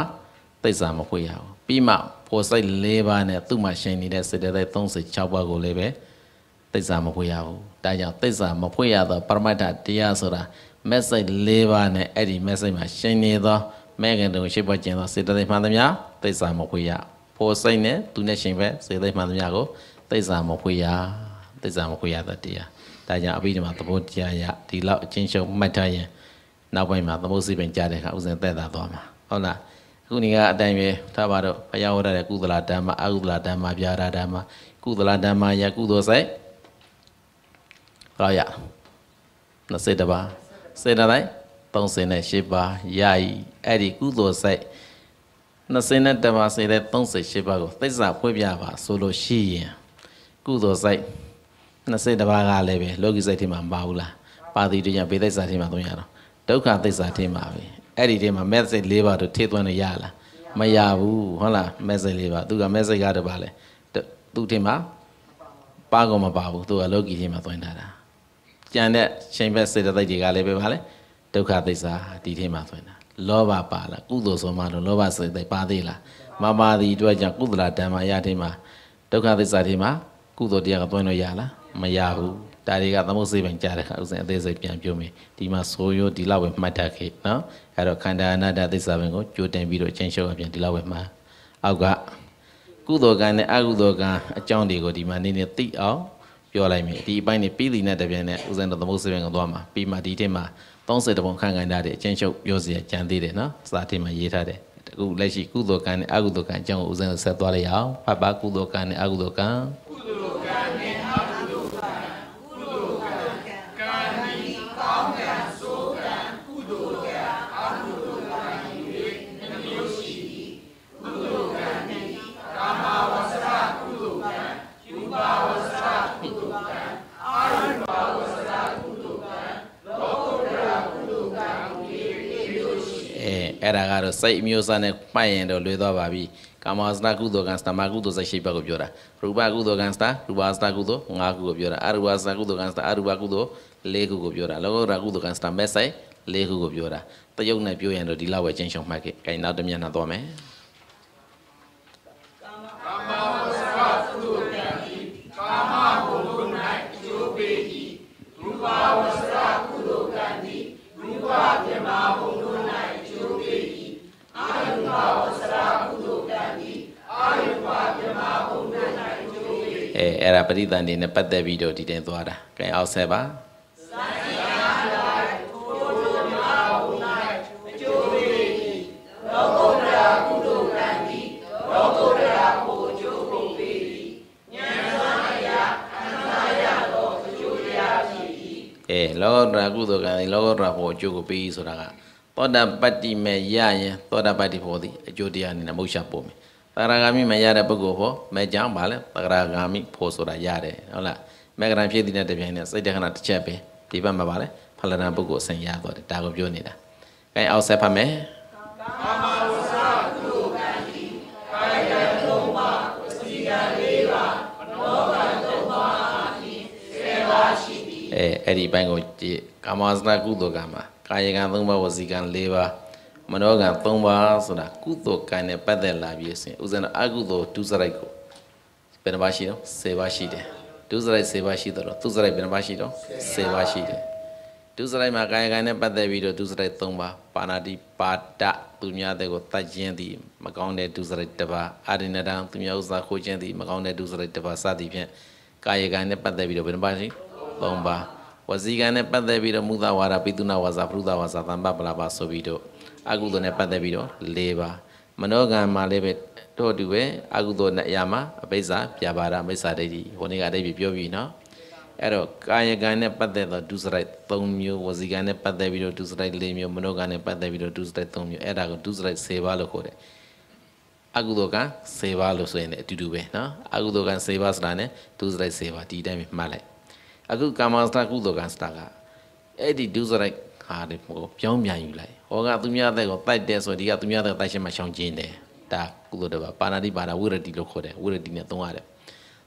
သိစာမဖွေရဘူးပြီးမှပေါ်စိတ်၄ပါးနဲ့သူ့မှာရှင်နေတဲ့စေတသိက်36ပါးကိုလည်းပဲသိစာမဖွေရဘူးဒါကြောင့်သိစာမဖွေရသောပရမတ္ထတရားဆိုတာ message ၄ပါးနဲ့အဲ့ဒီ message မှာရှင်နေသောမဲခင်တုံရှိပွက်ကျင်သောစေတသိက်မှန်သမျှသိစာမဖွေရဖို့စိတ်နဲ့သူနဲ့ရှင်ပဲစေသိက်မှန်သမျှကိုသိစာမဖွေရသိစာမဖွေရတတရားဒါကြောင့်အဘိဓမ္မာသဘောတရားရဒီလောက်အချင်းချင်းမှတ်ထားရင်နောက်ပိုင်းမှာသမုတ်စိပင်ကြားတဲ့အခါဥစဉ်သက်သာသွားမှာဟုတ်လားအခုနေကအတိုင်းပဲထားပါတော့ဘုရားဟောတဲ့ကုသလဓမ္မအကုသလဓမ္မပြာရာဓမ္မကုသလဓမ္မယကုသိုလ်စိတ်ဟောရ20တပါးစေတတိုင်း38ပါးယာယီအဲ့ဒီကုသိုလ်စိတ်21ပါးစေတဲ့38ပါးကိုသစ္စာဖွင့်ပြပါဆိုလို့ရှိရင်ကုသိုလ်စိတ်20ပါးကလည်းပဲလောကီစိတ်ထဲမှာမပါဘူးလားပါတိတညာပေသက်စာထဲမှာသုံးရတော့ဒုက္ခသစ္စာထဲမှာပဲအဲ့ဒီထဲမှာ message ၄ပါးတို့ထည့်သွင်းလို့ရလားမရဘူးဟုတ်လား message ၄ပါးသူက message ကတပါလဲသူထဲမှာပါကောမပါဘူးသူကလောကီထဲမှာသွင်းထားတာကြံတဲ့ချိန်ဘက်စေတသိက်တွေကလည်းပဲပါလဲဒုက္ခသစ္စာဒီထဲမှာဆိုရင်လောဘပါလားကုသိုလ်ဆုံးမှလို့လောဘစိတ်သိပါသေးလားမပါသည်အတွက်ကြောင့်ကုသလဓမ္မအရာထဲမှာဒုက္ခသစ္စာထဲမှာကုသိုလ်တရားကသွင်းလို့ရလားမရဘူးဒါတွေကသမုတ်စိတ်ပိုင်းကြားတဲ့အခါဥစဉ်အသေးစိတ်ပြန်ပြောမယ်ဒီမှာဆိုရိုးဒီလောက်ပဲမှတ်တတ်ခဲ့နော်အဲ့တော့ခန္ဓာအနာတ္တသစ္စာပိုင်းကိုကြိုတင်ပြီးတော့ချင်းရှုပ်အပြင်ဒီလောက်ပဲမှတ်အောက်ကကုသိုလ်ကံနဲ့အကုသိုလ်ကံအကြောင်းတွေကိုဒီမှာနည်းနည်းသိအောင်ပြောလိုက်မယ်ဒီအပိုင်းနေပြီးသည်နဲ့တပြိုင်နက်ဥစဉ်တော့သမုတ်စိတ်ပိုင်းကိုသွားမှာပြီးမှဒီထက်မှာ30တပုံခန့်ခိုင်းထားတဲ့အချင်းချုပ်ပြောစရာကြံသေးတယ်နော်စာတင်မှာရေးထားတယ်အခုလက်ရှိကုသိုလ်ကံနဲ့အကုသိုလ်ကံအကြောင်းကိုဦးဇင်းဆက်သွားလိုက်အောင်ဖတ်ပါကုသိုလ်ကံနဲ့အကုသိုလ်ကံကုသိုလ်ကံနဲ့အဲ့ဒါကတော့စိတ်အမျိုးအစားနဲ့ပိုက်ရင်တော့လွဲသွားပါပြီကာမစတကုသိုလ်ကံစတမကုသိုလ်စိတ်ရှိဘက်ကိုပြောတာရူပကုသိုလ်ကံစတရူပစတကုသိုလ်၅ခုကိုပြောတာအရူပစတကုသိုလ်ကံစတအရူပကုသိုလ်၄ခုကိုပြောတာလောကုတ္တရာကုသိုလ်ကံစတမဲ့ဆိုင်၄ခုကိုပြောတာတရုပ်နဲ့ပြောရင်တော့ဒီလောက်ပဲချင်းချုံမှတ်ခဲ့ခိုင်နောက်တစ်မျက်နှာသွားမယ်ကာမဝုဒ္ဓ၌အကျိုးပေး၏ရူပဝအဲအဲ့ဒါပရိသန္တိနဲ့ပတ်သက်ပြီးတော့ဒီတင်သွားတာကဲအောင်ဆက်ပါအဲလောကုတ္တရာကုသိုလ်ကံလောကုတ္တရာဘောအကျိုးကိုပေးဆိုတာကသောတာပတ္တိမေရရင်သောတာပတ္တိဘောသည်အကျိုးတရားအနေနဲ့မုတ်ရှာပို့မယ်သဂရဂါမိမရတဲ့ပုဂ္ဂိုလ်ဟောမဲကြောင့်ဗာလဲသဂရဂါမိဖို့ဆိုတာရတယ်ဟုတ်လားမဲကရံဖြည့်တည်တဲ့တပြိုင်နက်စိတ်တခဏတစ်ချက်ပဲဒီဘက်မှာဗာလဲဖလနာပုဂ္ဂိုလ်အစဉ်ရသွားတယ်ဒါကိုပြောနေတာအဲအောက်ဆက်ဖတ်မယ်ကာမဝဆသုကံတိကာယံသုံးပါစီကံလေးပါမနောကံသုံးပါအပြင်ဆေပါရှိသည်အဲအဲ့ဒီဘိုင်းကိုကြည့်ကာမဝဆကုသိုလ်ကမှာကာယကံသုံးပါဝစီကံလေးပါမနောကံ၃ပါးဆိုတာကုသိုလ်ကံနဲ့ပတ်သက်လာပြီးအစဉ်ဥစဉ်တော့အကုသိုလ်ဒုစရိုက်ကိုဘယ်နှပါးရှိတော့၁၀ပါးရှိတယ်ဒုစရိုက်၁၀ပါးရှိတော့သူစရိုက်ဘယ်နှပါးရှိတော့၁၀ပါးရှိတယ်ဒုစရိုက်မှာကာယကံနဲ့ပတ်သက်ပြီးတော့ဒုစရိုက်၃ပါးပါဏာတိပါတသူများတဲ့ကိုတတ်ခြင်းသည်မကောင်းတဲ့ဒုစရိုက်တစ်ပါးအာရိဏတံသူများဥစ္စာခိုးခြင်းသည်မကောင်းတဲ့ဒုစရိုက်တစ်ပါးစသည်ဖြင့်ကာယကံနဲ့ပတ်သက်ပြီးတော့ဘယ်နှပါးရှိ၃ပါးဝစီကံနဲ့ပတ်သက်ပြီးတော့မူသဝါဒပိတုနာဝါစာပရုသဝါစာသံပပလာပါဆိုပြီးတော့အကုသိုလ်နဲ့ပတ်သက်ပြီးတော့၄ပါးမနောကံမှာလည်းပဲတော့တူပဲအကုသိုလ်နဲ့အရာမှာအပိစ္ဆာပြပါဒမိစ္ဆာဒိဋ္ဌိဟိုနေ့ကဒိဋ္ဌိပြောပြီးနော်အဲ့တော့ကာယကံနဲ့ပတ်သက်သောဒုစရိုက်3မျိုးဝစီကံနဲ့ပတ်သက်ပြီးတော့ဒုစရိုက်4မျိုးမနောကံနဲ့ပတ်သက်ပြီးတော့ဒုစရိုက်3မျိုးအဲ့ဒါကိုဒုစရိုက်10ပါးလို့ခေါ်တယ်အကုသိုလ်က10ပါးလို့ဆိုရင်လည်းအတူတူပဲနော်အကုသိုလ်က10ပါးဆိုတာ ਨੇ ဒုစရိုက်10ပါးဒီတိုင်းပဲမှတ်လိုက်အခုကာမစတကုသိုလ်ကစတကအဲ့ဒီဒုစရိုက်ဟာတွေကိုပြောင်းပြန်ယူလိုက်ဟောကသူများတဲ့ကိုတိုက်တယ်ဆိုဒီကသူများတဲ့တိုက်ရှင်းမှရှောင်ကျင်းတယ်ဒါကုသိုလ်တစ်ပါးပါဏာတိပါဒဝိရတိလို့ခေါ်တယ်ဝိရတိနဲ့သုံးရတယ်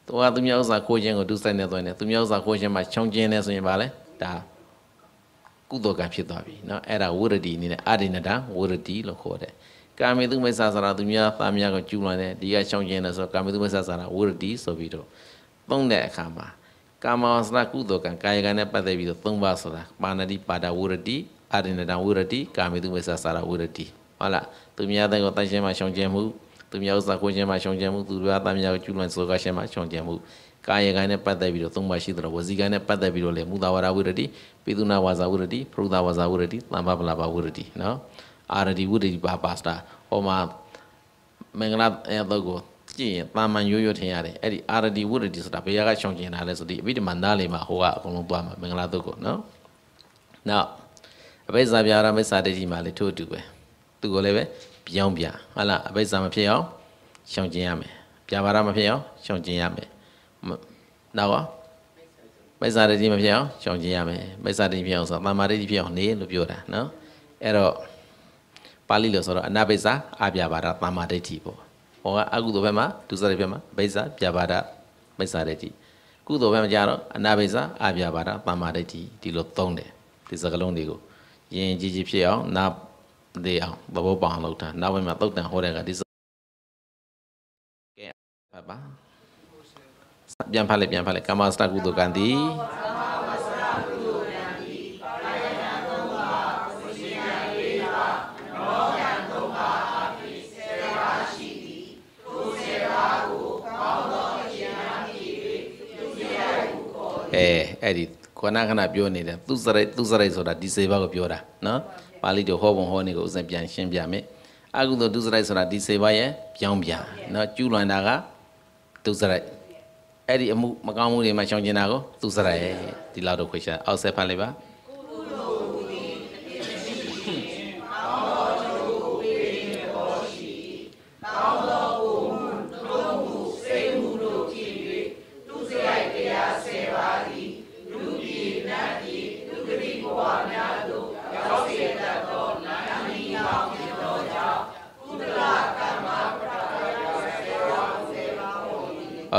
သူကသူများဥစ္စာခိုးခြင်းကိုဒုစရိုက်နဲ့သွင်းတယ်သူများဥစ္စာခိုးခြင်းမှရှောင်ကျင်းတယ်ဆိုရင်ဗာလဲဒါကုသိုလ်ကံဖြစ်သွားပြီเนาะအဲ့ဒါဝိရတိအနေနဲ့အရိဏဒဝိရတိလို့ခေါ်တယ်ကာမေသူမိစ္ဆာစာရာသူများသားများကိုကျူးလွန်တယ်ဒီကရှောင်ကျင်းတယ်ဆိုကာမေသူမိစ္ဆာစာရာဝိရတိဆိုပြီးတော့သုံးတဲ့အခါမှာကာမဝဆနာကုသိုလ်ကံကာယကံနဲ့ပတ်သက်ပြီးတော့သုံးပါဆိုတာပါဏတိပါဒဝိရတိအာရိဏဒံဝိရတိကာမိတုမေဆာစာရဝိရတိဟုတ်လားသူများတဲ့ကိုတန်ရှင်းမှရှောင်ကျင်မှုသူများဥစ္စာကိုရှင်းမှရှောင်ကျင်မှုသူတို့အသားများကိုကျူးလွန်စောကရှင်းမှရှောင်ကျင်မှုကာယကံနဲ့ပတ်သက်ပြီးတော့သုံးပါရှိတယ်ဝစီကံနဲ့ပတ်သက်ပြီးတော့လေမူတာဝါဒဝိရတိပိသုနာဝါစာဝိရတိပရုဒဝါစာဝိရတိသံဘပလာပါဝိရတိနော်အာရတိဝိရတိပါပါစတာဟောမှာမင်္ဂလာအဲ့တော့ကိုကြည့်ရင်တာမန်ရိုးရိုးထင်ရတယ်အဲ့ဒီအာရတိဝိရတိဆိုတာဘယ်ကရှောင်ကျင်တာလဲဆိုဒီအဘိဓမ္မာနားလေးမှာဟိုကအကုန်လုံးသွားမှာမင်္ဂလာတုတ်ကိုနော်နောက်အဘိဇ္ဇာပြာရမိစ္ဆာဒိဋ္ဌိမှာလည်းထို့အတူပဲသူကိုလည်းပဲပြောင်းပြဟုတ်လားအဘိဇ္ဇာမဖြစ်အောင်ရှောင်ကျင်ရမယ်ပြာပါရမဖြစ်အောင်ရှောင်ကျင်ရမယ်နောက်ပါမိစ္ဆာဒိဋ္ဌိမဖြစ်အောင်ရှောင်ကျင်ရမယ်မိစ္ဆာဒိဋ္ဌိဖြစ်အောင်ဆိုတာတမ္မာဒိဋ္ဌိဖြစ်အောင်နေလို့ပြောတာနော်အဲ့တော့ပါဠိလိုဆိုတော့အနာဘိဇ္ဇာအပြာပါဒတမ္မာဒိဋ္ဌိပေါ့ဟောကအကုသိုလ်ဘက်မှာဒုစရိုက်ဘက်မှာဘိဇ္ဇာပြာပါဒမိစ္ဆာဒိဋ္ဌိကုသိုလ်ဘက်မှာကြတော့အနာဘိဇ္ဇာအပြာပါဒတမ္မာဒိဋ္ဌိဒီလိုသုံးတယ်ဒီစကားလုံးတွေကိုရင်ကြီးကြီးဖြစ်အောင်နားသေးအောင်သဘောပေါအောင်လုပ်တာနောက်ပိုင်းမှာသုတ်တန်ဟောတဲ့ကဒီကဲဖတ်ပါပြန်ဖတ်လိုက်ပြန်ဖတ်လိုက်ကမ္မစတကုသိုလ်ကံတိအဲအဲ့ဒီခဏခဏပြောနေတယ်သူစရိုက်သူစရိုက်ဆိုတာဒီစေဘကိုပြောတာနော်ပါဠိတော်ဟောပုံဟောနေကိုဥစဉ်ပြန်ရှင်းပြမယ်အကုသိုလ်သူစရိုက်ဆိုတာဒီစေဘရဲ့ပြောင်းပြန်နော်ကျူးလွန်တာကသူစရိုက်အဲ့ဒီအမှုမကောင်းမှုတွေမှာရှောင်ကျင်တာကိုသူစရိုက်ဒီလောက်တော့ခွေရှာအောက်ဆက်ဖတ်လိုက်ပါ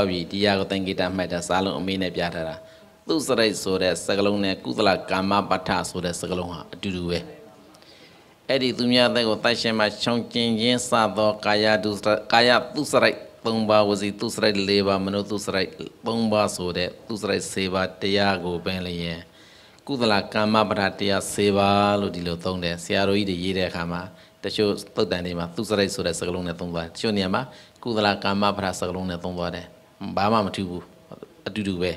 ဟုတ်ပြီတရားကိုသင်္ကေတမှတ်တာစာလုံးအမေးနဲ့ပြထားတာသူစရိုက်ဆိုတဲ့စကလုံးနဲ့ကုသလကာမပဋ္ဌဆိုတဲ့စကလုံးဟာအတူတူပဲအဲ့ဒီသူများတဲ့ကိုတတ်ရှင်မှာချောင်းကျင်ချင်းစသောကာယတုကာယသူစရိုက်၃ပါးဝစီသူစရိုက်၄ပါးမနုသူစရိုက်၃ပါးဆိုတဲ့သူစရိုက်၄ပါးတရားကိုပင်လျင်ကုသလကာမပဋ္ဌတရား၄ပါးလို့ဒီလိုသုံးတယ်ဆရာတော်ကြီးတွေရေးတဲ့အခါမှာတချို့သုတ်တန်တွေမှာသူစရိုက်ဆိုတဲ့စကလုံးနဲ့သုံးသွားတယ်တချို့နေရာမှာကုသလကာမပဋ္ဌစကလုံးနဲ့သုံးသွားတယ်ဘာမှမထူးဘူးအတူတူပဲ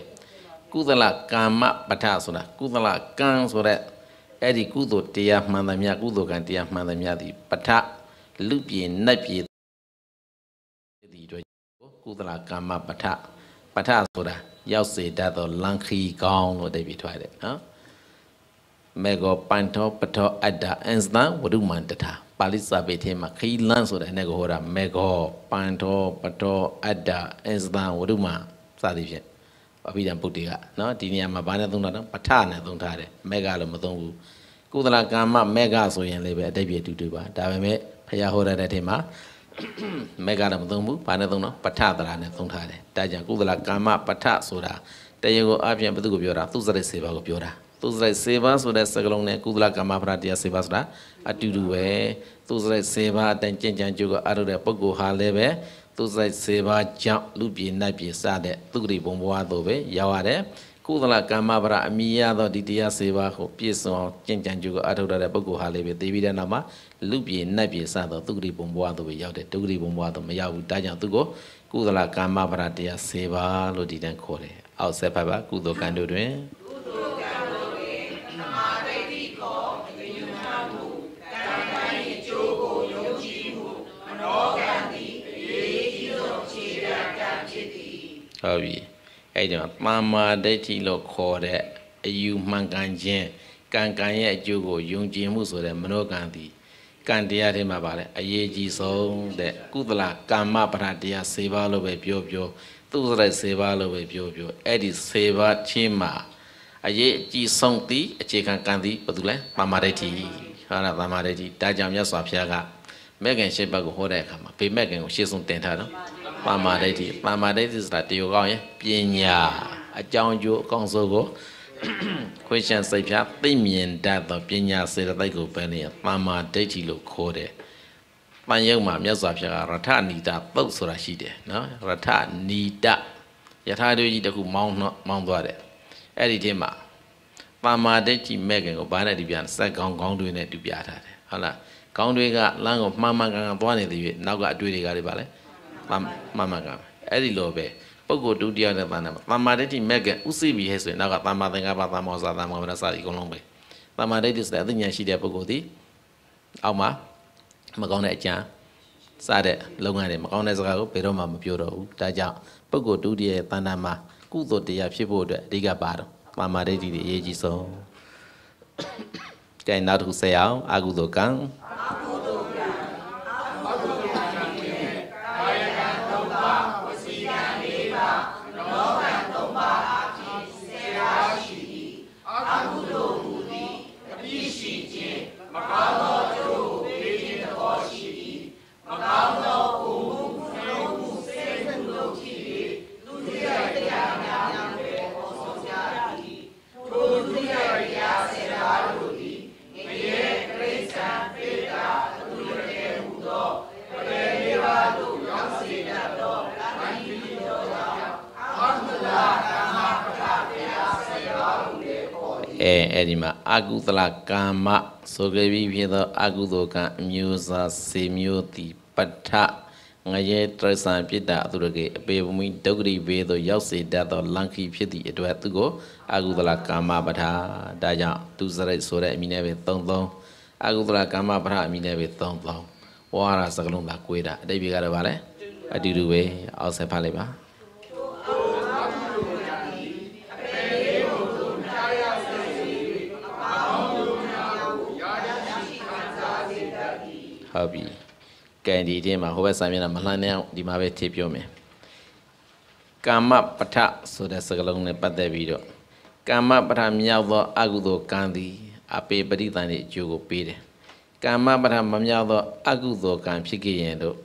ကုသလကာမပဋ္ဌဆိုတာကုသလကံဆိုတဲ့အဲ့ဒီကုသိုလ်တရားမှန်သမျှကုသိုလ်ကံတရားမှန်သမျှသည်ပဋ္ဌလူပြေနတ်ပြေဒီတို့ကုသလကာမပဋ္ဌပဋ္ဌဆိုတာရောက်စေတတ်သောလံခီကောင်းလို့တည်ပြီးထွက်တယ်နော်မေဃပန်ထောပထောအတ္တအင်္စတံဝရုမန္တထာပါဠိစာပေထဲမှာခီလန်ဆိုတဲ့အနဲ့ကိုဟောတာမေဃောပန္ထောပတောအတ္တအစ္စသံဝရုမစသည်ဖြင့်အဘိဓမ္မပုတ္တေကနော်ဒီနေရာမှာဘာနဲ့သုံးတာတော့ပဋ္ဌာနဲ့သုံးထားတယ်မေဃလို့မသုံးဘူးကုသလကာမမေဃဆိုရင်လည်းပဲအတိတ်ပြတူတူပါဒါပေမဲ့ဖရာဟောတဲ့အထဲမှာမေဃတော့မသုံးဘူးဘာနဲ့သုံးတော့ပဋ္ဌသရာနဲ့သုံးထားတယ်ဒါကြောင့်ကုသလကာမပဋ္ဌဆိုတာတရားကိုအပြင်ဘုသူကိုပြောတာသူစရိစေဘာကိုပြောတာသူစရိုက်7ပါးဆိုတဲ့စကလုံးနဲ့ကုသလကမ္မဖရတရား7ပါးဆိုတာအတူတူပဲသူစရိုက်7ပါးအတိုင်းကြင်ကြံကြိုးကအားထုတ်တဲ့ပုဂ္ဂိုလ်ဟာလည်းပဲသူစရိုက်7ပါးကြောင့်လူပြေနတ်ပြေစတဲ့သူဂတိဘုံဘဝသို့ပဲရောက်ရတဲ့ကုသလကမ္မဗရအမိယသောဒီတရား7ပါးကိုပြည့်စုံအောင်ကြင်ကြံကြိုးကိုအားထုတ်တဲ့ပုဂ္ဂိုလ်ဟာလည်းပဲသေပြီးတဲ့နောက်မှာလူပြေနတ်ပြေစသောသူဂတိဘုံဘဝသို့ပဲရောက်တဲ့ဒုဂတိဘုံဘဝသို့မရောက်ဘူးဒါကြောင့်သူကိုကုသလကမ္မဗရတရား7ပါးလို့ဒီတန်းခေါ်တယ်အောက်ဆက်ဖတ်ပါကုသိုလ်ကံတို့တွင်ကုသိုလ်ကံဟုတ်ပြီအဲ့ဒီမှာမာမာဒိဋ္ဌိလို့ခေါ်တဲ့အယူမှန်ကန်ခြင်းကံကံရဲ့အကျိုးကိုယုံကြည်မှုဆိုတဲ့မနောကံသည်ကံတရားတွေမှာပါလေအရေးကြီးဆုံးတဲ့ကုသလကာမပရတရား၄ပါးလို့ပဲပြောပြောသူစရိုက်၄ပါးလို့ပဲပြောပြောအဲ့ဒီ၄ပါးချင်းမှာအရေးအကြီးဆုံးသည်အခြေခံကံသည်ဘာလို့လဲမာမာဒိဋ္ဌိဟာလားမာမာဒိဋ္ဌိဒါကြောင့်မြတ်စွာဘုရားကမဲ့ခင်ရှင်းဘက်ကိုဟောတဲ့အခါမှာဘေမဲ့ခင်ကိုရှေ့ဆုံးတင်ထားတော့ပါမာဒိဋ္ဌိပါမာဒိဋ္ဌိဆိုတာတရားကောင်းရင်ပညာအကြောင်းကျိုးအကောင်းဆုံးကိုခွင့်ရှင်စိတ်ဖြာသိမြင်တတ်သောပညာစေတသိက်ကိုပဲနေပါမာဒိဋ္ဌိလို့ခေါ်တယ်။ပန်ယုံမှာမြတ်စွာဘုရားကရထနီတာ ပုတ်ဆိုတာရှိတယ်နော်ရထနီတာယထာတို့ကြီးတခုမောင်းမောင်းသွားတယ်။အဲ့ဒီထဲမှာပါမာဒိဋ္ဌိမဲ့ခင်ကိုဘာနဲ့ဒီပြန်စက်ကောင်းကောင်းတွေနဲ့တူပြထားတယ်ဟုတ်လား။ကောင်းတွေကလမ်းကိုမှန်မှန်ကန်ကန်သွားနေသည်၍နောက်ကအတွေ့တွေကတွေပါလဲ။မမကအဲ့ဒီလိုပဲပုဂ္ဂိုလ်ဒုတိယနဲ့ပါဏပါမာဒိဋ္ဌိမက်ကဥသိပြီဟဲ့ဆိုရင်နောက်ကပါမာသင်္ကပ္ပသမောစာသမောမနစာဒီအကုန်လုံးပဲပါမာဒိဋ္ဌိဆိုတဲ့အသိဉာဏ်ရှိတဲ့ပုဂ္ဂိုလ်ဒီအောက်မှာမကောင်းတဲ့အကြံစတဲ့လုပ်ငန်းတွေမကောင်းတဲ့စကားကိုဘယ်တော့မှမပြောတော့ဘူးဒါကြောင့်ပုဂ္ဂိုလ်ဒုတိယတဏ္ဍာမှာ ကုသိုလ်တရားဖြစ်ဖို့အတွက်အဓိကပါတော့ပါမာဒိဋ္ဌိတွေအရေးကြီးဆုံးကြိုင်နောက်တစ်ခုဆက်အောင်အာဟုသောကံအာဟုအဲအဲ့ဒီမှာအကုသလကာမဆိုကြပြီးဖြစ်သောအကုသိုလ်ကံအမျိုးအစားစေမျိုးတိပဋ္ဌငရေတရဆံပြစ်တာအသူရကေအပေပမိဒုက္ခရိဘေသို့ရောက်စေတတ်သောလန်ခိဖြစ်သည့်အတွက်သူကိုအကုသလကာမပဋ္ဌာဒါကြောင့်သူစရိုက်ဆိုတဲ့အမိနဲ့ပဲသုံးသုံးအကုသလကာမပဋ္ဌာအမိနဲ့ပဲသုံးသုံးဝါရစကလုံးသာကွေးတာအတိတ်ကကတော့ဗာလဲအတူတူပဲအောက်ဆက်ဖတ်လိုက်ပါဟုတ်ပြီကံဒီတင်းမှာဟိုဘက်စာမျက်နှာမလှမ်းနေအောင်ဒီမှာပဲထည့်ပြောမယ်ကာမပဋ္ဌဆိုတဲ့စကားလုံးနဲ့ပတ်သက်ပြီးတော့ကာမပဋ္ဌမြောက်သော အကုသိုလ်ကံသည်အပေပရိသန်၏အကျိုးကိုပေးတယ်ကာမပဋ္ဌမမြောက်သောအကုသိုလ်ကံဖြစ်ခဲ့ရင်တော့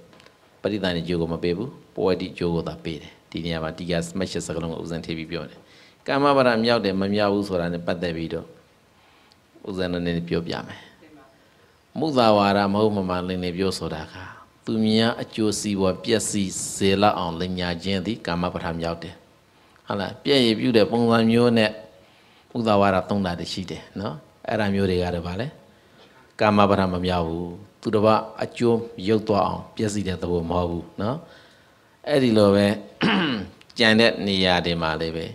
ပရိသန်၏အကျိုးကိုမပေးဘူးပဝတိအကျိုးကိုသာပေးတယ်ဒီနေရာမှာတရားမက်ရှစ်စကားလုံးကိုဦးဇင်းထည့်ပြီးပြောတယ်ကာမပဋ္ဌမြောက်တယ်မမြောက်ဘူးဆိုတာနဲ့ပတ်သက်ပြီးတော့ဦးဇင်းနဲ့ပြောပြမယ်မုသာဝါဒမဟုတ်မမှန်လင်းနေပြောဆိုတာကသူများအကျိုးစီးပွားပျက်စီးစေလောက်အောင်လင်ညာခြင်းသည်ကာမပဋ္ဌာန်မြောက်တယ်ဟုတ်လားပြည့်ရည်ပြုတဲ့ပုံစံမျိုးနဲ့မုသာဝါဒသုံးတာတရှိတယ်နော်အဲ့ဒါမျိုးတွေကတော့ဗာလဲကာမပဋ္ဌာန်မမြောက်ဘူးသူတစ်ပါးအကျိုးရုပ်သွားအောင်ပျက်စီးတဲ့သဘောမဟုတ်ဘူးနော်အဲ့ဒီလိုပဲကြံတဲ့နေရာတွေမှာလည်းပဲ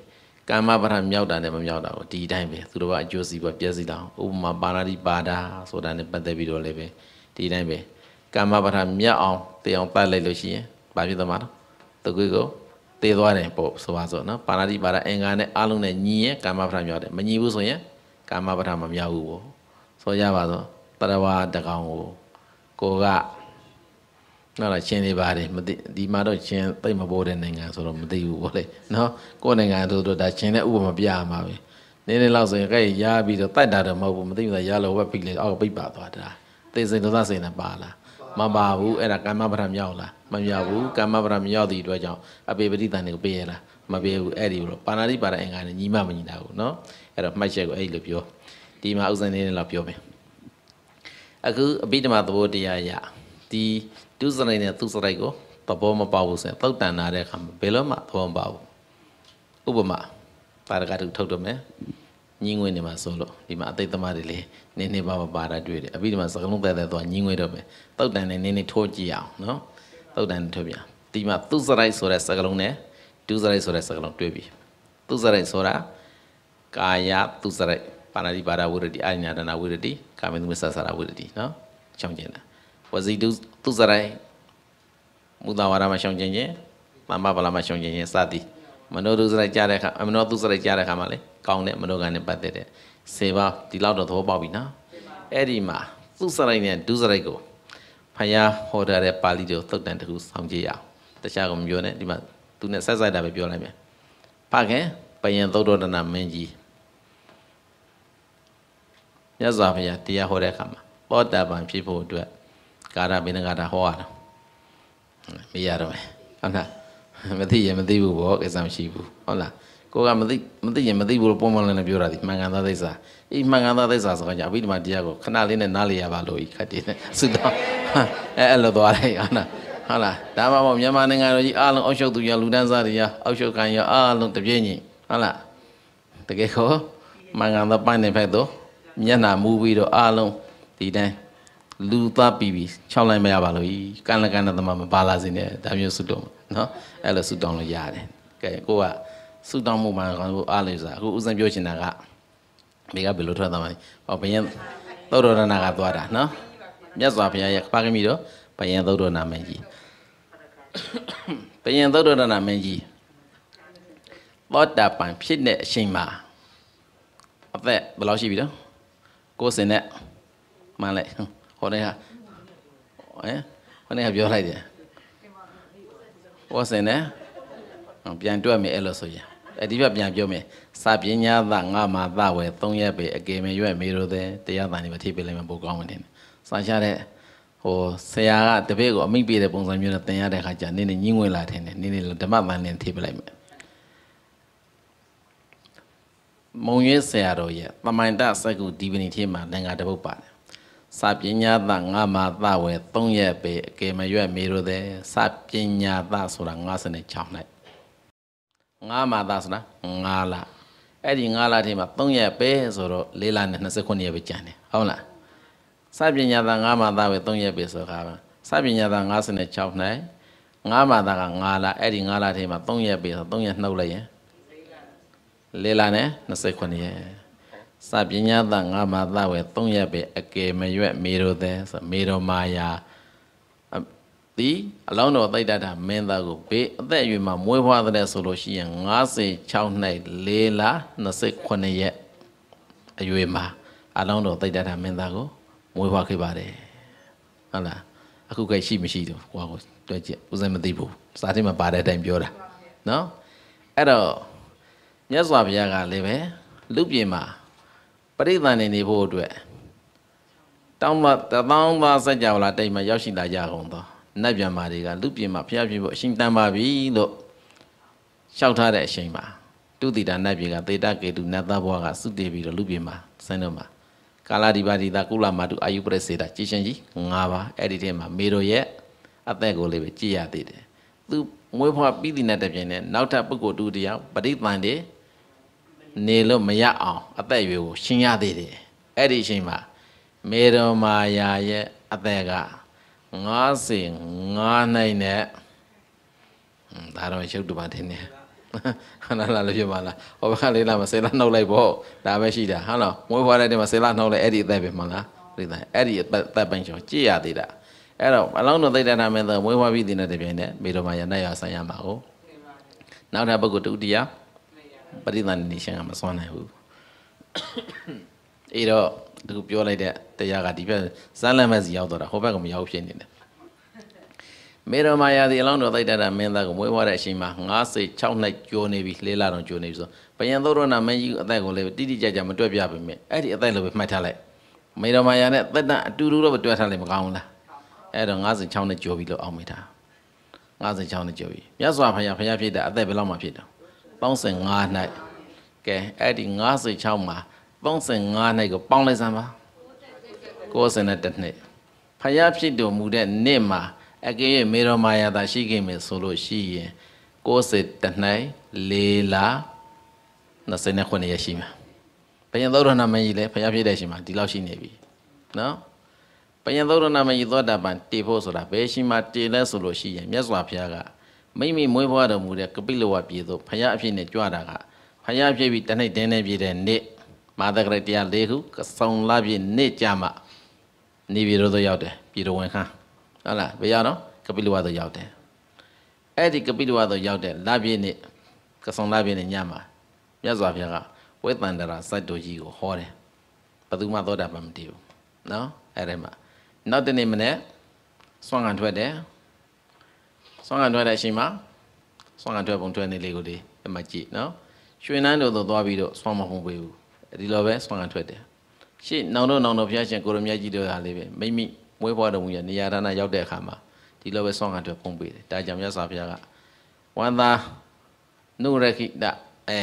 ကာမပါဒမြောက်တာနဲ့မမြောက်တာကိုဒီအတိုင်းပဲသူတို့ကအကျိုးစီးပွားပြည့်စည်တာဥပမာပါဏာတိပါဒာဆိုတာနဲ့ပတ်သက်ပြီးတော့လည်းပဲဒီအတိုင်းပဲကာမပါဒမြောက်အောင်တေအောင်တတ်လိုက်လို့ရှိရင်ဘာဖြစ်သမှာလဲတကွေကိုတေသွားတယ်ပေါ့ဆိုပါဆိုနော်ပါဏာတိပါဒာအင်္ဂါနဲ့အလုံးနဲ့ညီရင်ကာမပါဒမြောက်တယ်မညီဘူးဆိုရင်ကာမပါဒမမြောက်ဘူးပေါ့ဆိုကြပါတော့တရဝတကောင်ကိုကိုကနော်လားရှင်နေပါတယ်မသိဒီမှာတော့ရှင်သိမပေါ်တဲ့နိုင်ငံဆိုတော့မသိဘူးပေါ့လေနော်ကိုယ်နိုင်ငံတို့တော့ဒါရှင်နဲ့ဥပမာပြရမှာပဲနင်းနေလောက်ဆိုရင်ကဲရပြီးတော့တိုက်တာတော့မဟုတ်ဘူးမသိဘူးလားရလို့ဝက်ပိလေအောက်ပိတ်ပါသွားတာသိစိန်သောစိန်နဲ့ပါလားမပါဘူးအဲ့ဒါကာမပရမြောက်လားမမြောက်ဘူးကာမပရမြောက်သည့်အတွက်ကြောင့်အပေပရိသန်တွေကိုပေးရလားမပေးဘူးအဲ့ဒီလိုပါဏာတိပါရအင်္ဂါနဲ့ညီမမညီတာဘူးနော်အဲ့တော့မှတ်ချက်ကိုအဲ့ဒီလိုပြောဒီမှာဥစဉ်လေးနဲ့လောက်ပြောမယ်အခုအဘိဓမ္မာသဘောတရားရဒီသူစရိုက်နဲ့သူစရိုက်ကိုသဘောမပေါဘူးဆိုရင်သုတ်တန်နာတဲ့အခါမှာဘယ်လို့မှသဘောမပေါဘူးဥပမာပါရဂတုထုတ်တော့မယ်ညင်းငွေနေမှာဆိုလို့ဒီမှာအသိသမားတွေလေနင်းနေပါပါပါတာတွေ့တယ်အပြီးဒီမှာစကလုံးသက်သက်သွားညင်းငွေတော့မယ်သုတ်တန်နဲ့နင်းနေထိုးကြည့်အောင်နော်သုတ်တန်နဲ့ထိုးပြဒီမှာသူစရိုက်ဆိုတဲ့စကလုံးနဲ့သူစရိုက်ဆိုတဲ့စကလုံးတွေ့ပြီသူစရိုက်ဆိုတာကာယသူစရိုက်ပါဏာတိပါဒဝိရတိအာညာဒနာဝိရတိကာမေသူမဆဆရာဝိရတိနော်ချောင်းကျင်တာဝစီတုသူစရိုင်းမူတာဝါဒမှာရှုံခြင်းခြင်းမမဗလာမှာရှုံခြင်းခြင်းစသည်မနောသူစရိုက်ကြတဲ့အခါမနောသူစရိုက်ကြတဲ့အခါမှာလေကောင်းတဲ့မနောကနဲ့ပတ်သက်တဲ့စေပါဒီလောက်တော့သဘောပေါက်ပြီနော်အဲ့ဒီမှာသူစရိုက်နဲ့ဒုစရိုက်ကိုဖယားဟောထားတဲ့ပါဠိတော်သုတ်တန်တခုဆောင်ကြည့်ရအောင်တခြားကမပြောနဲ့ဒီမှာသူနဲ့ဆက်ဆိုင်တာပဲပြောလိုက်မယ်ဖခင်ပယံသုတ်တော်တနာမင်းကြီးမြတ်စွာဘုရားတရားဟောတဲ့အခါမှာပောတာပန်ဖြစ်ဖို့အတွက်ကာရမင်းကာရဟောရတာမေးရတော့မယ်ဟုတ်လားမသိရင်မသိဘူးဗောကိစ္စမရှိဘူးဟုတ်လားကိုကမသိမသိရင်မသိဘူးလို့ပုံမှန်လည်းပြောတာဒီမှန်ကန်သောသိစာအေးမှန်ကန်သောသိစာဆိုတော့ကြာအဘိဓမ္မာတရားကိုခဏလေးနဲ့နားလေရပါလို့ဤခတ်တည်နဲ့သုတော်အဲအဲ့လိုသွားလိုက်ဟုတ်လားဟုတ်လားဒါမှမဟုတ်မြန်မာနိုင်ငံတော်ကြီးအားလုံးအောက်ရှုပ်သူရလူဒန်းစားတွေရအောက်ရှုပ်ခံရအားလုံးတပြည့်ညီဟုတ်လားတကယ်ကိုမှန်ကန်သောပိုင်းနေဖက်သို့မျက်နှာမူပြီးတော့အားလုံးဒီတိုင်းလူသားပြီးပြီး6လိုင်းမရပါလို့ဤကံလကံနဲ့တမမပါလာစေနဲ့ဒါမျိုးဆုတောင်းနော်အဲ့လိုဆုတောင်းလို့ရတယ်ကဲကိုကဆုတောင်းမှုမှာကိုအားလေးစားအခုဦးစံပြောချင်တာကမိကဘယ်လိုထွက်သွားမလဲဟောဘယင်သောတော်ရဏကသွားတာနော်မြတ်စွာဘုရားရဲ့ပါကမိတော့ဘယင်သောတော်ရဏမင်းကြီးဘယင်သောတော်ရဏမင်းကြီးသောတာပန်ဖြစ်တဲ့အချိန်မှာအသက်ဘယ်လောက်ရှိပြီတော့ကိုယ်စင်နဲ့မှန်လိုက်ခေါ်တဲ့ဟာဟဲ့ခေါ်တဲ့ဟာပြောလိုက်တယ်ဝတ်စင်နဲ့ပြန်တွက်မယ်အဲ့လိုဆိုရင်အဒီဘပြန်ပြောမယ်စာပညာသငါမာသဝယ်၃ရက်ပဲအကေမရွက်မေတို့တဲ့တရားတန်တွေပဲထိပေးလိုက်မှပိုကောင်းမှတင်စာချတဲ့ဟိုဆရာကတပည့်ကိုအမိပေးတဲ့ပုံစံမျိုးနဲ့သင်ရတဲ့အခါကျနင်းနေညှင်းဝင်လာတယ်နင်းနေဓမ္မပန်းနဲ့ထိပေးလိုက်မယ်မုံရွေးဆရာတော်ရဲ့ပမိုင်တစက္ကူဒီပနီထေးမှာလင်္ကာတပုတ်ပါတယ်စာပညာသငါမာသဝေ3ရက်ပေအကေမရွက်မေတို့သည်စာပညာသဆိုတာ56လိုက်ငါမာသဆိုတာ9လအဲ့ဒီ9လထဲမှာ3ရက်ပဲဆိုတော့4လနဲ့29ရက်ပဲကျန်တယ်ဟုတ်လားစပညာသာ9မာသာပဲ3ရက်ပဲဆိုတာပါစပညာသာ56နိုင်9မာသာက9လအဲ့ဒီ9လထဲမှာ3ရက်ပဲဆို3ရက်နှုတ်လိုက်ရင်4လနဲ့29ရက်စပညာသငါမာသဝေ၃ရက်ပဲအကယ်မရွက်မေတော်သည်ဆိုမေတော်မာယာဒီအလောင်းတော်သိတတ်တာမင်းသားကိုဘေးအသက်အရွယ်မှာမွေးဖွားတဲ့ဆိုလို့ရှိရင်96နှစ်4လ28ရက်အရွယ်မှာအလောင်းတော်သိတတ်တာမင်းသားကိုမွေးဖွားခဲ့ပါတယ်ဟုတ်လားအခုကရှိမရှိသူဟိုကိုတွေ့ကြဦးစင်မသိဘူးစာတိမှာပါတဲ့အတိုင်းပြောတာနော်အဲ့တော့မြတ်စွာဘုရားကလည်းပဲလူပြည်မှာပရိသန်နေနေဖို့အတွက်တောင်းမတပေါင်းသားစัจ java လာတိတ်မှာရောက်ရှိလာကြကုန်သောနတ်ပြန်မာတွေကလူပြင်မှာဖျားပြဖို့အရှင်တန်ပါပြီလို့လျှောက်ထားတဲ့အချိန်မှာတုတိတာနတ်ပြည်ကသေတကေတုနတ်သားဘွားကသုတေပြီးတော့လူပြင်မှာဆင်းတော့မှာကာလာဒီပါဒီတာကုလမာတုအာယုပရစေတာကြည်ရှင်ကြီး၅ပါးအဲ့ဒီထဲမှာမေတော်ရဲ့အသက်ကိုလေးပဲကြည်ရသေးတယ်သူမွေးဖွားပြီးသည့်နဲ့တပြိုင်နက်နောက်ထပ်ပုဂ္ဂိုလ်တူတယောက်ပဋိသင်္ဍေနေလို့မရအောင်အသက်အရွယ်ကိုရှင်းရသေးတယ်အဲ့ဒီအချိန်မှာ မေတော်မာယာရဲ့အသက်က95နိုင်နဲ့ဒါတော့ရုပ်တပါတင်နေဟုတ်လားလားလို့ပြောပါလားဟောဘကလေးလာမဆယ်လားနှုတ်လိုက်ပေါ့ဒါပဲရှိတာဟုတ်လားမွေးဖွားတဲ့တည်းမှာဆယ်လားနှုတ်လိုက်အဲ့ဒီအသက်ပဲမလားဒီတိုင်းအဲ့ဒီအသက်အသက်ပိုင်းကျော်ကြည့်ရသေးတာအဲ့တော့အလောင်းတော်သိတဲ့နာမည်သောမွေးဖွားပြီးတဲ့တည်းပြိုင်နဲ့မေတော်မာယာနဲ့ရဆိုင်ရမှာဟုတ်နောက်ထပ်ပုဂ္ဂိုလ်ဒုတိယပရိသန္တိရှင်ကမစွမ်းနိုင်ဘူးအဲ့တော့သူပြောလိုက်တဲ့တရားကဒီဘက်ဇာလမဲ့စီရောက်တော့တာဟိုဘက်ကမရောက်ဖြစ်နေတယ်မေရမယာဒီအလောင်းတော်တိုက်တတာမင်းသားကိုမွေးဖွားတဲ့အချိန်မှာ9စိတ်6နှိုက်ကျိုးနေပြီလေးလာတော့ကျိုးနေပြီဆိုဘယံသောရဏမင်းကြီးအသက်ကိုလည်းတိတိကျကျမတွက်ပြပေမဲ့အဲ့ဒီအသက်လိုပဲမှတ်ထားလိုက်မေရမယာနဲ့သက်တန်အတူတူတော့မတွက်ထားလိုက်မကောင်းဘူးလားအဲ့တော့9စိတ်6နဲ့ကျိုးပြီလို့အောက်မိတာ9စိတ်6နဲ့ကျိုးပြီမြတ်စွာဘုရားဘုရားဖြစ်တဲ့အသက်ဘယ်လောက်မှဖြစ်တော့35နိုင်ကဲအဲ့ဒီ96မှာ35နိုင်ကိုပေါင်းလိုက်စမ်းပါ90နဲ့တစ်နှစ်ဖယားဖြစ်တော်မူတဲ့နေ့မှာအကင်းရဲ့မေတော်မာယာသာရှိခဲ့မယ်ဆိုလို့ရှိရင်90တနိုင်၄လ29ရက်ရှိမှာဘယင်သောရဏမကြီးလည်းဖယားဖြစ်တဲ့ရှင်မှာဒီလောက်ရှိနေပြီနော်ဘယင်သောရဏမကြီးသောတာပန်တည်ဖို့ဆိုတာဘယ်ရှိမှတည်လဲဆိုလို့ရှိရင်မြတ်စွာဘုရားကမိမိမွေးဖွားတော်မူတဲ့ကပိလဝပြည်သို့ဖရာအဖြစ်နဲ့ကြွတာကဖရာဖြစ်ပြီးတနေ့တင်းနေပြည်တဲ့နေ့မာသကရတရား၄ခုကဆောင်လာပြည်နေ့ကြမှာနေပြည်တော်သို့ရောက်တယ်ပြည်တော်ဝင်ခန်းဟုတ်လားဘယ်ရောက်တော့ကပိလဝသို့ရောက်တယ်အဲ့ဒီကပိလဝသို့ရောက်တဲ့လာပြည်နေ့ကဆောင်လာပြည်နေ့ညမှာမြတ်စွာဘုရားကဝေတန္တရာစိုက်တော်ကြီးကိုဟောတယ်ဘယ်သူမှသောတာပန်မတည်ဘူးနော်အဲ့ဒီမှာနောက်တနေ့မနေ့ဆွမ်းခံထွက်တယ်ဆွမ်းကတွဲတဲ့အချိန်မှာဆွမ်းကတွဲပုံတွဲနေလေးကိုလေးအမှကြည့်နော်ရွှေနန်းတို့တော့သွားပြီးတော့ဆွမ်းမပုံပေးဘူးဒီလိုပဲဆွမ်းကထွက်တယ်ရှေ့နောင်တော့နောင်တော့ဘုရားရှင်ကိုရမြတ်ကြီးတို့ဟာလေးပဲမိမိမွေးဖွားတော်မူရနေရာဌာနရောက်တဲ့အခါမှာဒီလိုပဲဆွမ်းကတွဲပုံပေးတယ်ဒါကြောင့်မြတ်စွာဘုရားကဝန္တာနုရခိတအဲ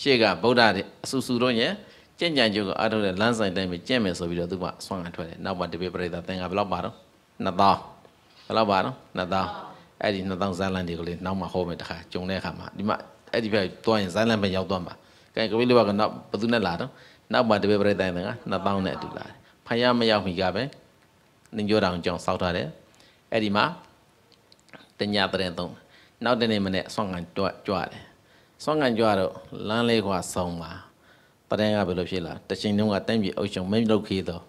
ရှေ့ကဗုဒ္ဓတဲ့အဆူဆူတို့ရဲ့ကြင်ကြံကြုတ်ကိုအားထုတ်တဲ့လမ်းဆိုင်တိုင်းပဲကြင့်မယ်ဆိုပြီးတော့သူကဆွမ်းကထွက်တယ်နောက်မှာတပည့်ပရိသတ်သင်္ကဘယ်လောက်ပါတော့2000ဘယ်လောက်ပါနော်2000အဲ့ဒီ2000ဇာလန်တွေကိုလေနောက်မှဟောမယ်တခါဂျုံတဲ့အခါမှာဒီမှာအဲ့ဒီဘက်တွားရင်ဇာလန်ပဲရောက်သွားမှာကဲကလေးလေးကနောက်ဘသူနဲ့လာတော့နောက်မှတပည့်ပရိသတ်တွေက2000နဲ့အတူလာတယ်ဖယားမရောက်မီကပဲနင်ကျောတောင်ကြောင်စောက်ထားတယ်အဲ့ဒီမှာတညတရင်သုံးနောက်တနေ့မနေ့ဆွမ်းကန်ကြွကြွတယ်ဆွမ်းကန်ကြွတော့လမ်းလေးကွာဆုံးပါတရင်ကဘယ်လိုဖြစ်လာတချိန်တုန်းကတိုင်းပြည်အုပ်ချုပ်မင်းလုတ်ခေးတော့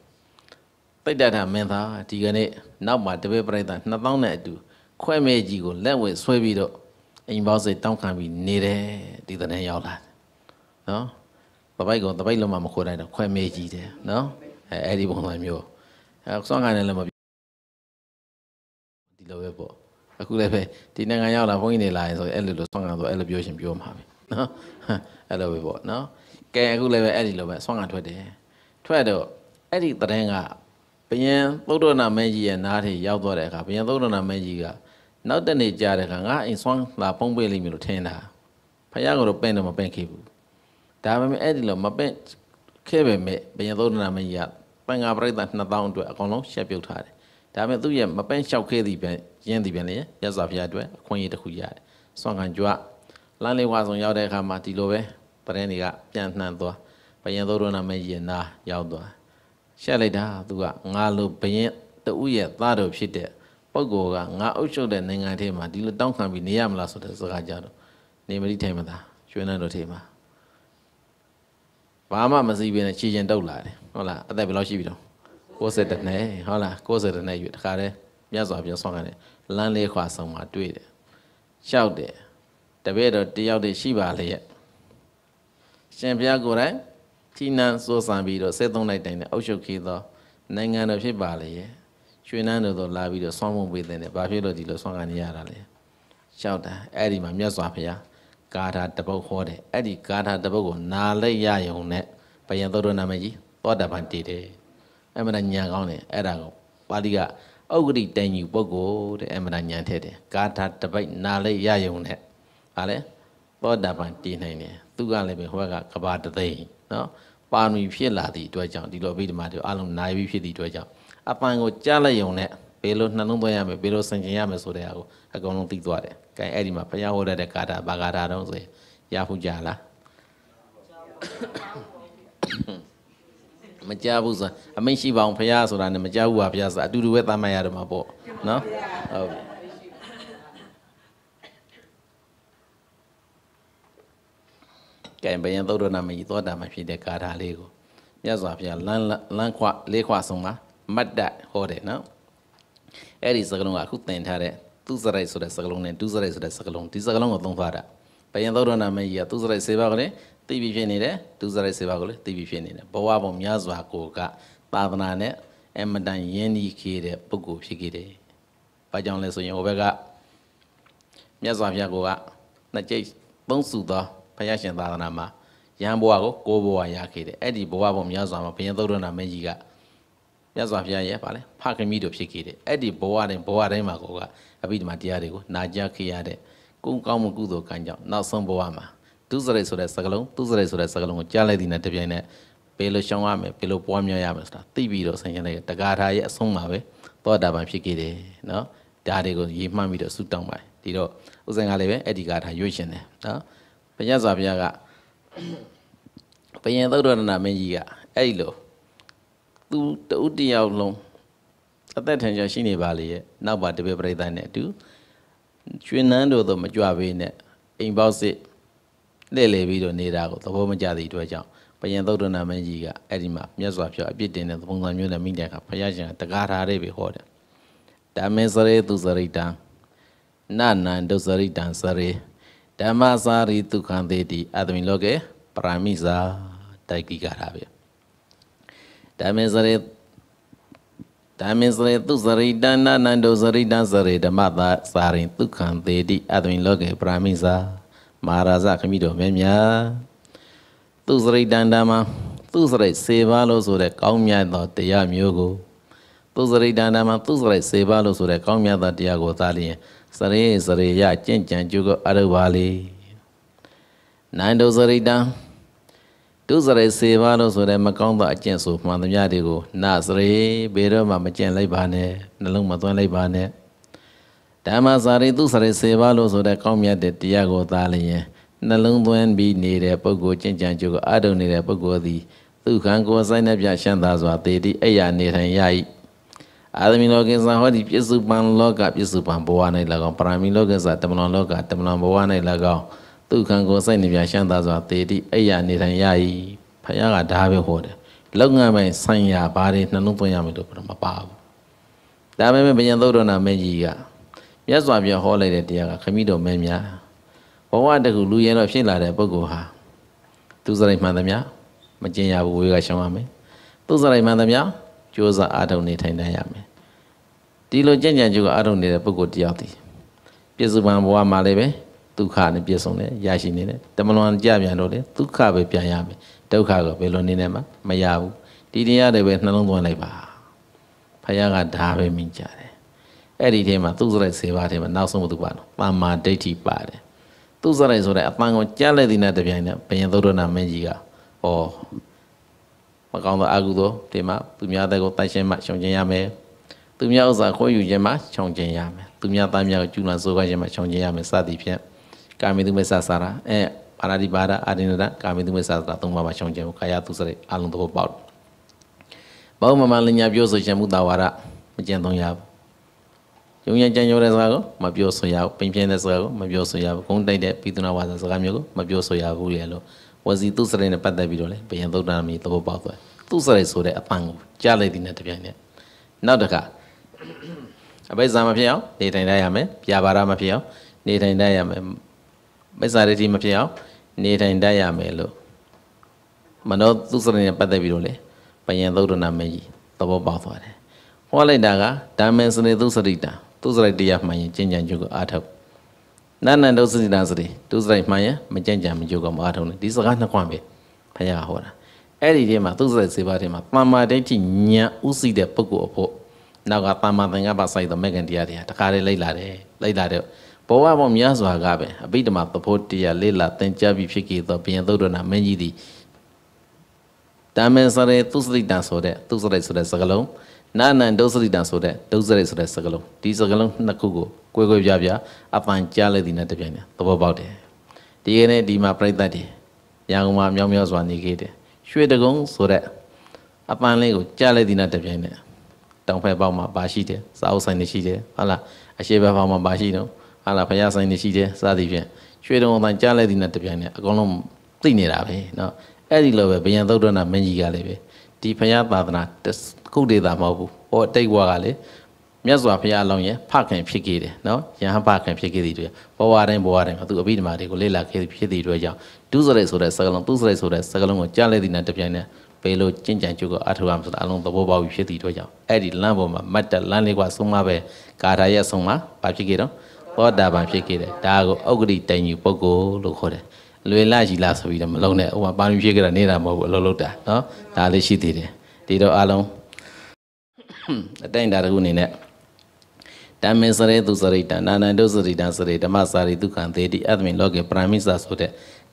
တိတ်တတာမင်းသားဒီကနေ့နောက်မှာတပည့်ပရိသတ်2000နဲ့အတူခွဲ့မဲ့ကြီးကိုလက်ဝဲဆွဲပြီးတော့အိမ်ပေါင်းစိတ်တောင်းခံပြီးနေတယ်ဒီတနေ့ရောက်လာနော်တပိုက်ကောင်တပိုက်လုံးမမခိုးနိုင်တော့ခွဲ့မဲ့ကြီးတယ်နော်အဲအဲ့ဒီပုံစံမျိုးအဲဆွမ်းခံတယ်လည်းမဒီလိုပဲပေါ့အခုလည်းပဲဒီနိုင်ငံရောက်လာဘုန်းကြီးနေလာရင်ဆိုအဲ့လိုလိုဆွမ်းခံဆိုအဲ့လိုပြောရှင်ပြောမှာပဲနော်အဲ့လိုပဲပေါ့နော်ကဲအခုလည်းပဲအဲ့ဒီလိုပဲဆွမ်းခံထွက်တယ်ထွက်တော့အဲ့ဒီတရင်ကဘယင်သုဒ္ဓနာမင်းကြီးရဲ့နားထိရောက်သွားတဲ့အခါဘယင်သုဒ္ဓနာမင်းကြီးကနောက်တနေ့ကြားတဲ့အခါငါအိမ်ဆွမ်းလာပုံပေးလိမ့်မယ်လို့ထင်တာဖယားကတော့ပင့်တယ်မပင့်ခဲ့ဘူးဒါပေမဲ့အဲ့ဒီလိုမပင့်ခဲ့ပေမဲ့ဘယင်သုဒ္ဓနာမင်းကြီးကပင်္ဂပရိသတ်2000အတွက်အကုန်လုံးရှက်ပြုတ်ထားတယ်ဒါပေမဲ့သူ့ရဲ့မပင့်လျှောက်ခဲ့သည့်ပြန်ရင်းသည့်ပြန်လေရသဖယားအတွက်အခွင့်အရေးတစ်ခုရတယ်ဆွမ်းခံကြွလမ်းလေးဝါဆောင်ရောက်တဲ့အခါမှာဒီလိုပဲပရင်တွေကပြန်နှံသွားဘယင်သုဒ္ဓနာမင်းကြီးရဲ့နားရောက်သွားရှက်လိုက်တာသူကငါလိုဘရင်တူရဲ့သားတော်ဖြစ်တဲ့ပုဂ္ဂိုလ်ကငါအုပ်ချုပ်တဲ့နိုင်ငံထဲမှာဒီလိုတောင်းခံပြီးနေရမလားဆိုတဲ့စကားကြတော့နေမတိထိုင်မသာကျွမ်းတော်ထဲမှာဘာမှမစီဘဲနဲ့ခြေချင်းတုတ်လာတယ်ဟုတ်လားအသက်ဘယ်လောက်ရှိပြီတော့60တနဲ့ဟုတ်လား60တနဲ့ယူတခါတည်းမြတ်စွာဘုရားဆောင်းရတယ်လမ်းလေးခွာဆောင်မှာတွေ့တယ်လျှောက်တယ်တပည့်တော်တယောက်တည်းရှိပါလျက်ရှင်ဘုရားကိုယ်တိုင်ထီနန်းစိုးစံပြီးတော့ဆဲသုံးလိုက်တိုင်းနဲ့အုပ်ချုပ်ခေသောနိုင်ငံတော်ဖြစ်ပါလေရဲ့ရွှေနန်းတို့တော့လာပြီးတော့ဆွမ်းမုံပေးတဲ့နဲ့ဘာဖြစ်လို့ဒီလိုဆွမ်းခံနေရတာလဲလျှောက်တာအဲ့ဒီမှာမြတ်စွာဘုရားဂါထာတပုတ်ဟောတယ်အဲ့ဒီဂါထာတပုတ်ကိုနာလိုက်ရယုံနဲ့ဘယံသောတနာမကြီးသောတာပန်တည်တယ်အမှန်ညံကောင်းတယ်အဲ့ဒါကိုပါဠိကဥက္ကဋိတန်ယူပုဂ္ဂိုလ်တဲ့အမှန်ညံထည့်တယ်ဂါထာတပိတ်နာလိုက်ရယုံနဲ့ဗာလဲသောတာပန်တည်နိုင်တယ်သူကလည်းပဲဟောကကဘာတသိန်းနော်ပါရမီဖြစ်လာသည့်အတွက်ကြောင့်ဒီလိုအဘိဓမ္မာတွေအလုံးနိုင်ပြီးဖြစ်သည့်အတွက်ကြောင့်အပန်ကိုကြားလိုက်ုံနဲ့ဘေးလိုနှလုံးသွင်းရမယ်ဘေးလိုဆင်ခြင်ရမယ်ဆိုတဲ့အကိုအကုန်လုံးသိသွားတယ်။ကဲအဲ့ဒီမှာဘုရားဟောတဲ့ကာတာဘာကာတာတော့ဆိုရင်ရဖို့ကြလား။မကြဘူးဆိုအမိတ်ရှိပါအောင်ဘုရားဆိုတာနဲ့မကြဘူးပါဘုရားဆိုအတူတူပဲသတ်မှတ်ရတော့မှာပေါ့နော်ဟုတ်ကဲဘယံသုဒ္ဓနာမကြီးသောတာမဖြစ်တဲ့ကာထာလေးကိုမြတ်စွာဘုရားလမ်းလမ်းခွလေးခွဆုံးမှာမတ်တဟောတယ်နော်အဲ့ဒီစကလုံးကအခုသင်ထားတဲ့သူစရိုက်ဆိုတဲ့စကလုံးနဲ့ဒုစရိုက်ဆိုတဲ့စကလုံးဒီစကလုံးကိုသုံးပါတာဘယံသုဒ္ဓနာမကြီးကသူစရိုက်စေပါကလေးသိပြီးဖြစ်နေတယ်ဒုစရိုက်စေပါကလေးသိပြီးဖြစ်နေတယ်ဘဝပုံမြတ်စွာကိုကသာသနာနဲ့အမတန်ယဉ်ဤခဲ့တဲ့ပုဂ္ဂိုလ်ဖြစ်ခဲ့တယ်။ဘာကြောင့်လဲဆိုရင်ဟိုဘက်ကမြတ်စွာဘုရားကနှစ်ကြိမ်သုံးစုသောဘုရားရှင်သာသနာမှာယံဘဝကိုကိုးဘဝရခဲ့တယ်အဲ့ဒီဘဝဘုံမြတ်စွာမှာဘုရင်သုဒ္ဓနာမင်းကြီးကမြတ်စွာဘုရားရဲ့ဗာလဲဖခင်မိတို့ဖြစ်ခဲ့တယ်အဲ့ဒီဘဝတိုင်းဘဝတိုင်းမှာကိုကအဘိဓမ္မာတရားတွေကိုနာကြားခဲ့ရတဲ့ကုကောင်းမှုကုသိုလ်ကံကြောင့်နောက်ဆုံးဘဝမှာဒုစရိုက်ဆိုတဲ့စကလုံးဒုစရိုက်ဆိုတဲ့စကလုံးကိုကြားလိုက်တဲ့နဲ့တပြိုင်နက်ဘယ်လိုရှောင်ရမယ်ဘယ်လိုပွားများရမယ်ဆိုတာသိပြီးတော့ဆင်ခြင်တဲ့တက္ကရာရဲ့အဆုံးမှာပဲသောတာပန်ဖြစ်ခဲ့တယ်နော်ဒါတွေကိုရေးမှတ်ပြီးတော့ဆုတောင်းပါတယ်ဒီတော့ဥစဉ်ကလည်းပဲအဲ့ဒီကာထာရွေ့ရှင်တယ်နော်ဘုရားစွာဘုရားကဘယင်သုဒ္ဓရဏမင်းကြီးကအဲ့လိုသူတဦးတယောက်လုံးအသက်ထင်ရှားရှိနေပါလေရဲ့နောက်ပါတပည့်ပရိသတ်နဲ့အတူကျွင်းနန်းတို့တော့မကြွပေးနဲ့အိမ်ပေါက်စစ်လှည့်လည်ပြီးတော့နေတာကိုသဘောမကျသည့်အတွက်ကြောင့်ဘယင်သုဒ္ဓရဏမင်းကြီးကအဲ့ဒီမှာမြတ်စွာဘုရားအပြစ်တင်တဲ့ပုံစံမျိုးနဲ့မိညာကဘုရားရှင်ကတကားထားတဲ့ပဲဟောတယ်ဓမ္မေစရေသူစရိတံနနန္ဒုစရိတံစရေဓမ္မစာရိဒုက္ခံတေတိအတမိလောကေပရမိစာ တိုက်ကိကရာပဲဓမ္မစရိဓမ္မစရိသူစရိတန္တနန္တုစရိတံစရိဓမ္မသာစာရင်ဒုက္ခံတေတိအတမိလောကေပရမိစာမဟာရာဇခမိတော်မြတ်မြတ်သူစရိတန္တမှာသူစရိစေပါလို့ဆိုတဲ့ကောင်းမြတ်သောတရားမျိုးကိုသူစရိတန္တမှာသူစရိစေပါလို့ဆိုတဲ့ကောင်းမြတ်သောတရားကိုသာလျင်စရိစရိယကြင့်ကြံကျုကအရုပါလေနိုင်တုစရိတံဒုစရိစေပါလို့ဆိုတဲ့မကောင်းသောအကျင့်ဆိုမှန်သမျှတွေကိုနာစရိဘေတော့မှမကျင့်လိုက်ပါနဲ့နှလုံးမသွင်းလိုက်ပါနဲ့ဓမ္မစာရိသူစရိစေပါလို့ဆိုတဲ့ကောင်းမြတ်တဲ့တရားကိုသာလျင်နှလုံးသွင်းပြီးနေတဲ့ပုဂ္ဂိုလ်ကြင်ကြံကြုကအတုံနေတဲ့ပုဂ္ဂိုလ်သည်ဒုက္ခံကိုယ်ဆိုင်နှပြရှမ်းသာစွာတေတိအဲ့ရနေထိုင်ရ၏အာသမီလောကိစ္စဟောဒီပြစ္စုပန်လောကပြစ္စုပန်ဘဝ၌၎င်းပရမီလောကိစ္စတမလွန်လောကတမလွန်ဘဝ၌၎င်းဒုက္ခံကိုစိတ်နှပြရှမ်းသာစွာတေတိအဲ့ရနေထိုင်ရ၏ဖခင်ကဒါပဲဟောတယ်လုပ်ငန်းပိုင်းဆိုင်ရာဘာတွေနှလုံးသွင်းရမယ်လို့ပြောမပါဘူးဒါပေမဲ့ဘယံသုဒ္ဓနာမင်းကြီးကမြတ်စွာဘုရားဟောလိုက်တဲ့တရားကခမည်းတော်မင်းများဘဝတခုလူရင်တော့ဖြစ်လာတဲ့ပုဂ္ဂိုလ်ဟာသူစရိုက်မှန်သမျှမကျင်ရဘူးဝေကရှောင်ရမယ်သူစရိုက်မှန်သမျှကြိုးစားအားထုတ်နေထိုင်တတ်ရမယ်ဒီလိုကြံ့ကြံ့ကျုပ်ကအထုံနေတဲ့ပုဂ္ဂိုလ်တယောက်ဒီပြစ္ဆုပန်ဘဝမှာလည်းပဲဒုက္ခနဲ့ပြည့်စုံတယ်ရရှိနေတယ်တမလွန်ကြပြန်လို့လေဒုက္ခပဲပြန်ရမယ်ဒုက္ခကဘယ်လိုနေနေမှာမရဘူးဒီတရားတွေပဲနှလုံးသွင်းလိုက်ပါဖယားကဒါပဲမြင်ကြတယ်အဲ့ဒီထဲမှာသူစရိုက်စေပါထဲမှာနောက်ဆုံးမသူပါတော့ပါမာဒိဋ္ဌိပါတယ်သူစရိုက်ဆိုတဲ့အပန်းကိုကြားလိုက်တဲ့နဲ့တပြိုင်နက်ဘယင်သုဒ္ဓနာမင်းကြီးကဩမကောင်းသောအကုသိုလ်ဒီမှာသူများတဲ့ကိုတိုက်ရှင်းမှရှုံချင်ရမယ်သူများဥစ္စာခိုးယူခြင်းမှာခြုံကျင်ရမယ်သူများသားများကိုကျူးလွန်ဆိုးခွာခြင်းမှာခြုံကျင်ရမယ်စသည်ဖြင့်ကာမိတုမေဆာစာရာအဲပါရတိပါဒအာရိနရကာမိတုမေဆာစာသုံးပါးမှာခြုံကျင်ဖို့ကာယသူစရိအလုံးသဘောပေါက်ဘောမမလညာပြောဆိုခြင်းမူတာဝါဒမကျင့်သုံးရဘူးယုံရကြံရောတဲ့စကားကိုမပြောဆိုရဘူးပင်ပြင်းတဲ့စကားကိုမပြောဆိုရဘူးဂုံးတိုက်တဲ့ပိသနာဝါဒစကားမျိုးကိုမပြောဆိုရဘူးလေလို့ဝစီသူစရိနဲ့ပတ်သက်ပြီးတော့လေဘယံသုဒ္ဓနာမီသဘောပေါက်သွားသူစရိဆိုတဲ့အပန်းကိုကြားလိုက်တဲ့တပြိုင်နက်နောက်တစ်ခါအပိဿာမဖြစ်အောင်နေထိုင်တတ်ရမယ်ပြာပါဒမဖြစ်အောင်နေထိုင်တတ်ရမယ်မိစ္ဆာဒိဋ္ဌိမဖြစ်အောင်နေထိုင်တတ်ရမယ်လို့မနောသုစရနဲ့ပတ်သက်ပြီးတော့လေပယံသုဒ္ဓနာမကြီးသဘောပေါက်သွားတယ်ဟောလိုက်တာကဓမ္မစနေသုစရိတာ သုစရိတရားမှန်ရင်ကျင့်ကြံကြုကိုအားထုတ်နန္နဒုစရိတာစရိသုစရိမှန်ရင်မကျင့်ကြံမကြုကိုမအားထုတ်နဲ့ဒီစကားနှစ်ခွန်းပဲဘုရားဟောတာအဲ့ဒီထဲမှာသုစရိစေပါထဲမှာတမ္မာဒိဋ္ဌိဉာဏ်ဥသိတဲ့ပုဂ္ဂိုလ်အဖို့နောက်ကပါမသင်္ကပ္ပဆိုင်သောမေကန်တရားတွေတခါလေလိုက်လာတယ်လိုက်လာတဲ့ဘောဝဘောမြတ်စွာကပဲအဘိဓမ္မာသဖို့တရားလေ့လာသင်ကြားပြီးဖြစ်ခဲ့သောဘုရင်သုဒ္ဓနာမင်းကြီးသည်တာမန်စရေသုစရိတံဆိုတဲ့သုစရိဆိုတဲ့စကားလုံးနာနန်ဒုစရိတံဆိုတဲ့ဒုစရိဆိုတဲ့စကားလုံးဒီစကားလုံးနှစ်ခုကိုကွဲကွဲပြားပြားအပန်ကြားလိုက်သည်နဲ့တပြိုင်တည်းသဘောပေါက်တယ်ဒီကနေ့ဒီမှာပြိဿတ်တွေရန်ကုန်မှာ မြောင်းမြောင်းစွာနေခဲ့တယ်ရွှေတကုံဆိုတဲ့အပန်လေးကိုကြားလိုက်သည်နဲ့တပြိုင်တည်းတောင်ဖက်ပေါက်မှာပါရှိတယ်စာအုပ်ဆိုင်တွေရှိတယ်ဟုတ်လားအရှိဘက်ပေါက်မှာပါရှိတော့ဟုတ်လားဖယားဆိုင်တွေရှိတယ်စသည်ဖြင့်ရွှေတုံအတိုင်းကြားလိုက်တဲ့နဲ့တပြိုင်တည်းအကုန်လုံးသိနေတာပဲเนาะအဲ့ဒီလိုပဲဘယံသုတ်တော်နာမင်းကြီးကလည်းပဲဒီဖယားသာသနာကုဒေတာမဟုတ်ဘူးဟောတိတ်ဝါကလည်းမြတ်စွာဘုရားအလောင်းရဲ့ဖခင်ဖြစ်ခဲ့တယ်နော်ယဟန်ဖခင်ဖြစ်ခဲ့တဲ့တွေ့ဘဝတိုင်းဘဝတိုင်းမှာသူအဘိဓမ္မာတွေကိုလေ့လာခဲ့ဖြစ်တဲ့တွေ့ကြောင့်ဒုစရိုက်ဆိုတဲ့စကားလုံးသူစရိုက်ဆိုတဲ့စကားလုံးကိုကြားလဲတဲ့နဲ့တပြိုင်တည်းဘယ်လိုကြင်ကြံကြိုးကိုအထောက်အမဆိုတာအလုံးသဘောပေါက်ပြီးဖြစ်တည်တော့ကြောင့်အဲ့ဒီလမ်းပေါ်မှာမတ်တက်လမ်းလေးကဆုံးမပဲကာထာရဲ့ဆုံးမဘာဖြစ်ခဲ့တော့သောတာပန်ဖြစ်ခဲ့တယ်ဒါကိုဥက္ကဋိတိုင်ယူပုဂ္ဂိုလ်လို့ခေါ်တယ်လွေလာကြီးလာဆိုပြီးတော့မလုံးနဲ့ဟိုမှာပါရမီဖြစ်ခဲ့တာနေတာမဟုတ်ဘူးအလုံးလုံးတာနော်ဒါလေးရှိသေးတယ်ဒီတော့အလုံးအတိုင်းတာတစ်ခုအနေနဲ့တမင်စရေသူစရိတနာနန္ဒုစရိတစရိဓမ္မစာရိဒုက္ခံသေတိအသမိလောကေပရမိစာဆိုတဲ့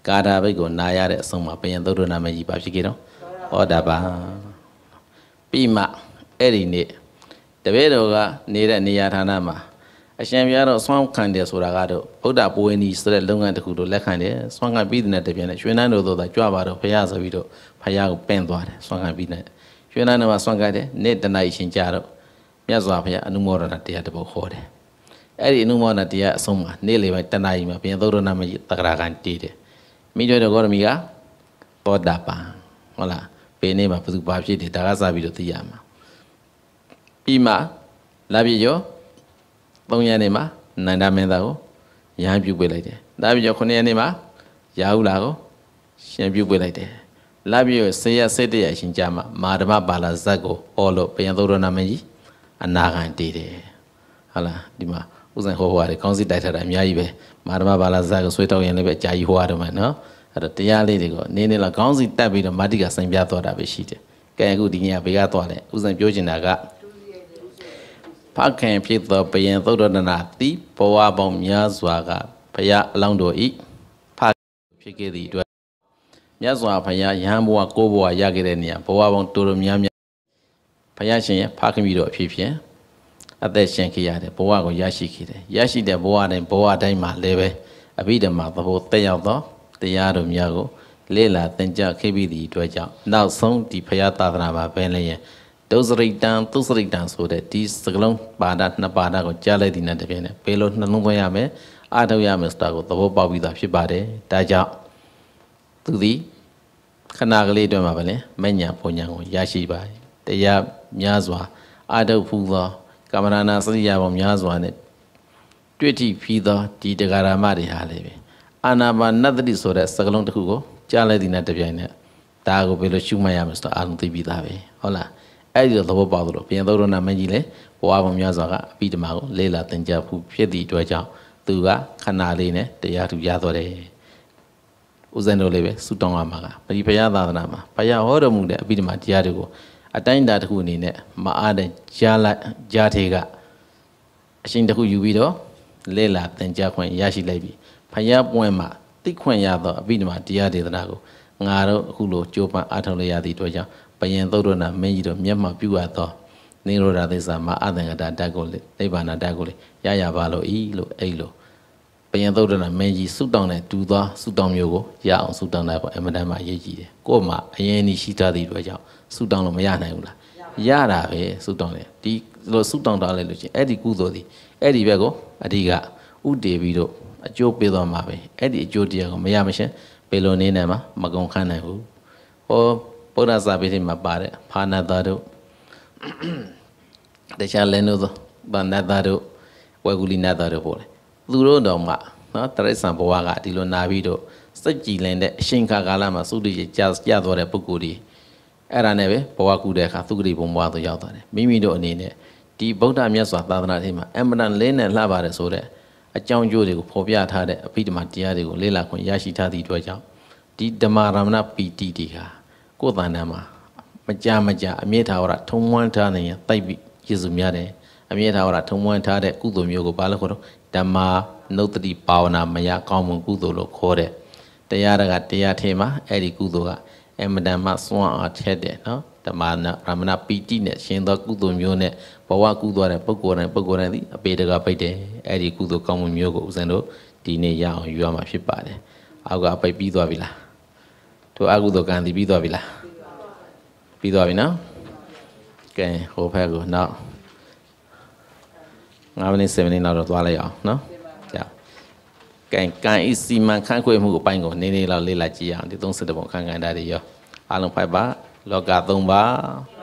ကာတာဘိတ်ကိုနာရတဲ့အဆုံးမှာဘယံသုဒ္ဓနာမကြီးပါဖြစ်ခဲ့တော့ဩတာပန်ပြီးမှအဲ့ဒီနေ့တပည့်တော်ကနေတဲ့နေရာဌာနမှာအရှင်ဘုရားတော်ဆွမ်းခံတယ်ဆိုတာကတော့ဗုဒ္ဓပဝေနီဆိုတဲ့လုပ်ငန်းတစ်ခုတို့လက်ခံတယ်ဆွမ်းခံပြီးတဲ့တပြည့်နဲ့ရွှေနန်းတို့တို့သာကြွပါတော့ဘုရားဆိုပြီးတော့ဘုရားကိုပင့်သွားတယ်ဆွမ်းခံပြီးတဲ့ရွှေနန်းတော်မှာဆွမ်းခံတယ်နေ့တနင်္ဂနွေရှင်ကြတော့မြတ်စွာဘုရားအနုမောဒနာတရားတစ်ပုဒ်ခေါ်တယ်အဲ့ဒီအနုမောဒနာတရားအဆုံးမှာနေ့လေပိုင်းတနင်္ဂနွေမှာဘုရားသုဒ္ဓနာမကြီးတက္ကရာကန်တည်တယ်မိကျွဲတော်ဂေါရမီကပောတာပန်ဟုတ်လားယ်နေ့မှာဘယ်သူဘာဖြစ်နေဒါကစပြီးတော့သိရမှာပြီးမှလာပြည့်ရော၃ရက်နေမှာနန္ဒမင်းသားကိုရဟန်းပြုပေးလိုက်တယ်လာပြည့်ရော9ရက်နေမှာရာဟုလာကိုရှင်ပြုပေးလိုက်တယ်လာပြည့်ရော၁၀ရက်၁၁ရက်ရှင်ကြမှာ မာဓမပါလာဇတ်ကိုဟောလို့ပယံသောရဏမင်းကြီးအနာခံတည်တယ်ဟုတ်လားဒီမှာဥစဉ်ဟောဟောရတယ်ခေါင်းစစ်တိုက်ထားတာအများကြီးပဲမာဓမပါလာဇတ်ကိုဆွေးတောက်ရင်လည်းပဲအကြာကြီးဟောရတော့မှာနော်အဲ့တော့တရားလေးတွေကိုနင်းနေလောက်ခေါင်းစီတက်ပြီးတော့မတိကဆိုင်ပြသွားတာပဲရှိတယ်ကဲအခုဒီညဘေးကသွားတယ်ဥစဉ်ပြောချင်တာကဖခင်ဖြစ်သောဘယင်သုဒ္ဓတနာတိဘဝပေါင်းများစွာကဘုရားအလောင်းတော်ဤဖဖြစ်ခဲ့သည့်အတွက်မြတ်စွာဘုရားရဟန်းဘဝကိုးဘဝရခဲ့တဲ့နေရာဘဝပေါင်းတူတူများများဘုရားရှင်ရဲ့ဖခင်ပြီးတော့အဖြစ်ဖြင့်အသက်ရှင်ခဲ့ရတယ်ဘဝကိုရရှိခဲ့တယ်ရရှိတဲ့ဘဝတိုင်းဘဝတိုင်းမှာလည်းပဲအဘိဓမ္မာသဘောတက်ရောက်သောတရားတော်များကိုလေ့လာသင်ကြားခဲ့ပြီးသည့်အတွက်ကြောင့်နောက်ဆုံးဒီဖရာသာသနာပါပဲလျင်ဒုစရိတံသုစရိတံဆိုတဲ့ဒီစကလုံးပါဒနှစ်ပါဒကိုကြားလိုက်သည်နဲ့တပြိုင်နက်ပေးလို့နှလုံးသွင်းရမယ်အာထုတ်ရမယ်ဆိုတာကိုသဘောပေါက်ပြီးသားဖြစ်ပါတယ်ဒါကြောင့်သူသည်ခဏကလေးအတွင်းမှာပဲလေမညံပုံညာကိုရရှိပါတယ်တရားများစွာအာထုတ်ဖူးသောကမ္မရဏစရိယာပုံများစွာနဲ့တွေ့ထိဖီးသောဒီတရားဓမ္မတွေဟာလည်းပဲအာနာပါနသတိဆိုတဲ့စကလုံးတစ်ခုကိုကြားလိုက်တဲ့နဲ့တပြိုင်နက်ဒါကိုဘယ်လိုရှုမှတ်ရမလဲဆိုတော့အာလုံးသိပြီးသားပဲဟုတ်လားအဲ့ဒီလိုသဘောပေါက်သလိုဘုရင်သောရဏမင်းကြီးလည်းဘဝဘုံများစွာကအပိဓမ္မာကိုလေးလာသင်ကြားဖို့ဖြစ်သည့်အတွက်ကြောင့်သူကခန္ဓာလေးနဲ့တရားသူရသွားတယ်ဦးဇင်းတို့လေးပဲဆူတောင်းရမှာကပရိဘယသာသနာမှာဘုရားဟောတော်မူတဲ့အပိဓမ္မာတရားတွေကိုအတိုင်းအတာတစ်ခုအနေနဲ့မအားတဲ့ကြားလိုက်ကြားသေးကအရှင်တစ်ခုယူပြီးတော့လေ့လာသင်ကြားခွင့်ရရှိလိုက်ပြီဖယားပွင့်မှာသိခွင့်ရသောအဘိဓမ္မာတရားဒေသနာကိုငါတို့အခုလိုကြိုးပမ်းအားထုတ်လျက်ရသည့်အတွက်ကြောင့်ဘယင်သုဒ္ဓနာမင်းကြီးတို့မျက်မှောက်ပြုအပ်သောနိရောဓသစ္စာမှာအသင်္ကတာဓာတ်ကိုနိဗ္ဗာန်ဓာတ်ကိုရရပါလို့ဤလို့အဲ့လိုဘယင်သုဒ္ဓနာမင်းကြီးဆုတောင်းတဲ့ဒူသောဆုတောင်းမျိုးကိုရအောင်ဆုတောင်းတာပေါ့အမှန်တမ်းမှအရေးကြီးတယ်ကို့မှာအရင်နီရှိတတ်သည့်အတွက်ကြောင့်ဆုတောင်းလို့မရနိုင်ဘူးလားရတာပဲဆုတောင်းတယ်ဒီလိုဆုတောင်းတာလဲလို့ချင်းအဲ့ဒီကုသိုလ်ဒီအဲ့ဒီဘက်ကိုအဓိကဥတည်ပြီးတော့အကျိုးပေးသွားမှာပဲအဲ့ဒီအကျိုးတရားကိုမရမရှင်းပေလိုနေနိုင်မှာမကုန်ခန့်နိုင်ဘူးဟောပုဒ္ဒစာပေတိမှာပါတဲ့ဖာနာတာတို့တခြားလည်းတို့သောဗန္ဒတာတို့ဝေကူလိနာတာတို့ပေါ့လေသူတို့တော့မှနော်တရိစ္ဆာန်ဘဝကဒီလိုနာပြီးတော့စိတ်ကြည်လင်တဲ့အရှင်ခါကာလမှာသုတိကျကျသွားတဲ့ပုဂ္ဂိုလ်ဒီအဲ့ဒါနဲ့ပဲဘဝကူတဲ့အခါသုတိဘုံဘဝသို့ရောက်သွားတယ်မိမိတို့အနေနဲ့ဒီဗုဒ္ဓမြတ်စွာသာသနာ့ထဲမှာအမတန်လင်းနဲ့လှပါတယ်ဆိုတဲ့အကြောင်းကျိုးတွေကိုဖော်ပြထားတဲ့အဘိဓမ္မာတရားတွေကိုလေ့လာခွင့်ရရှိထားသည့်အတွက်ကြောင့်ဒီဓမ္မရမဏပီတိတွေဟာကိုယ်တဏ္ဍာမှာ မကြမကြအမြဲထာဝရထုံမွန်းထားနေရတိုက်ပြီးယေစုများတယ်အမြဲထာဝရထုံမွန်းထားတဲ့ကုသိုလ်မျိုးကိုဘာလို့ခေါ်တော့ဓမ္မနုတ္တိပါဝနာမယကောင်းမှုကုသိုလ်လို့ခေါ်တဲ့တရားတကတရားထဲမှာအဲ့ဒီကုသိုလ်ကအမတန်မှစွန့်အားထက်တယ်နော်ဓမ္မနာရမနာပီတိနဲ့ရှင်သောကုသိုလ်မျိုးနဲ့ဘဝကုသွားတဲ့ပုဂ္ဂိုလ်တိုင်းပုဂ္ဂိုလ်တိုင်းသည်အပေတကပိတ်တယ်အဲ့ဒီကုသိုလ်ကောင်းမှုမျိုးကိုဦးဇင်းတို့ဒီနေ့ရအောင်ယူရမှာဖြစ်ပါတယ်အောက်ကအပိတ်ပြီးသွားပြီလားတို့အကုသိုလ်ကံသည်ပြီးသွားပြီလားပြီးသွားပြီနော်ကဲဟိုဘက်ကိုနောက်9မိနစ်7မိနစ်လောက်တော့သွားလိုက်အောင်နော်ကြာကဲကံဤစီမံခန့်ခွဲမှုကိုပိုင်းကိုနည်းနည်းလောက်လေ့လာကြည့်အောင်ဒီ30ပုံခန့်ခန့်တာတွေရောအားလုံးဖိုက်ပါလောက၃ပါး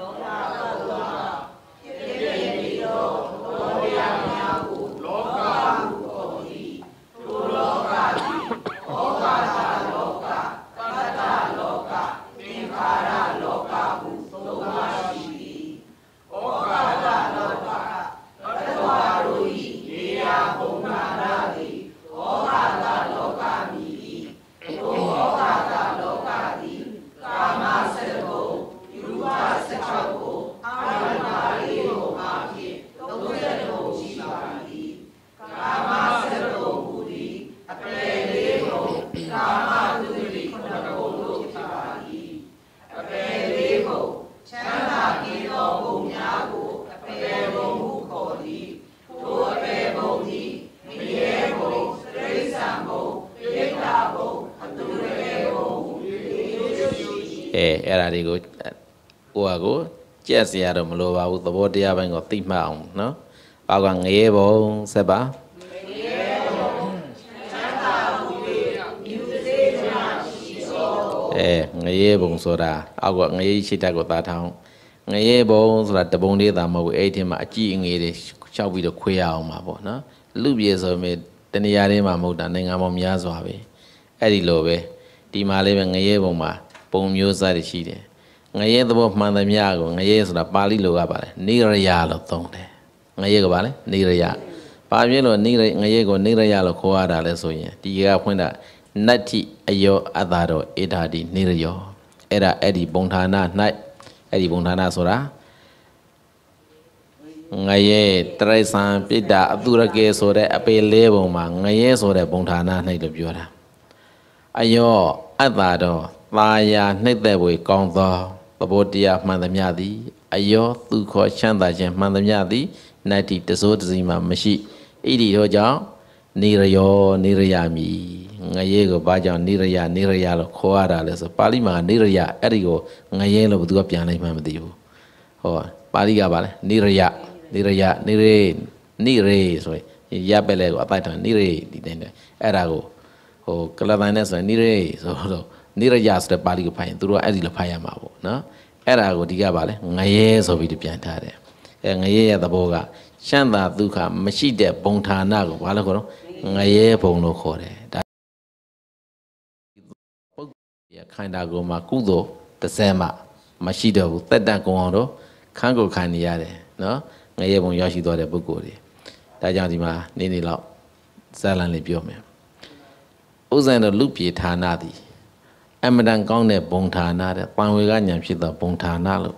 ဒါတွေကိုဟိုဟာကိုကြက်စရာတော့မလိုပါဘူးသဘောတရားပိုင်းကိုသိမှတ်အောင်နော်အောက်ကငရဲဘုံဆက်ပါအဲငရဲဘုံဆိုတာအောက်ကငရဲရှိတတ်ကိုသားထောင်းငရဲဘုံဆိုတာတပုံလေးသာမဟုတ်ဘူးအဲ့ဒီထဲမှာအကြည့်အငေးတွေလျှောက်ပြီးတော့ခွေရအောင်ပါပေါ့နော်လူပြေဆိုမြင်တနေရာထဲမှာမဟုတ်တာနိုင်ငံပေါင်းများစွာပဲအဲ့ဒီလိုပဲဒီမှာလေးပဲငရဲဘုံမှာပုံမျိုးစားတွေရှိတယ်ငရဲသဘောမှန်သမျှကိုငရဲဆိုတာပါဠိလိုကပါတယ်နိရယလို့သုံးတယ်ငရဲကပါလေနိရယပါပြည့်လို့နိရငရဲကိုနိရယလို့ခေါ်ရတာလဲဆိုရင်ဒီကဖွင့်တာနတ္တိအယောအတာတော်ဧဓာတိနိရယောအဲ့ဒါအဲ့ဒီပုံဌာန၌အဲ့ဒီပုံဌာနဆိုတာငရဲတရိษံပိတ္တာအတုရကေဆိုတဲ့အပေလေးပုံမှာငရဲဆိုတဲ့ပုံဌာန၌လို့ပြောတာအယောအတ္တာတော်ပါရာနှိမ့်သက်ဝေကောင်းသောသဘောတရားမှန်သမျှသည်အယောသူခေါ်ချမ်းသာခြင်းမှန်သမျှသည်နတ္တိတစိုးတစီမှာမရှိဣတိတို့ကြောင့်နေရယောနေရယမိငရေကိုဘာကြောင့်နေရယနေရယလို့ခေါ်ရတာလဲဆိုပါဠိမှာနေရယအဲ့ဒီကိုငရေလို့ဘသူကပြန်လိုက်မှမသိဘူးဟောပါဠိကပါလဲနေရယနေရယနေရေနေရေဆိုရင်ရပက်လဲကိုအပိုက်တော်နေရေဒီတဲ့အဲ့ဒါကိုဟိုကလပ်ပိုင်းနဲ့ဆိုရင်နေရေဆိုတော့နိရယဆိုတဲ့ပါဠိကိုဖတ်ရင်သူတို့ကအဲ့ဒီလိုဖတ်ရမှာပေါ့နော်အဲ့ဒါကိုဒီကပါလဲငရဲဆိုပြီးပြန်ထားတယ်အဲငရဲရဲ့သဘောကရှမ်းသာဒုက္ခမရှိတဲ့ဘုံဌာနကိုဘာလို့ခေါ်တော့ငရဲဘုံလို့ခေါ်တယ်ဒါပုဂ္ဂိုလ်ရဲ့ခန္ဓာကိုယ်မှာကုသိုလ်တစ်စက်မှမရှိတော့ဘူးတက်တန့်ကုန်အောင်တော့ခန်းကိုခံနေရတယ်နော်ငရဲဘုံရရှိသွားတဲ့ပုဂ္ဂိုလ်တွေဒါကြောင့်ဒီမှာနေနေလောက်ဇာလန်လေးပြောမယ်ဥဇံတော်လူပြေဌာနသည်အမတန်ကောင်းတဲ့ဘုံဌာနတဲ့ပံဝေကညာဖြစ်သောဘုံဌာနလို့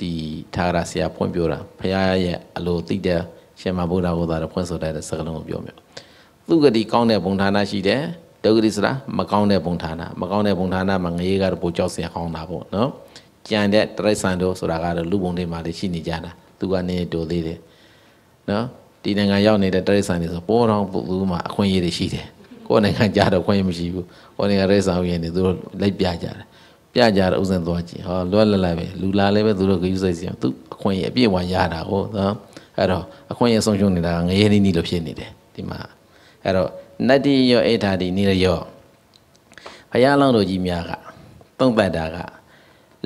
ဒီထာဂရဆရာဖွင့်ပြောတာဘုရားရဲ့အလိုသိတဲ့ရှင်မဘုရားဘုရားတော်ဖွင့်ဆိုတဲ့စကားလုံးကိုပြောမျိုးသူဂတိကောင်းတဲ့ဘုံဌာနရှိတယ်ဒုဂတိဆိုတာမကောင်းတဲ့ဘုံဌာနမကောင်းတဲ့ဘုံဌာနမှာငရေကတော့ပိုကြောက်စရာကောင်းတာပေါ့နော်ကြံတဲ့တရိษံတို့ဆိုတာကတော့လူဘုံတွေမှာလည်းရှိနေကြတာသူကနေတိုသေးတယ်နော်ဒီနိုင်ငံရောက်နေတဲ့တရိษံတွေဆိုပေါ်တော်ပုသူမှာအခွင့်အရေးတွေရှိတယ်ကိုယ်နိုင်ငံကြတော့ခွင့်မရှိဘူးကိုယ်နိုင်ငံရဲဆောင်ရင်နေသူတို့လိုက်ပြကြတယ်ပြကြတော့ဥစဉ်သွားကြည့်ဟောလွတ်လပ်လိုက်ပဲလူလာလည်းပဲသူတို့ဂရုစိုက်စီအောင်သူအခွင့်အပြည့်ဝရတာဟုတ်နော်အဲ့တော့အခွင့်အဆုံးရှုံးနေတာငရေနီးနီးလို့ဖြစ်နေတယ်ဒီမှာအဲ့တော့နတ္တိရောအိဋ္ဌာတိနိရယောဘုရားလောင်းတော်ကြီးများကသုံးပတ်တာက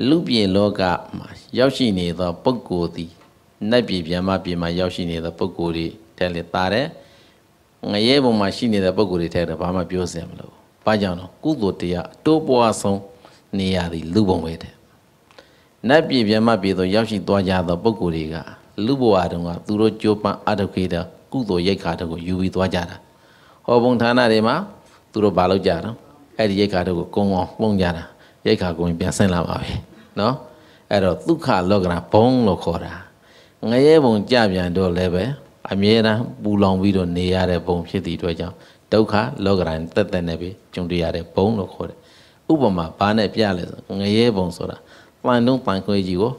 လူပြင်လောကမှာ ရောက်ရှိနေသော ပုဂ္ဂိုလ်သည်နတ်ပြည်ပြန်မပြည်မှာရောက်ရှိနေသောပုဂ္ဂိုလ်တွေတဲ့လေပါတယ်ငရဲပုံမှာရှိနေတဲ့ပုံကိုယ်တွေထဲတော့ဘာမှပြောစရာမလိုဘူး။ဘာကြောင့်လဲ။ကုသိုလ်တရားတိုးပွားဆုံးနေရာသည်လူပုံပဲတဲ့။နတ်ပြည်ပြမပြည်သို့ရောက်ရှိသွားကြသော ပုံကိုယ်တွေက လူဘဝတုန်းကသူတို့ကြိုးပမ်းအထုတ်ခဲ့တဲ့ကုသိုလ်ရိက္ခာတွေကိုယူပြီးသွားကြတာ။ဟောပုံဌာနတွေမှာသူတို့ဘာလုပ်ကြတော့အဲ့ဒီရိက္ခာတွေကိုကုံအောင်ပုံကြတာ။ရိက္ခာကုံပြန်ဆင်းလာပါပဲ။နော်။အဲ့တော့ဒုက္ခလောကနာဘုံလို့ခေါ်တာ။ငရဲပုံကြပြန်တော့လည်းပဲအမြဲတမ်းပူလောင်ပြီးတော့နေရတဲ့ဘုံဖြစ်သည့်အတွက်ကြောင့်ဒုက္ခလောကရန်တက်တက်နေပြီးကြုံတွေ့ရတဲ့ဘုံလို့ခေါ်တယ်။ဥပမာဘာနဲ့ပြလဲဆိုငရဲဘုံဆိုတာတန်တုံးတန်ခွေကြီးကို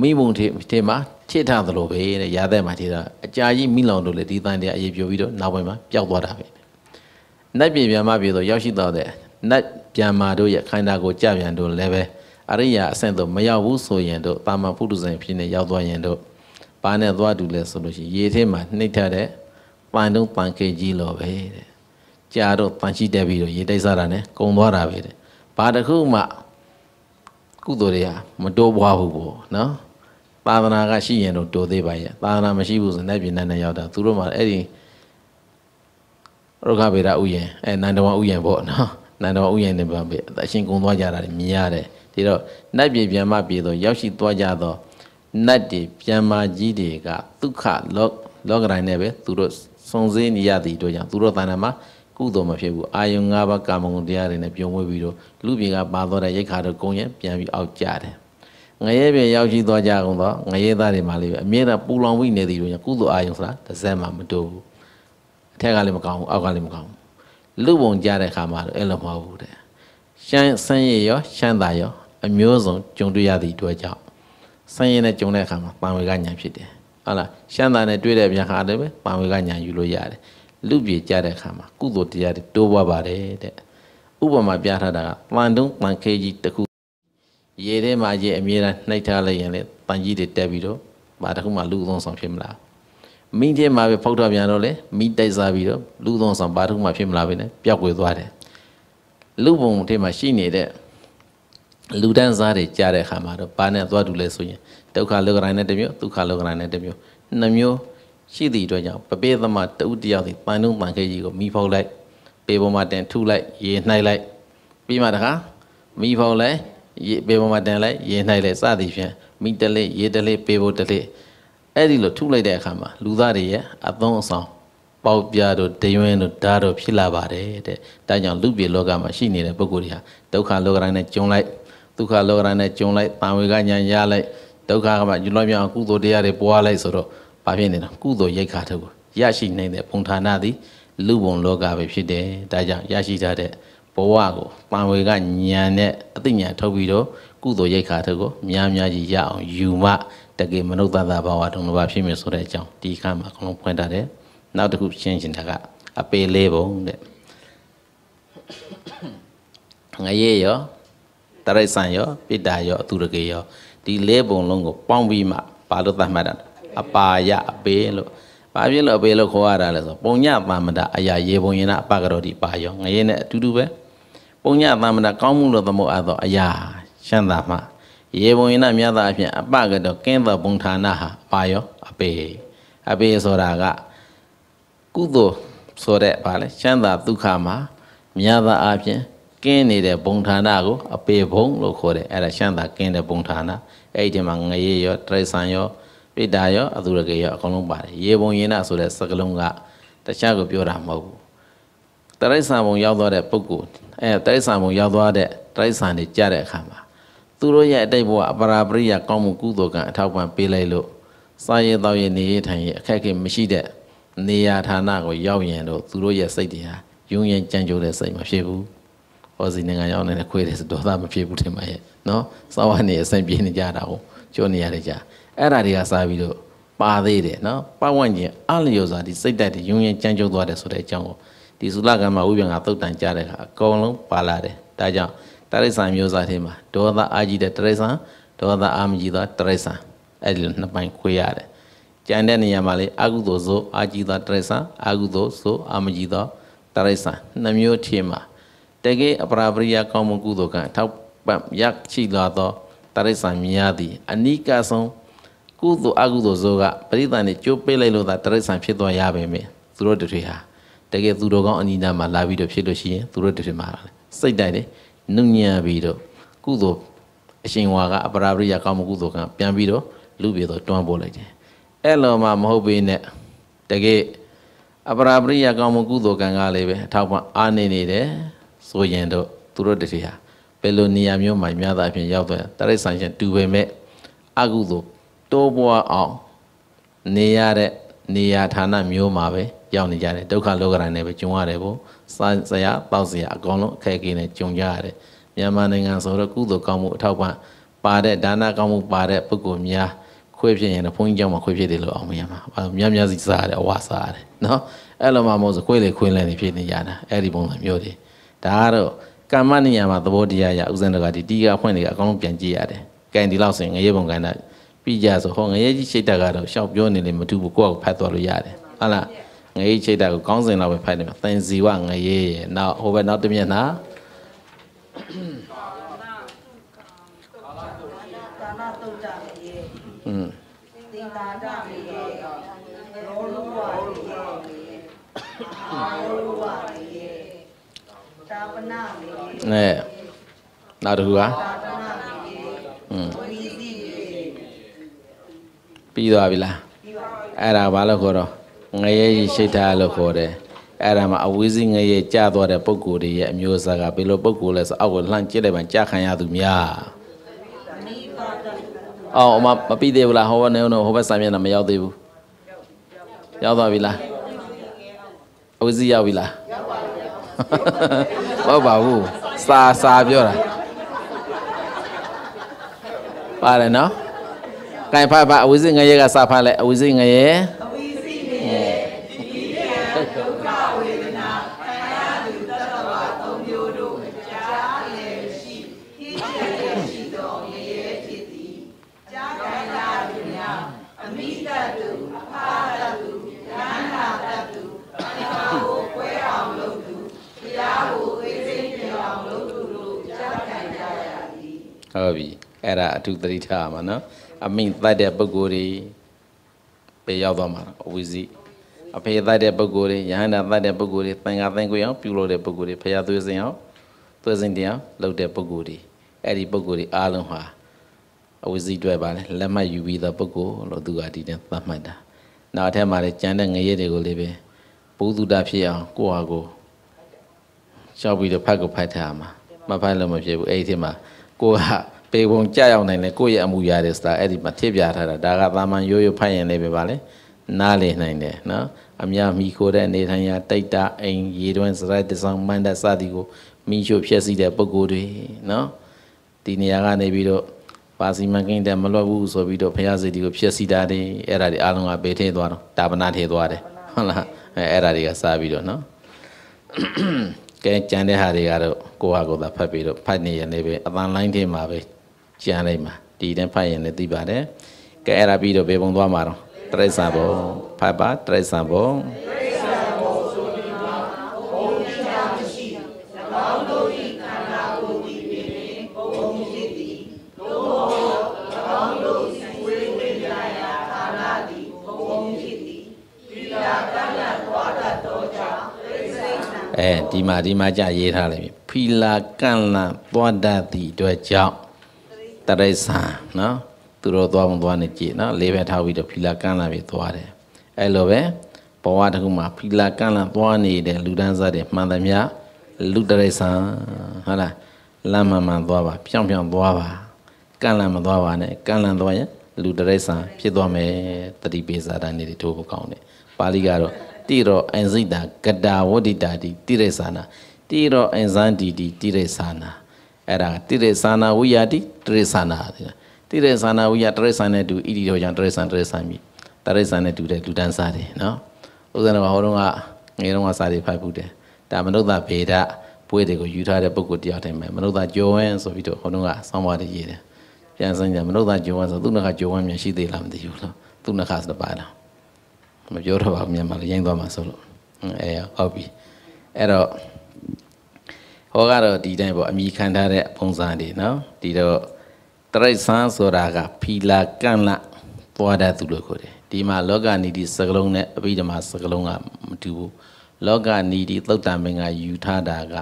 မိဘုံထေထေမှာထိထားသလိုပဲတဲ့ရာသက်မှာထိထားအကြာကြီးမိလောင်တို့လေဒီတန်တဲ့အရေးပြိုပြီးတော့နောက်ပိုင်းမှာပျောက်သွားတာပဲ။နတ်ပြည်ပြန်မပြည်ဆိုရောက်ရှိတော့တဲ့နတ်ပြန်မာတို့ရဲ့ခန္ဓာကိုယ်ကြပြန်တို့လည်းပဲအရိယာအဆင့်တို့မရောက်ဘူးဆိုရင်တို့တာမန်ပုထုဇဉ်ဖြစ်နေရောက်သွားရင်တို့ဘာနဲ့သွားတူလဲဆိုလို့ရှိရင်ရေထဲမှာနှိမ့်ထတဲ့ပန်တုံးပန်ကေကြီးလိုပဲတဲ့ကြာတော့ပန်ရှိတက်ပြီးတော့ရေတိုက်စားတာနဲ့ကုံသွားတာပဲတဲ့ဘာတစ်ခုမှကုသိုလ်တွေကမတိုးပွားဘူးပေါ့နော်သာသနာကရှိရင်တော့တိုးသေးပါရဲ့သာသနာမရှိဘူးဆိုနေပြည်နဲ့နဲ့ရောက်တာသူတို့မှအဲ့ဒီရုခဗေဒဥယျာဉ်အဲနန္ဒဝဥယျာဉ်ပေါ့နော်နန္ဒဝဥယျာဉ်နဲ့ပါပဲအရှင်ကုံသွားကြတာမြင်ရတယ်ဒီတော့နေပြည်ပြန်မပြေတော့ရောက်ရှိသွားကြတော့နတ်တွေပြန်မာကြီးတွေကဒုက္ခလောလောကတိုင်းနဲ့ပဲသူတို့စုံစင်းနေရသည့်တို့ကြောင့်သူတို့တဏ္ဍာမှာကုသိုလ်မဖြစ်ဘူးအာယုံ၅ပါးကာမဂုဏ်တရားတွေနဲ့ပြုံးဝဲပြီးတော့လူပြေကပါသွားတဲ့ရိခါတို့ကုံရပြန်ပြီးအောက်ကြတယ်ငရဲပြေရောက်ရှိသွားကြကုန်တော့ငရဲသားတွေမှလည်းပဲအမြဲတမ်းပူလောင်ဝိနေသည့်တို့ကြောင့်ကုသိုလ်အာယုံဆိုတာတစ်စက်မှမတိုးဘူးအထက်ကလည်းမကောင်းဘူးအောက်ကလည်းမကောင်းဘူးလူပုံကြတဲ့အခါမှာတော့အဲ့လိုမဟုတ်ဘူးတဲ့ရှမ်းစမ်းရည်ရောရှမ်းသာရောအမျိုးစုံကြုံတွေ့ရသည့်အတွက်ကြောင့်ဆင်းရဲနဲ့ကြုံတဲ့အခါမှာပံဝေကညာဖြစ်တယ်ဟုတ်လားရှမ်းသာနဲ့တွေ့တဲ့ပြန်ခါလည်းပဲပံဝေကညာယူလို့ရတယ်လူပြေကြတဲ့အခါမှာကုသိုလ်တရားတွေတိုးပွားပါတယ်တဲ့ဥပမာပြထားတာကပန်တုံးပန်ခဲကြီးတစ်ခုရေထဲမှာရေအမြဲတမ်းနှိုက်ထားလိုက်ရင်လေပန်ကြီးတွေတက်ပြီးတော့ဘာတစ်ခုမှလူအုံဆောင်ဖြစ်မလားမိထဲမှာပဲဖောက်တော့ပြန်တော့လေမိတိုက်စားပြီးတော့လူအုံဆောင်ဘာတစ်ခုမှဖြစ်မလားပဲနဲ့ပျောက်ွယ်သွားတယ်လူပုံထဲမှာရှိနေတဲ့လူတန်းစားတွေကြားတဲ့အခါမှာတော့ဘာနဲ့သွားတူလဲဆိုရင်ဒုက္ခလောကရိုင်းနဲ့တစ်မျိုးဒုက္ခလောကရိုင်းနဲ့တစ်မျိုးနှစ်မျိုးရှိသည့်အတွက်ကြောင့်ပပိသမတဥတ္တယောက်ဒီပန်လုံးပန်ခဲကြီးကိုမိဖောက်လိုက်ပေပေါ်မှာတင်ထုလိုက်ရေနှိုက်လိုက် ပြီးမှတခါမိဖောက်လိုက်ရေပေပေါ်မှာတင်လိုက်ရေနှိုက်လိုက်စသည်ဖြင့်မိတလေးရေတလေးပေပေါ်တလေးအဲ့ဒီလိုထုလိုက်တဲ့အခါမှာလူသားတွေရဲ့အသွုံအဆောင်ပေါက်ပြတို့တယွင်းတို့ဓာတ်တို့ဖြစ်လာပါတယ်တဲ့ဒါကြောင့်လူပြေလောကမှာရှိနေတဲ့ပုဂ္ဂိုလ်တွေဟာဒုက္ခလောကတိုင်းနဲ့ကျုံလိုက်က္ခလောကဓာတ်နဲ့ကြုံလိုက်တံဝေကညာရလိုက်ဒုက္ခကမှကျွလွန်ပြောင်းကုသိုလ်တရားတွေပွားလိုက်ဆိုတော့ဘာဖြစ်နေတာကုသိုလ်ရိတ်ခါထုတ်ရရှိနေတဲ့ပုံဌာဏသည်လူဘုံလောကပဲဖြစ်တယ်ဒါကြောင့်ရရှိထားတဲ့ဘဝကိုတံဝေကညာနဲ့အသိဉာဏ်ထုတ်ပြီးတော့ကုသိုလ်ရိတ်ခါထုတ်ကိုများများကြီးရအောင်ယူမှတကယ်မနုဿတဘာဝတုံးလိုပါဖြစ်မယ်ဆိုတဲ့အကြောင်းဒီခါမှာအကုန်လုံးဖွင့်ထားတယ်နောက်တစ်ခုရှင်းရှင်းတာကအပေလေးပုံတဲ့ငရေရောတရိษံရောပိတာရောအသူရကေရောဒီလေးပုံလုံးကိုပေါင်းပြီးမှဘာလို့သတ်မှတ်တာအပါယအပေလို့ဘာဖြစ်လို့အပေလို့ခေါ်ရတာလဲဆိုပုံညသမ္မတအရာရေပုံရင်အပကရောဒီပါရောငရေနဲ့အတူတူပဲပုံညသမ္မတကောင်းမှုလို့သမုတ်အပ်သောအရာရှမ်းသာမှရေပုံရင်မြတ်သာအဖြစ်အပကရောကင်းသောပုံဌာနဟာပါရောအပေအပေဆိုတာကကုသိုလ်ဆိုတဲ့ဗာလဲရှမ်းသာဒုက္ခမှာမြတ်သာအဖြစ်ကင်းနေတဲ့ဘုံဌာနကိုအပေဘုံလို့ခေါ်တယ်အဲ့ဒါရှမ်းသာကင်းတဲ့ဘုံဌာနအဲ့ဒီမှာငရေရောတရိษံရောပိတာရောအသူရကေရောအကုန်လုံးပါတယ်ရေဘုံရင်နာဆိုတဲ့စကလုံးကတခြားကိုပြောတာမဟုတ်ဘူးတရိษံဘုံရောက်သွားတဲ့ပုဂ္ဂိုလ်အဲတရိษံဘုံရောက်သွားတဲ့တရိษံတွေကြားတဲ့အခါမှာသူတို့ရဲ့အတိတ်ဘဝအပရာပရိယကောင်းမှုကုသိုလ်ကံအထောက်ပံ့ပေးလိုက်လို့စာရေးတောက်ရေးနေရေးထိုင်ရေးအခက်အခဲမရှိတဲ့နေရာဌာနကိုရောက်ရင်တော့သူတို့ရဲ့စိတ်တွေဟာယုံရင်ကြံ့ကြိုးတဲ့စိတ်မဖြစ်ဘူးဟောစီနိုင်ငံရောက်နေတဲ့ခွေးတယ်ဆိုဒေါသမဖြစ်ဘူးထင်ပါရဲ့နော်စောဝါနေအဆင်ပြေနေကြတာကိုကြောနေရတယ်ကြာအဲ့ဒါတွေကစားပြီးတော့ပါသေးတယ်နော်ပတ်ဝန်းကျင်အလျော်စွာဒီစိတ်တက်တွေယုံရင်ကြမ်းကြုတ်သွားတယ်ဆိုတဲ့အကြောင်းကိုဒီဇူလကံမှာဝိပ္ပံကသုတ်တန်ကြတဲ့အခါအကုန်လုံးပါလာတယ်ဒါကြောင့်တရိษံမျိုးစားထဲမှာဒေါသအာကြီးတဲ့တရိษံဒေါသအာမကြီးသောတရိษံအဲ့ဒီနှစ်ပိုင်းခွဲရတယ်ကြံတဲ့နေရာမှာလေအကုသိုလ်ဆိုအာကြီးသောတရိษံအကုသိုလ်ဆိုအာမကြီးသောတရိษံနှစ်မျိုးထဲမှာတကယ်အပရာပရိယကောင်းမှုကုသိုလ်ကထောက်ပံ့ရရှိလာသောတရိစ္ဆာန်များသည်အနိကဆုံးကုသိုလ်အကုသိုလ်ဆိုကပရိသန်နဲ့ကြိုးပေးလိုက်လို့သာတရိစ္ဆာန်ဖြစ်သွားရပါမယ်သူတို့တထွေဟာတကယ်သူတို့ကောင်းအနိဒာမှာလာပြီးတော့ဖြစ်လို့ရှိရင်သူတို့တထွေမှာစိတ်တိုက်တယ်နုညံ့ပြီးတော့ကုသိုလ်အရှင်ဝါကအပရာပရိယကောင်းမှုကုသိုလ်ကပြန်ပြီးတော့လူပြေတော့တွန်းပို့လိုက်တယ်အဲ့လိုမှမဟုတ်ပေနဲ့တကယ်အပရာပရိယကောင်းမှုကုသိုလ်ကံကလည်းပဲအထောက်ပံ့အားနေနေတယ်ဆိုရင်တော့သူတို့တတိဟာဘယ်လိုနေရာမျိုးမှာများတာဖြင့်ရောက်သွားတရိษံရှင်တူပေမဲ့အကုသို့တိုးပွားအောင်နေရတဲ့နေရာဌာနမျိုးမှာပဲရောက်နေကြတယ်ဒုက္ခလောကရန်နဲ့ပဲကျုံရတယ်ပေါ့စာစရာတောက်စရာအကုန်လုံးအခက်အခဲနဲ့ကျုံကြရတယ်မြန်မာနိုင်ငံဆိုတော့ကုသိုလ်ကောင်းမှုအထောက်ပံ့ပါတဲ့ဒါနကောင်းမှုပါတဲ့ပုဂ္ဂိုလ်များခွေဖြစ်ရင်တော့ဘုန်းကြီးကျောင်းမှာခွေဖြစ်တယ်လို့အောင်မရမှာ။အဲများများစီစားရတယ်အဝစားရတယ်နော်။အဲ့လိုမှမဟုတ်ဆိုခွေလေခွင်းလဲနေဖြစ်နေရတာအဲ့ဒီပုံစံမျိုးတွေဒါကတော့ကာမနိယာမှာသဘောတရားရဥစဉ်တကဒီတီးကအဖွင့်တွေကအကောင်းလုံးပြန်ကြည့်ရတယ်။ကင်ဒီလောက်ဆိုရင်ငရေပုံကန်တာပြီးကြဆိုဟောငရေကြီးရှိတ်တက်ကတော့ရှောက်ပြောနေလေမထူဘူးကိုယ့်ကိုဖတ်သွားလို့ရတယ်။ဟုတ်လား။ငရေချိတ်တက်ကိုကောင်းစင်တော့ပဲဖတ်နေမှာသင်စီဝငရေရဲ့နောက်ဟိုဘက်နောက်တစ်မျက်နှာအဲနောက်တစ်ခုကอืมပြီးသွားပြီလားအဲ့ဒါဘာလို့ခေါ်တော့ငရဲရှိထားလို့ခေါ်တယ်အဲ့ဒါမှာအဝိဇိငရဲကြာသွားတဲ့ပုံကိုယ်တွေရဲ့အမျိုးအစားကဘယ်လိုပုံကိုယ်လဲဆိုအောက်ကိုလှမ်းကြည့်လိုက်မှကြာခံရသူများအော်အမမပြီးသေးဘူးလားဟောဘက်နေတော့ဟောဘက်ဆိုင်မျက်နှာမရောက်သေးဘူးရောက်သွားပြီလားအဝိဇိရောက်ပြီလားရောက်ပါဟုတ်ပါဘူးစာစာပြောတာပါတယ်နော်ကဲဖတ်ပါအဝိဇ္ဇငရဲကစာဖတ်လိုက်အဝိဇ္ဇငရဲဟုတ်ပြီအဲ့ဒါအထုသတိထားမှာနော်အမိန်တတ်တဲ့ပုဂ္ဂိုလ်တွေပဲရောက်သွားမှာအဝိဇိအဖေတတ်တဲ့ပုဂ္ဂိုလ်တွေယဟန္တာတတ်တဲ့ပုဂ္ဂိုလ်တွေသံဃာသံဃာအောင်ပြုလုပ်တဲ့ပုဂ္ဂိုလ်တွေဖရာသွေးစင်အောင်သွေးစင်တရားလုပ်တဲ့ပုဂ္ဂိုလ်တွေအဲ့ဒီပုဂ္ဂိုလ်တွေအားလုံးဟာအဝိဇိတွေ့ပါလေလက်မှတ်ယူပြီးသောပုဂ္ဂိုလ်လို့သူကဒီတဲ့သတ်မှတ်တာနောက်အထက်မှာလည်းကြံတဲ့ငရဲတွေကိုလည်းပဲဘုသူတဖြစ်အောင်ကိုယ့်ဟာကိုရှောက်ပြီးတော့ဖတ်ကိုဖတ်ထားမှာမဖတ်လို့မဖြစ်ဘူးအဲ့ဒီထဲမှာကိုကပေပုံကြရောက်နိုင်လေကိုယ့်ရဲ့အမှုရာတွေဆိုတာအဲ့ဒီမှာထည့်ပြထားတာဒါကသာမန်ရိုးရိုးဖတ်ရင်လည်းပဲပါလေနားလေနိုင်တယ်နော်အများမိခိုတဲ့နေထိုင်ရာတိတ်တာအိမ်ရေတွင်းစရိုက်တဆောင်မန္တစသည်ကိုမိချို့ဖြစ်စီတဲ့ပုံကိုယ်တွေနော်ဒီနေရာကနေပြီးတော့ပါစီမန်ကိန်းတဲ့မလွတ်ဘူးဆိုပြီးတော့ဖရာစီတီကိုဖြစ်စီတာတွေအဲ့ဒါတွေအားလုံးကပေးထည့်သွားတော့တာပနာထည့်သွားတယ်ဟုတ်လားအဲအဲ့ဒါတွေကစပြီးတော့နော်ကဲကြံတဲ့ဟာတွေကတော့ကိုယ့်ဟာကိုယ်သာဖတ်ပြီးတော့ဖတ်နေရနေပဲအပန်လိုင်းထဲမှာပဲကြံလိုက်မှာဒီတန်းဖတ်ရင်လည်းသိပါတယ်ကဲအဲ့ဒါပြီးတော့ဘယ်ပုံသွားမှာတော့တရိစ္ဆာန်ဘုံဖတ်ပါတရိစ္ဆာန်ဘုံအဲဒီမှာဒီမှာကြရေးထားလိုက်ပြီဖီလာကန့်လန့်သွားတတ်သည့်အတွက်ကြောင့်တရိษံနော်သူတို့သွားမသွားနေကြည့်နော်လေးဘက်ထားပြီးတော့ဖီလာကန့်လန့်ပြီးသွားတယ်အဲ့လိုပဲဘဝတစ်ခုမှာဖီလာကန့်လန့်သွားနေတဲ့လူဒန်းစားတွေမှန်သမျှလူတရိษံဟုတ်လားလမ်းမှန်မှန်သွားပါပြောင်ပြောင်သွားပါကန့်လန့်မသွားပါနဲ့ကန့်လန့်သွားရင်လူတရိษံဖြစ်သွားမယ်တတိပိစာတန်နေတွေထိုးဖို့ကောင်းတယ်ပါဠိကတော့တိရောအင်စိတာကတာဝတိတာတိတိရိစ္ဆာနာတိရောအင်ဇန်တီတီတိရိစ္ဆာနာအဲ့ဒါတိရိစ္ဆာနာဝိယာတိတိရိစ္ဆာနာတိရိစ္ဆာနာဝိယာတိရိစ္ဆာန်နဲ့တူဣတိရောကြောင့်တိရိစ္ဆာန်တိရိစ္ဆာန်ပြီတိရိစ္ဆာန်နဲ့တူတဲ့လူတန်းစားတယ်နော်ဥစဉ်တော်ဟောတော့ကငယ်တော့ကစာတွေဖတ်ဘူးတယ်ဒါမနုဿဗေဒဘွဲတွေကိုယူထားတဲ့ပုဂ္ဂိုလ်တယောက်တိုင်းပဲမနုဿကျော်ဝင်းဆိုပြီးတော့ဟောတော့ကဆောင်းပါးတွေရေးတယ်ပြန်စမ်းကြမနုဿကျော်ဝင်းဆိုသူ့နှခကျော်ဝင်းမြန်ရှိသေးလားမသိဘူးလို့သူ့နှခဆိုတာပါလားမပြောတော့ပါဘူးမြန်မာလိုရိုင်းသွားမှာဆိုလို့အဲဟုတ်ပြီအဲ့တော့ဟောကတော့ဒီတိုင်းပေါ့အမိခံထားတဲ့ပုံစံတွေနော်ဒီတော့တရိษံဆိုတာက ဖီလာကန့်လပွားတတ်သူလို့ခေါ်တယ်ဒီမှာလောကနီတိစကလုံးနဲ့အဘိဓမ္မာစကလုံးကမတူဘူးလောကနီတိသုတ်တမင်္ဂယူထားတာက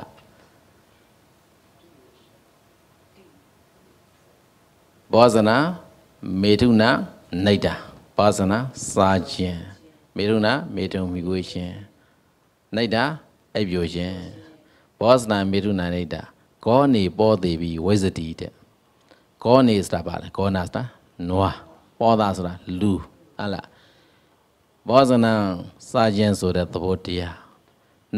ဘောဇနာမေထုနာနေတာဘောဇနာစာခြင်းမေရုဏမေတုံမိကိုရှင်နိုင်တာအိပ်ပြိုရှင်ဘောဇနာမေရုဏနိုင်တာကောနေပေါ်သေးပြီးဝိဇတိတဲ့ကောနေဆိုတာပါလဲကောနာဆိုတာနွားပေါ်သားဆိုတာလူဟာလားဘောဇနာစာခြင်းဆိုတဲ့သဘောတရား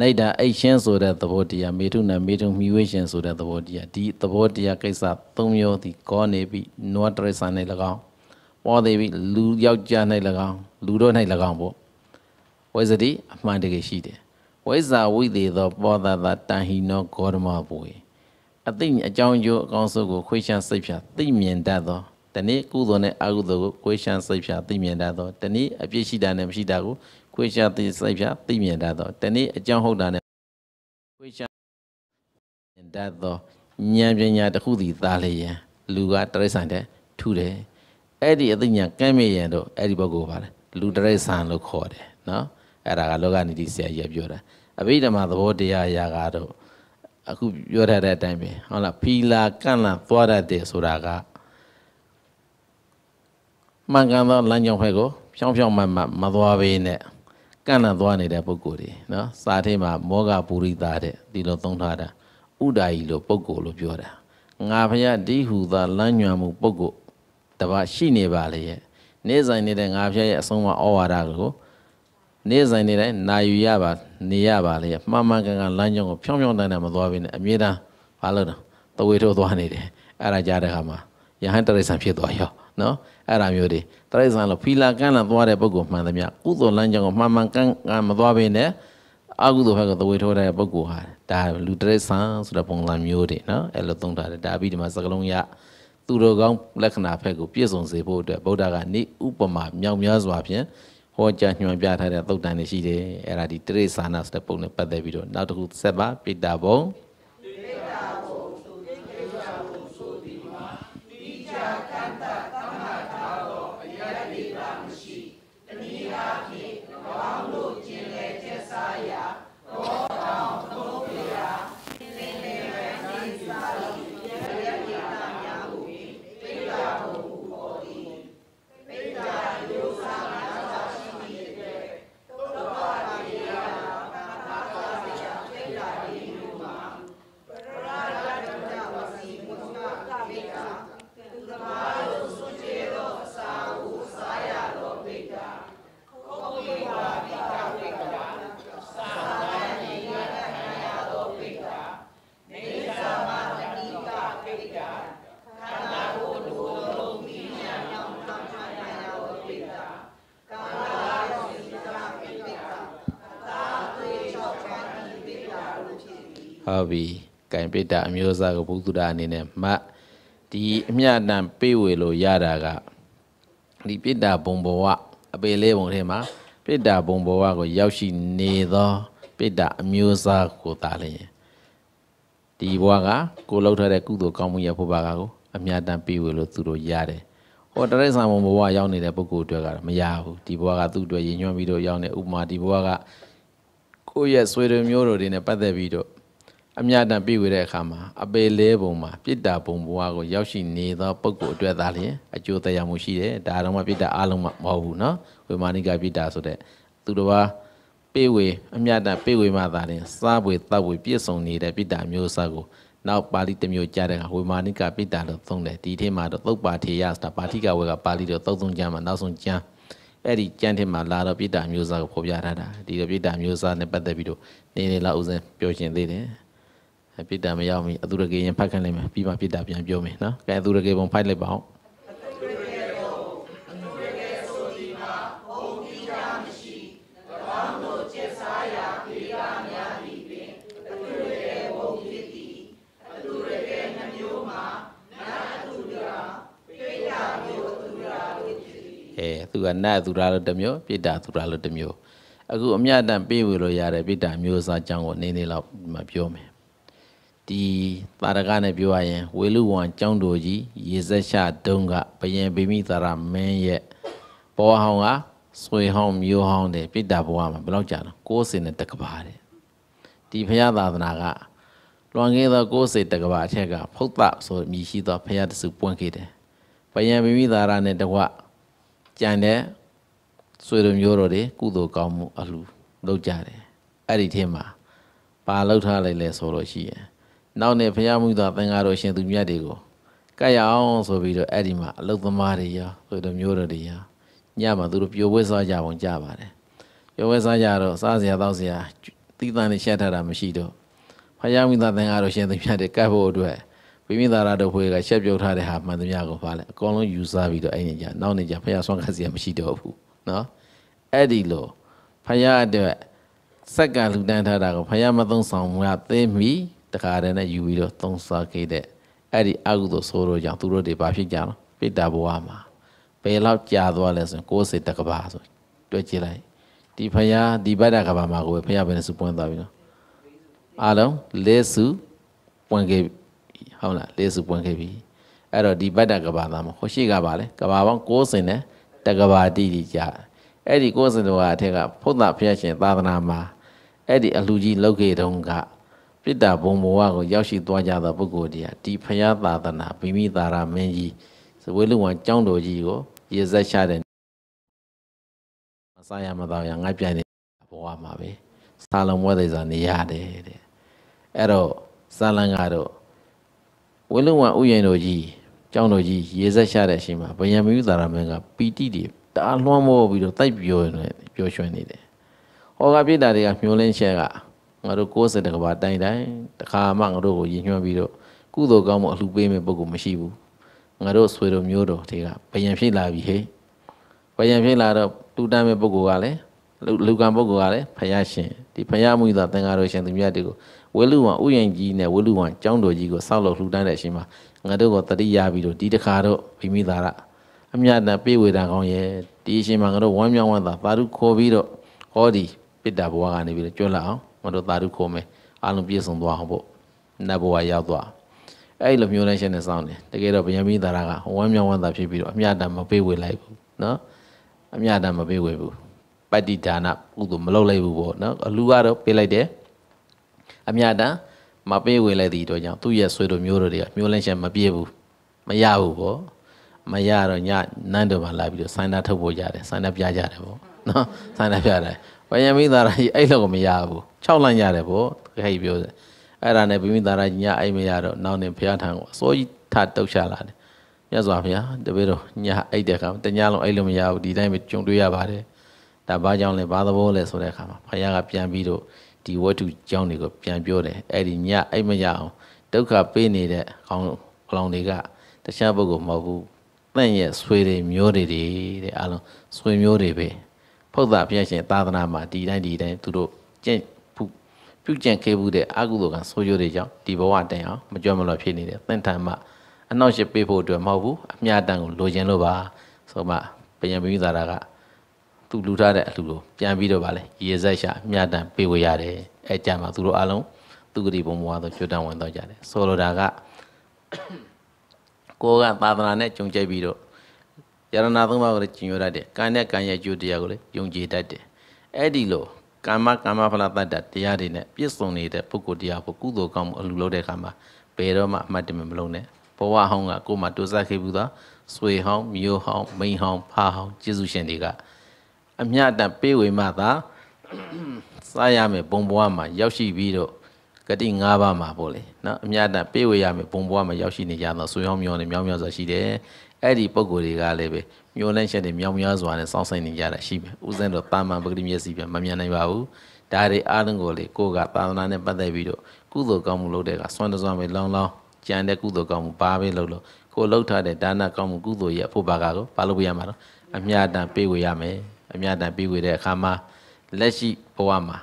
နေတာအိတ်ရှင်းဆိုတဲ့သဘောတရားမေထုနဲ့မေထုမိဝေရှင်ဆိုတဲ့သဘောတရားဒီသဘောတရားကိစ္စသုံးမျိုးဒီကောနေပြီ နွားတရဆန်၌၎င်းပေါ်သေးပြီလူယောက်ျား၌၎င်းလူတို့၌၎င်းပေါ့ဝိဇ္ဇတိအမှန်တကယ်ရှိတယ်ဝိဇ္ဇာဝိသေသောပောသတာတန်ဟိနောဂေါတမဘွေအသိအကြောင်းကျိုးအကောင်းဆုံးကိုခွေရှန်စိတ်ဖြာ သိမြင်တတ်သောတနည်းကုသိုလ်နဲ့အကုသိုလ်ကိုခွေရှန်စိတ်ဖြာသိမြင်တတ်သောတနည်းအပြစ်ရှိတာနဲ့မရှိတာကိုခွေရှန်သိစိတ်ဖြာသိမြင်တတ်သောတနည်းအကြောင်းဟုတ်တာနဲ့ခွေရှန်မြင်တတ်သောဉာဏ်ပညာတစ်ခုသည်သားလျင်လူကတရိษံတဲ့ထူတယ်အဲ့ဒီအသိဉာဏ်ကမ်းမြင်ရင်တော့အဲ့ဒီဘက်ကိုပါလေလူတရိษံလို့ခေါ်တယ်နော်အဲ့ဒါကလောကနိတိဆရာကြီးကပြောတာအဘိဓမ္မာသဘောတရားအရာကတော့အခုပြောထားတဲ့အတိုင်းပဲဟုတ်လားဖီလာကန့်လန့်သွားတတ်တယ်ဆိုတာကမှန်ကန်သောလမ်းကြောင်းဖက်ကိုဖြောင်းဖြောင်းမှန်မှန်မသွားဘဲနဲ့ကန့်လန့်သွားနေတဲ့ပုဂ္ဂိုလ်တွေနော်စာထဲမှာမောဂပုရိသတဲ့ဒီလိုသုံးထားတာဥဒာယီလိုပုဂ္ဂိုလ်လို့ပြောတာငါဖရတိဟူသာ လမ်းညွှန်မှု ပုဂ္ဂိုလ်တပါရှိနေပါလေရဲ့နေဆိုင်နေတဲ့ငါဖရရဲ့အဆုံးအမဩဝါဒကိုနေ့စဉ်နေ့တိုင်းနာယူရပါနေရပါလေမှန်မှန်ကန်ကန်လမ်းကြောင်းကိုဖြောင်းဖြောင်းတန်းတန်းမသွားဘဲနဲ့အမြဲတမ်းဘာလို့လဲတဝေထိုးသွားနေတယ်အဲ့ဒါကြားတဲ့ခါမှာယဟန်တရိษံဖြစ်သွားရော နော်အဲ့ဒါမျိုးတွေတရိษံလို့ဖီလာကန်းလာသွားတဲ့ပုံကိုမှန်သမျှကုသိုလ်လမ်းကြောင်းကိုမှန်မှန်ကန်ကန်မသွားဘဲနဲ့အကုသိုလ်ဘက်ကတဝေထိုးတဲ့ပုံကိုဟာဒါလူတရိษံဆိုတဲ့ပုံစံမျိုးတွေနော်အဲ့လိုသုံးထားတယ်ဒါပြီးဒီမှာစကလုံးရသူတော်ကောင်းလက္ခဏာဖက်ကိုပြည့်စုံစေဖို့အတွက်ဗုဒ္ဓကနိဥပမာမြောက်များစွာဖြင့်ဟောကြားညွှန်ပြထားတဲ့သုတ်တန်တွေရှိတယ်အဲ့ဒါဒီတိရိစ္ဆာနဆိုတဲ့ပုံနဲ့ပတ်သက်ပြီးတော့နောက်တစ်ခုဆက်ပါပိတ္တာဘုံပိတ္တာဘုံဟုတ်ပြီကင်ပိတ္တအမျိုးအစားကိုဘုသူဒ္ဓအနေနဲ့မှတ်ဒီအမြအတန်ပေးဝေလို့ရတာကဒီပိတ္တဘုံဘဝအပေလေးဘုံထဲမှာပိတ္တဘုံဘဝကိုရောက်ရှိနေသောပိတ္တအမျိုးအစားကိုသာလျင်ဒီဘဝကကိုလှုပ်ထားတဲ့ကုသိုလ်ကောင်းမှုရဖို့ပါကကိုအမြအတန်ပေးဝေလို့သူတို့ရတယ်ဟောတရိစ္ဆာန်ဘုံဘဝရောက်နေတဲ့ပုဂ္ဂိုလ်အတွက်ကတော့မရဘူးဒီဘဝကသူ့အတွက်ရည်ညွှန်းပြီးတော့ရောက်နေဥပမာဒီဘဝကကိုယ့်ရဲ့ဆွေတွေမျိုးတို့တွေနဲ့ပတ်သက်ပြီးတော့အမြတ်တန်ပြည့်ဝတဲ့အခါမှာအပေလဲပုံမှာပြစ်တာပုံဘဝကိုရောက်ရှိနေသောပုဂ္ဂိုလ်အတွက်သာလျှင်အကျိုးတရားမှုရှိတယ်ဒါတော့မှပြစ်တာအလုံးမဟုတ်ဘူးเนาะဝေမာနိကပြစ်တာဆိုတဲ့သူတစ်ပါးပေဝေအမြတ်တန်ပေဝေမှသာလျှင်စားပွေတောက်ပွေပြည့်စုံနေတဲ့ပြစ်တာမျိုးအစားကိုနောက်ပါဠိတစ်မျိုးကြားတဲ့အခါဝေမာနိကပိတာလို့သုံးတယ်ဒီထဲမှာတော့သုတ်ပါထေယဆိုတာပါဠိကဝေကပါဠိတော့သုံးသုံးကျမ်းမှာနောက်ဆုံးကျမ်းအဲ့ဒီကျမ်းထဲမှာလာတော့ပိတာမျိုးစားကိုဖော်ပြထားတာဒီလိုပိတာမျိုးစားနဲ့ပတ်သက်ပြီးတော့နေနေလောက်ဦးစင်းပြောရှင်သေးတယ်ပိတ္တာမရောက်မီအသူရကေရင်ဖတ်ခန့်လိုက်မယ်ပြီးမှပိတ္တာပြန်ပြောမယ်နော်ကဲအသူရကေပုံဖိုက်လိုက်ပါအောင်အဲသူကနတ်သူရာလို့တစ်မျိုးပိတ္တာသူရာလို့တစ်မျိုးအခုအမြတ်တမ်းပြေးဝေလို့ရတဲ့ပိတ္တာမျိုးစားအကြောင်းကိုနည်းနည်းလောက်မှပြောမယ်ဒီတာရကနဲ့ပြောရရင်ဝေလူဝံကျောင်းတော်ကြီးရေဆက်ရှတုံးကဘယင်ဗိမိသာရမင်းရဲ့ပေါ်ဟောင်းကဆွေဟောင်းမျိုးဟောင်းတဲ့ပြိတ္တာဘဝမှာဘယ်လောက်ကြာလဲကိုးစင်နဲ့တကဘာတဲ့ဒီဘုရားသာသနာကလွန်ခဲ့သောကိုးစိတ်တကဘာအထက်ကဖုတ်တဆိုမြည်ရှိသောဘုရားတစုပွင့်ခဲ့တယ်ဘယံဗိမိသာရနဲ့တကွကြံတဲ့ဆွေတို့မျိုးတော်တွေကုသိုလ်ကောင်းမှုအလှလုပ်ကြတယ်အဲ့ဒီထဲမှာပါလောက်ထားလိုက်လဲဆိုလို့ရှိရင်နောက်နေဖျားမှုသာသင်္ကာတော်ရှင်သူမြတ်တွေကိုကတ်ရအောင်ဆိုပြီးတော့အဲ့ဒီမှာအလုသမားတွေရောသူတို့မျိုးတော်တွေရောညမှာသူတို့ပျော်ပွဲစားကြအောင်ကြပါတယ်ပျော်ပွဲစားကြတော့စားစရာတောက်စရာသီးသန့်နဲ့ရှက်ထတာမရှိတော့ဖျားမှုသာသင်္ကာတော်ရှင်သူမြတ်တွေကတ်ဖို့အတွက်ဗိမိသာရတို့ဖွဲ့ကရှက်ပြုတ်ထားတဲ့ဟာမှန်သမျှကိုဖားလဲအကုန်လုံးယူစားပြီးတော့အဲ့ဒီကြနောက်နေကြဖျားဆွမ်းခတ်စရာမရှိတော့ဘူးနော်အဲ့ဒီလိုဖျားအတွက်စက္ကလူတန်းထားတာကိုဖျားမသုံးဆောင်ကသိမိတခါတည်းနဲ့ယူပြီးတော့သုံးစားခဲ့တဲ့အဲ့ဒီအကုသို့ဆိုးတော့ကြောင့်သူတို့တွေဘာဖြစ်ကြလဲပိတ္တဘဝမှာဘယ်လောက်ကြာသွားလဲဆိုရင်ကိုယ်စိတ်တကဘာဆိုတွေ့ကြည့်လိုက်ဒီဖရာဒီဗဒ္ဒကဘာမှာကိုပဲဖရာဘယ်နဲ့စုပွင့်သွားပြီနော်အားလုံးလေးစုပွင့်ခဲ့ဟုတ်လားလေးစုပွင့်ခဲ့ပြီအဲ့တော့ဒီဗဒ္ဒကဘာသားမှာဟိုရှိကဘာလဲကဘာပေါင်း60စင်နဲ့တကဘာတိတိကြအဲ့ဒီ60စင်တော့အထက်ကဖုဒ္ဒဖရာရှင် သာသနာမှာအဲ့ဒီအလှကြီးလောက်ခဲ့တုန်းကပြစ်တာဘုံဘဝကိုရောက်ရှိသွားကြသောပုဂ္ဂိုလ်တရားဒီဖရာသာသနာမိမိသာရမင်းကြီးသဝေလူဝံကျောင်းတော်ကြီးကိုရေဆက်ချတဲ့မဆာရမတော်ရငါပြိုင်တဲ့ဘဝမှာပဲစာလုံးဝဲသေးစွာနေရတယ်တဲ့အဲ့တော့စာလန်ကတော့ဝေလူဝံဥယျာဉ်တော်ကြီးကျောင်းတော်ကြီးရေဆက်ချတဲ့အချိန်မှာဗယံမိမိသာရမင်းကပီတိတွေတအားလွှမ်းမိုးပြီးတော့တိုက်ပြောနေပျော်ရွှင်နေတယ်ဟောကပြစ်တာတွေကမျောလင်းချက်ကငါတို့60တကဘာတိုင်းတိုင်းတခါမှငါတို့ကိုရည်ညွှန်းပြီးတော့ကုသိုလ်ကောင်းမှုအလှူပေးမယ့်ပုံကမရှိဘူးငါတို့ဆွေတို့မျိုးတို့တွေကဗယံဖြစ်လာပြီဟဲ့ဗယံဖြစ်လာတော့တူတမ်းမဲ့ပုံကလည်းလူကံပုဂ္ဂိုလ်ကလည်းဖယားရှင်ဒီဖယားမှုသာသင်္ကာတော်ရှင်သူမြတ်တွေကိုဝေလူဝံဥယျံကြီးနဲ့ဝေလူဝံကျောင်းတော်ကြီးကိုစောက်လို့လှူဒန်းတဲ့အချိန်မှာငါတို့ကတတိယပြီးတော့ဒီတခါတော့ဗိမိသာရအမြတ်တန်ပြေဝေတာကောင်းရဲ့ဒီအချိန်မှာငါတို့ဝမ်းမြောက်ဝမ်းသာပါရုခေါ်ပြီးတော့ဟောဒီပိတ္တဘဝကနေပြီးတော့ကျွတ်လာအောင်မတို့သာဓုခေါ်မယ်အလုံးပြည့်စုံသွားအောင်ပေါ့နတ်ဘဝရောက်သွားအဲ့လိုမျိုးနဲ့ရှင်နေစောင်းတယ်တကယ်တော့ဗယံမိသာရကဝမ်းမြောက်ဝမ်းသာဖြစ်ပြီးတော့အမြတ်တမ်းမပေးဝေလိုက်ဘူးနော်အမြတ်တမ်းမပေးဝေဘူးပတ္တိဒါနကုသိုလ်မလုပ်လိုက်ဘူးပေါ့နော်အလူကတော့ပေးလိုက်တယ်အမြတ်တမ်းမပေးဝေလိုက်တဲ့အတွက်ကြောင့်သူ့ရဲ့ဆွေတို့မျိုးတို့တွေကမျိုးလင်းရှင်မပြေဘူးမရဘူးပေါ့မရတော့ညနန်းတော်မှာလာပြီးတော့ဆိုင်းတာထုတ်ဖို့ကြတယ်ဆိုင်းတာပြကြတယ်ပေါ့နော်ဆိုင်းတာပြတယ်ဗယံမိသားရာကြီးအဲ့လောက်မရဘူး6လမ်းရတယ်ပေါ့ခိုင်ပြောတယ်အဲ့ဒါနဲ့ဗိမိသားရာကြီးညအိပ်မရတော့နောက်နေဘုရားထံကိုအစိုးကြီးထတုတ်ချလာတယ်မြတ်စွာဘုရားတပည့်တော်ညအိပ်တဲ့အခါတညလုံးအိပ်လို့မရဘူးဒီတိုင်းပဲကြုံတွေ့ရပါတယ်ဒါဘာကြောင့်လဲဘာသဘောလဲဆိုတဲ့အခါမှာဘုရားကပြန်ပြီးတော့ဒီဝတ္ထုကြောင်းတွေကိုပြန်ပြောတယ်အဲ့ဒီညအိပ်မရအောင်ဒုက္ခပေးနေတဲ့ကောင်းဘလောင်တွေကတခြားပုဂ္ဂိုလ်မဟုတ်ဘူးတန့်ရဲ့ဆွေတွေမျိုးတွေတွေတဲ့အလုံးဆွေမျိုးတွေပဲဖုဒ္ဓဘုရားရှင်သာသနာမှာဒီတိုင်းဒီတိုင်းသူတို့ကျင့်ပြုပြုကျင့်ခဲ့မှုတဲ့အကုသိုလ်ကဆိုးရိုးတွေကြောင့်ဒီဘဝတန်အောင်မကြွမလွဖြစ်နေတဲ့သင်္ထမအနောက်ရှိပေးဖို့အတွက်မဟုတ်ဘူးအမြတ်တန်ကိုလိုချင်လို့ပါဆိုမှဘယံပိသာရကသူလူထားတဲ့အလူကိုပြန်ပြီးတော့ဗာလဲရေဆက်ရှာအမြတ်တန်ပေးဝေရတယ်အဲကြမှာသူတို့အလုံးသူဂတိဘုံဘဝတော့ကျွတ်တန်ဝင်တော့ကြတယ်ဆိုလိုတာကကိုကသာသနာနဲ့ကြုံကြိုက်ပြီးတော့ယရဏသုံးပါးကိုလည်းကျင်ရတတ်တယ်ကံနဲ့ကံရဲ့အကျိုးတရားကိုလည်းယုံကြည်တတ်တယ်အဲ့ဒီလိုကာမကာမဖလတတ္တတရားတွေနဲ့ပြည့်စုံနေတဲ့ပုဂ္ဂိုလ်တရားကိုကုသိုလ်ကောင်းမှုအလူလုပ်တဲ့အခါမှာဘယ်တော့မှအမှတ်တမဲ့မလုံးနဲ့ဘဝဟောင်းကကိုယ်မှာတိုးစားခဲ့ဘူးသားဆွေဟောင်းမျိုးဟောင်းမိန်ဟောင်းဖာဟောင်းကျေးဇူးရှင်တွေက အမြတ်တန်ပေးဝေမှသာစားရမယ်ဘုံဘဝမှာရောက်ရှိပြီးတော့ဂတိ၅ပါးမှာပေါ့လေနော်အမြတ်တန်ပေးဝေရမယ်ဘုံဘဝမှာရောက်ရှိနေကြတော့ဆွေဟောင်းမျိုးနဲ့မြောင်းမြောင်းဆိုရှိတယ်အဲ့ဒီပုံကိုယ်တွေကလည်းပဲမျောလန့်ချက်တွေမြောင်များစွာနဲ့စောင့်ဆိုင်နေကြတာရှိမယ်ဦးစင်းတို့တာမန်ပဂတိမျက်စိပဲမမြင်နိုင်ပါဘူးဒါတွေအားလုံးကိုလေကိုယ်ကသာသနာနဲ့ပတ်သက်ပြီးတော့ကုသိုလ်ကောင်းမှုလုပ်တဲ့ကစွမ်းတစွမ်းပဲလောင်းလောင်းကြံတဲ့ကုသိုလ်ကောင်းမှုဘာပဲလုပ်လို့ကိုယ်လှုပ်ထားတဲ့ဒါနကောင်းမှုကုသိုလ်ရဲ့အဖို့ပါကတော့ဘာလုပ်ပြရမှာတော့အမြတ်တန်ပေးဝေရမယ်အမြတ်တန်ပေးဝေတဲ့အခါမှာလက်ရှိဘဝမှာ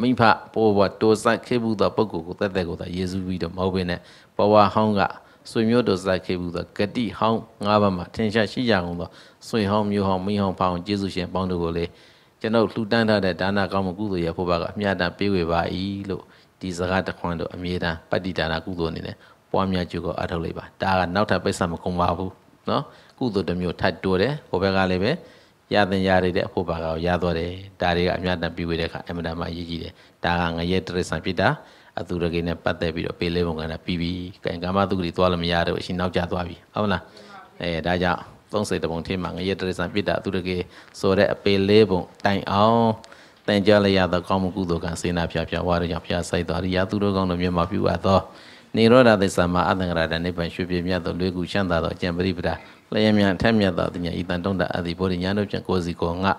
မိဖဘဝဘဝတိုးဆက်ခေမှုသောပုဂ္ဂိုလ်ကိုတသက်ကိုသာယေစုပြီးတော့မဟုတ်ဘဲနဲ့ဘဝဟောင်းကဆွေမျိုးတို့စားခဲ့ဘူးသောဂတိဟောင်း၅ပါးမှာထင်ရှားရှိကြကုန်သောဆွေဟောင်းမျိုးဟောင်းမိဟောင်းဖောင်းကျေးဇူးရှင်ပေါင်းတို့ကိုလည်းကျွန်ုပ်လှူဒန်းထားတဲ့ဒါနကောင်းမှုကုသိုလ်ရဖို့ပါကအမြတ်တမ်းပေးဝေပါ၏လို့ဒီစကားတခွန်းတို့အမြဲတမ်းပဋိဒါနကုသိုလ်အနေနဲ့ပွားများကြိုးကိုအားထုတ်လိုက်ပါဒါကနောက်ထပ်ပိဿမကုန်ပါဘူးเนาะကုသိုလ်တစ်မျိုးထပ်တိုးတယ်ဘိုးဘက်ကလည်းပဲရတဲ့ရရတဲ့အဖို့ပါကောရသွားတယ်ဒါတွေကအမြတ်တမ်းပြီးဝေတဲ့အခါအမြတ်တမ်းမှအရေးကြီးတယ်ဒါကငရဲတရစ္ဆာန်ဖြစ်တာအသူရကိနဲ့ပတ်သက်ပြီးတော့ပေးလေးပုံကဏ္ဍပြီးပြီကင်ကာမသူကတိသွားလို့မရတော့အရှင်နောက်ကျသွားပြီဟုတ်လားအဲဒါကြောင့်သုံးစိတ်တပုံထင်းမှာငရေတရစံပြစ်တာအသူရကိဆိုတဲ့အပေလေးပုံတိုင်အောင်တန်ကြလရသောကောင်းမှုကုသိုလ်ကစေနာဖြာဖြာဝါရကြောင့်ဖျားဆိုင်တော်ရာသူတို့ကောင်းတို့မြတ်မှာပြုအပ်သောနေရောဓသစ္စာမှာအတ္တငရတနိဗ္ဗာန်ရွှေပြည့်မြတ်သောလွေကူချမ်းသာသောအကျင့်ပရိပဒလျက်မြန်ထက်မြတ်သောတညာဤတန်တုံးတအသည်ဘောဓိညာတို့ဖြင့်ကိုယ်စီကိုငါ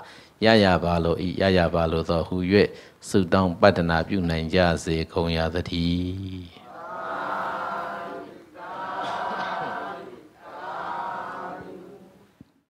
ရရပါလို့ဤရရပါလို့သောဟူ၍ဆုတောင်းပတ္တနာပြုနိုင်ကြစေကုန်ရသတည်း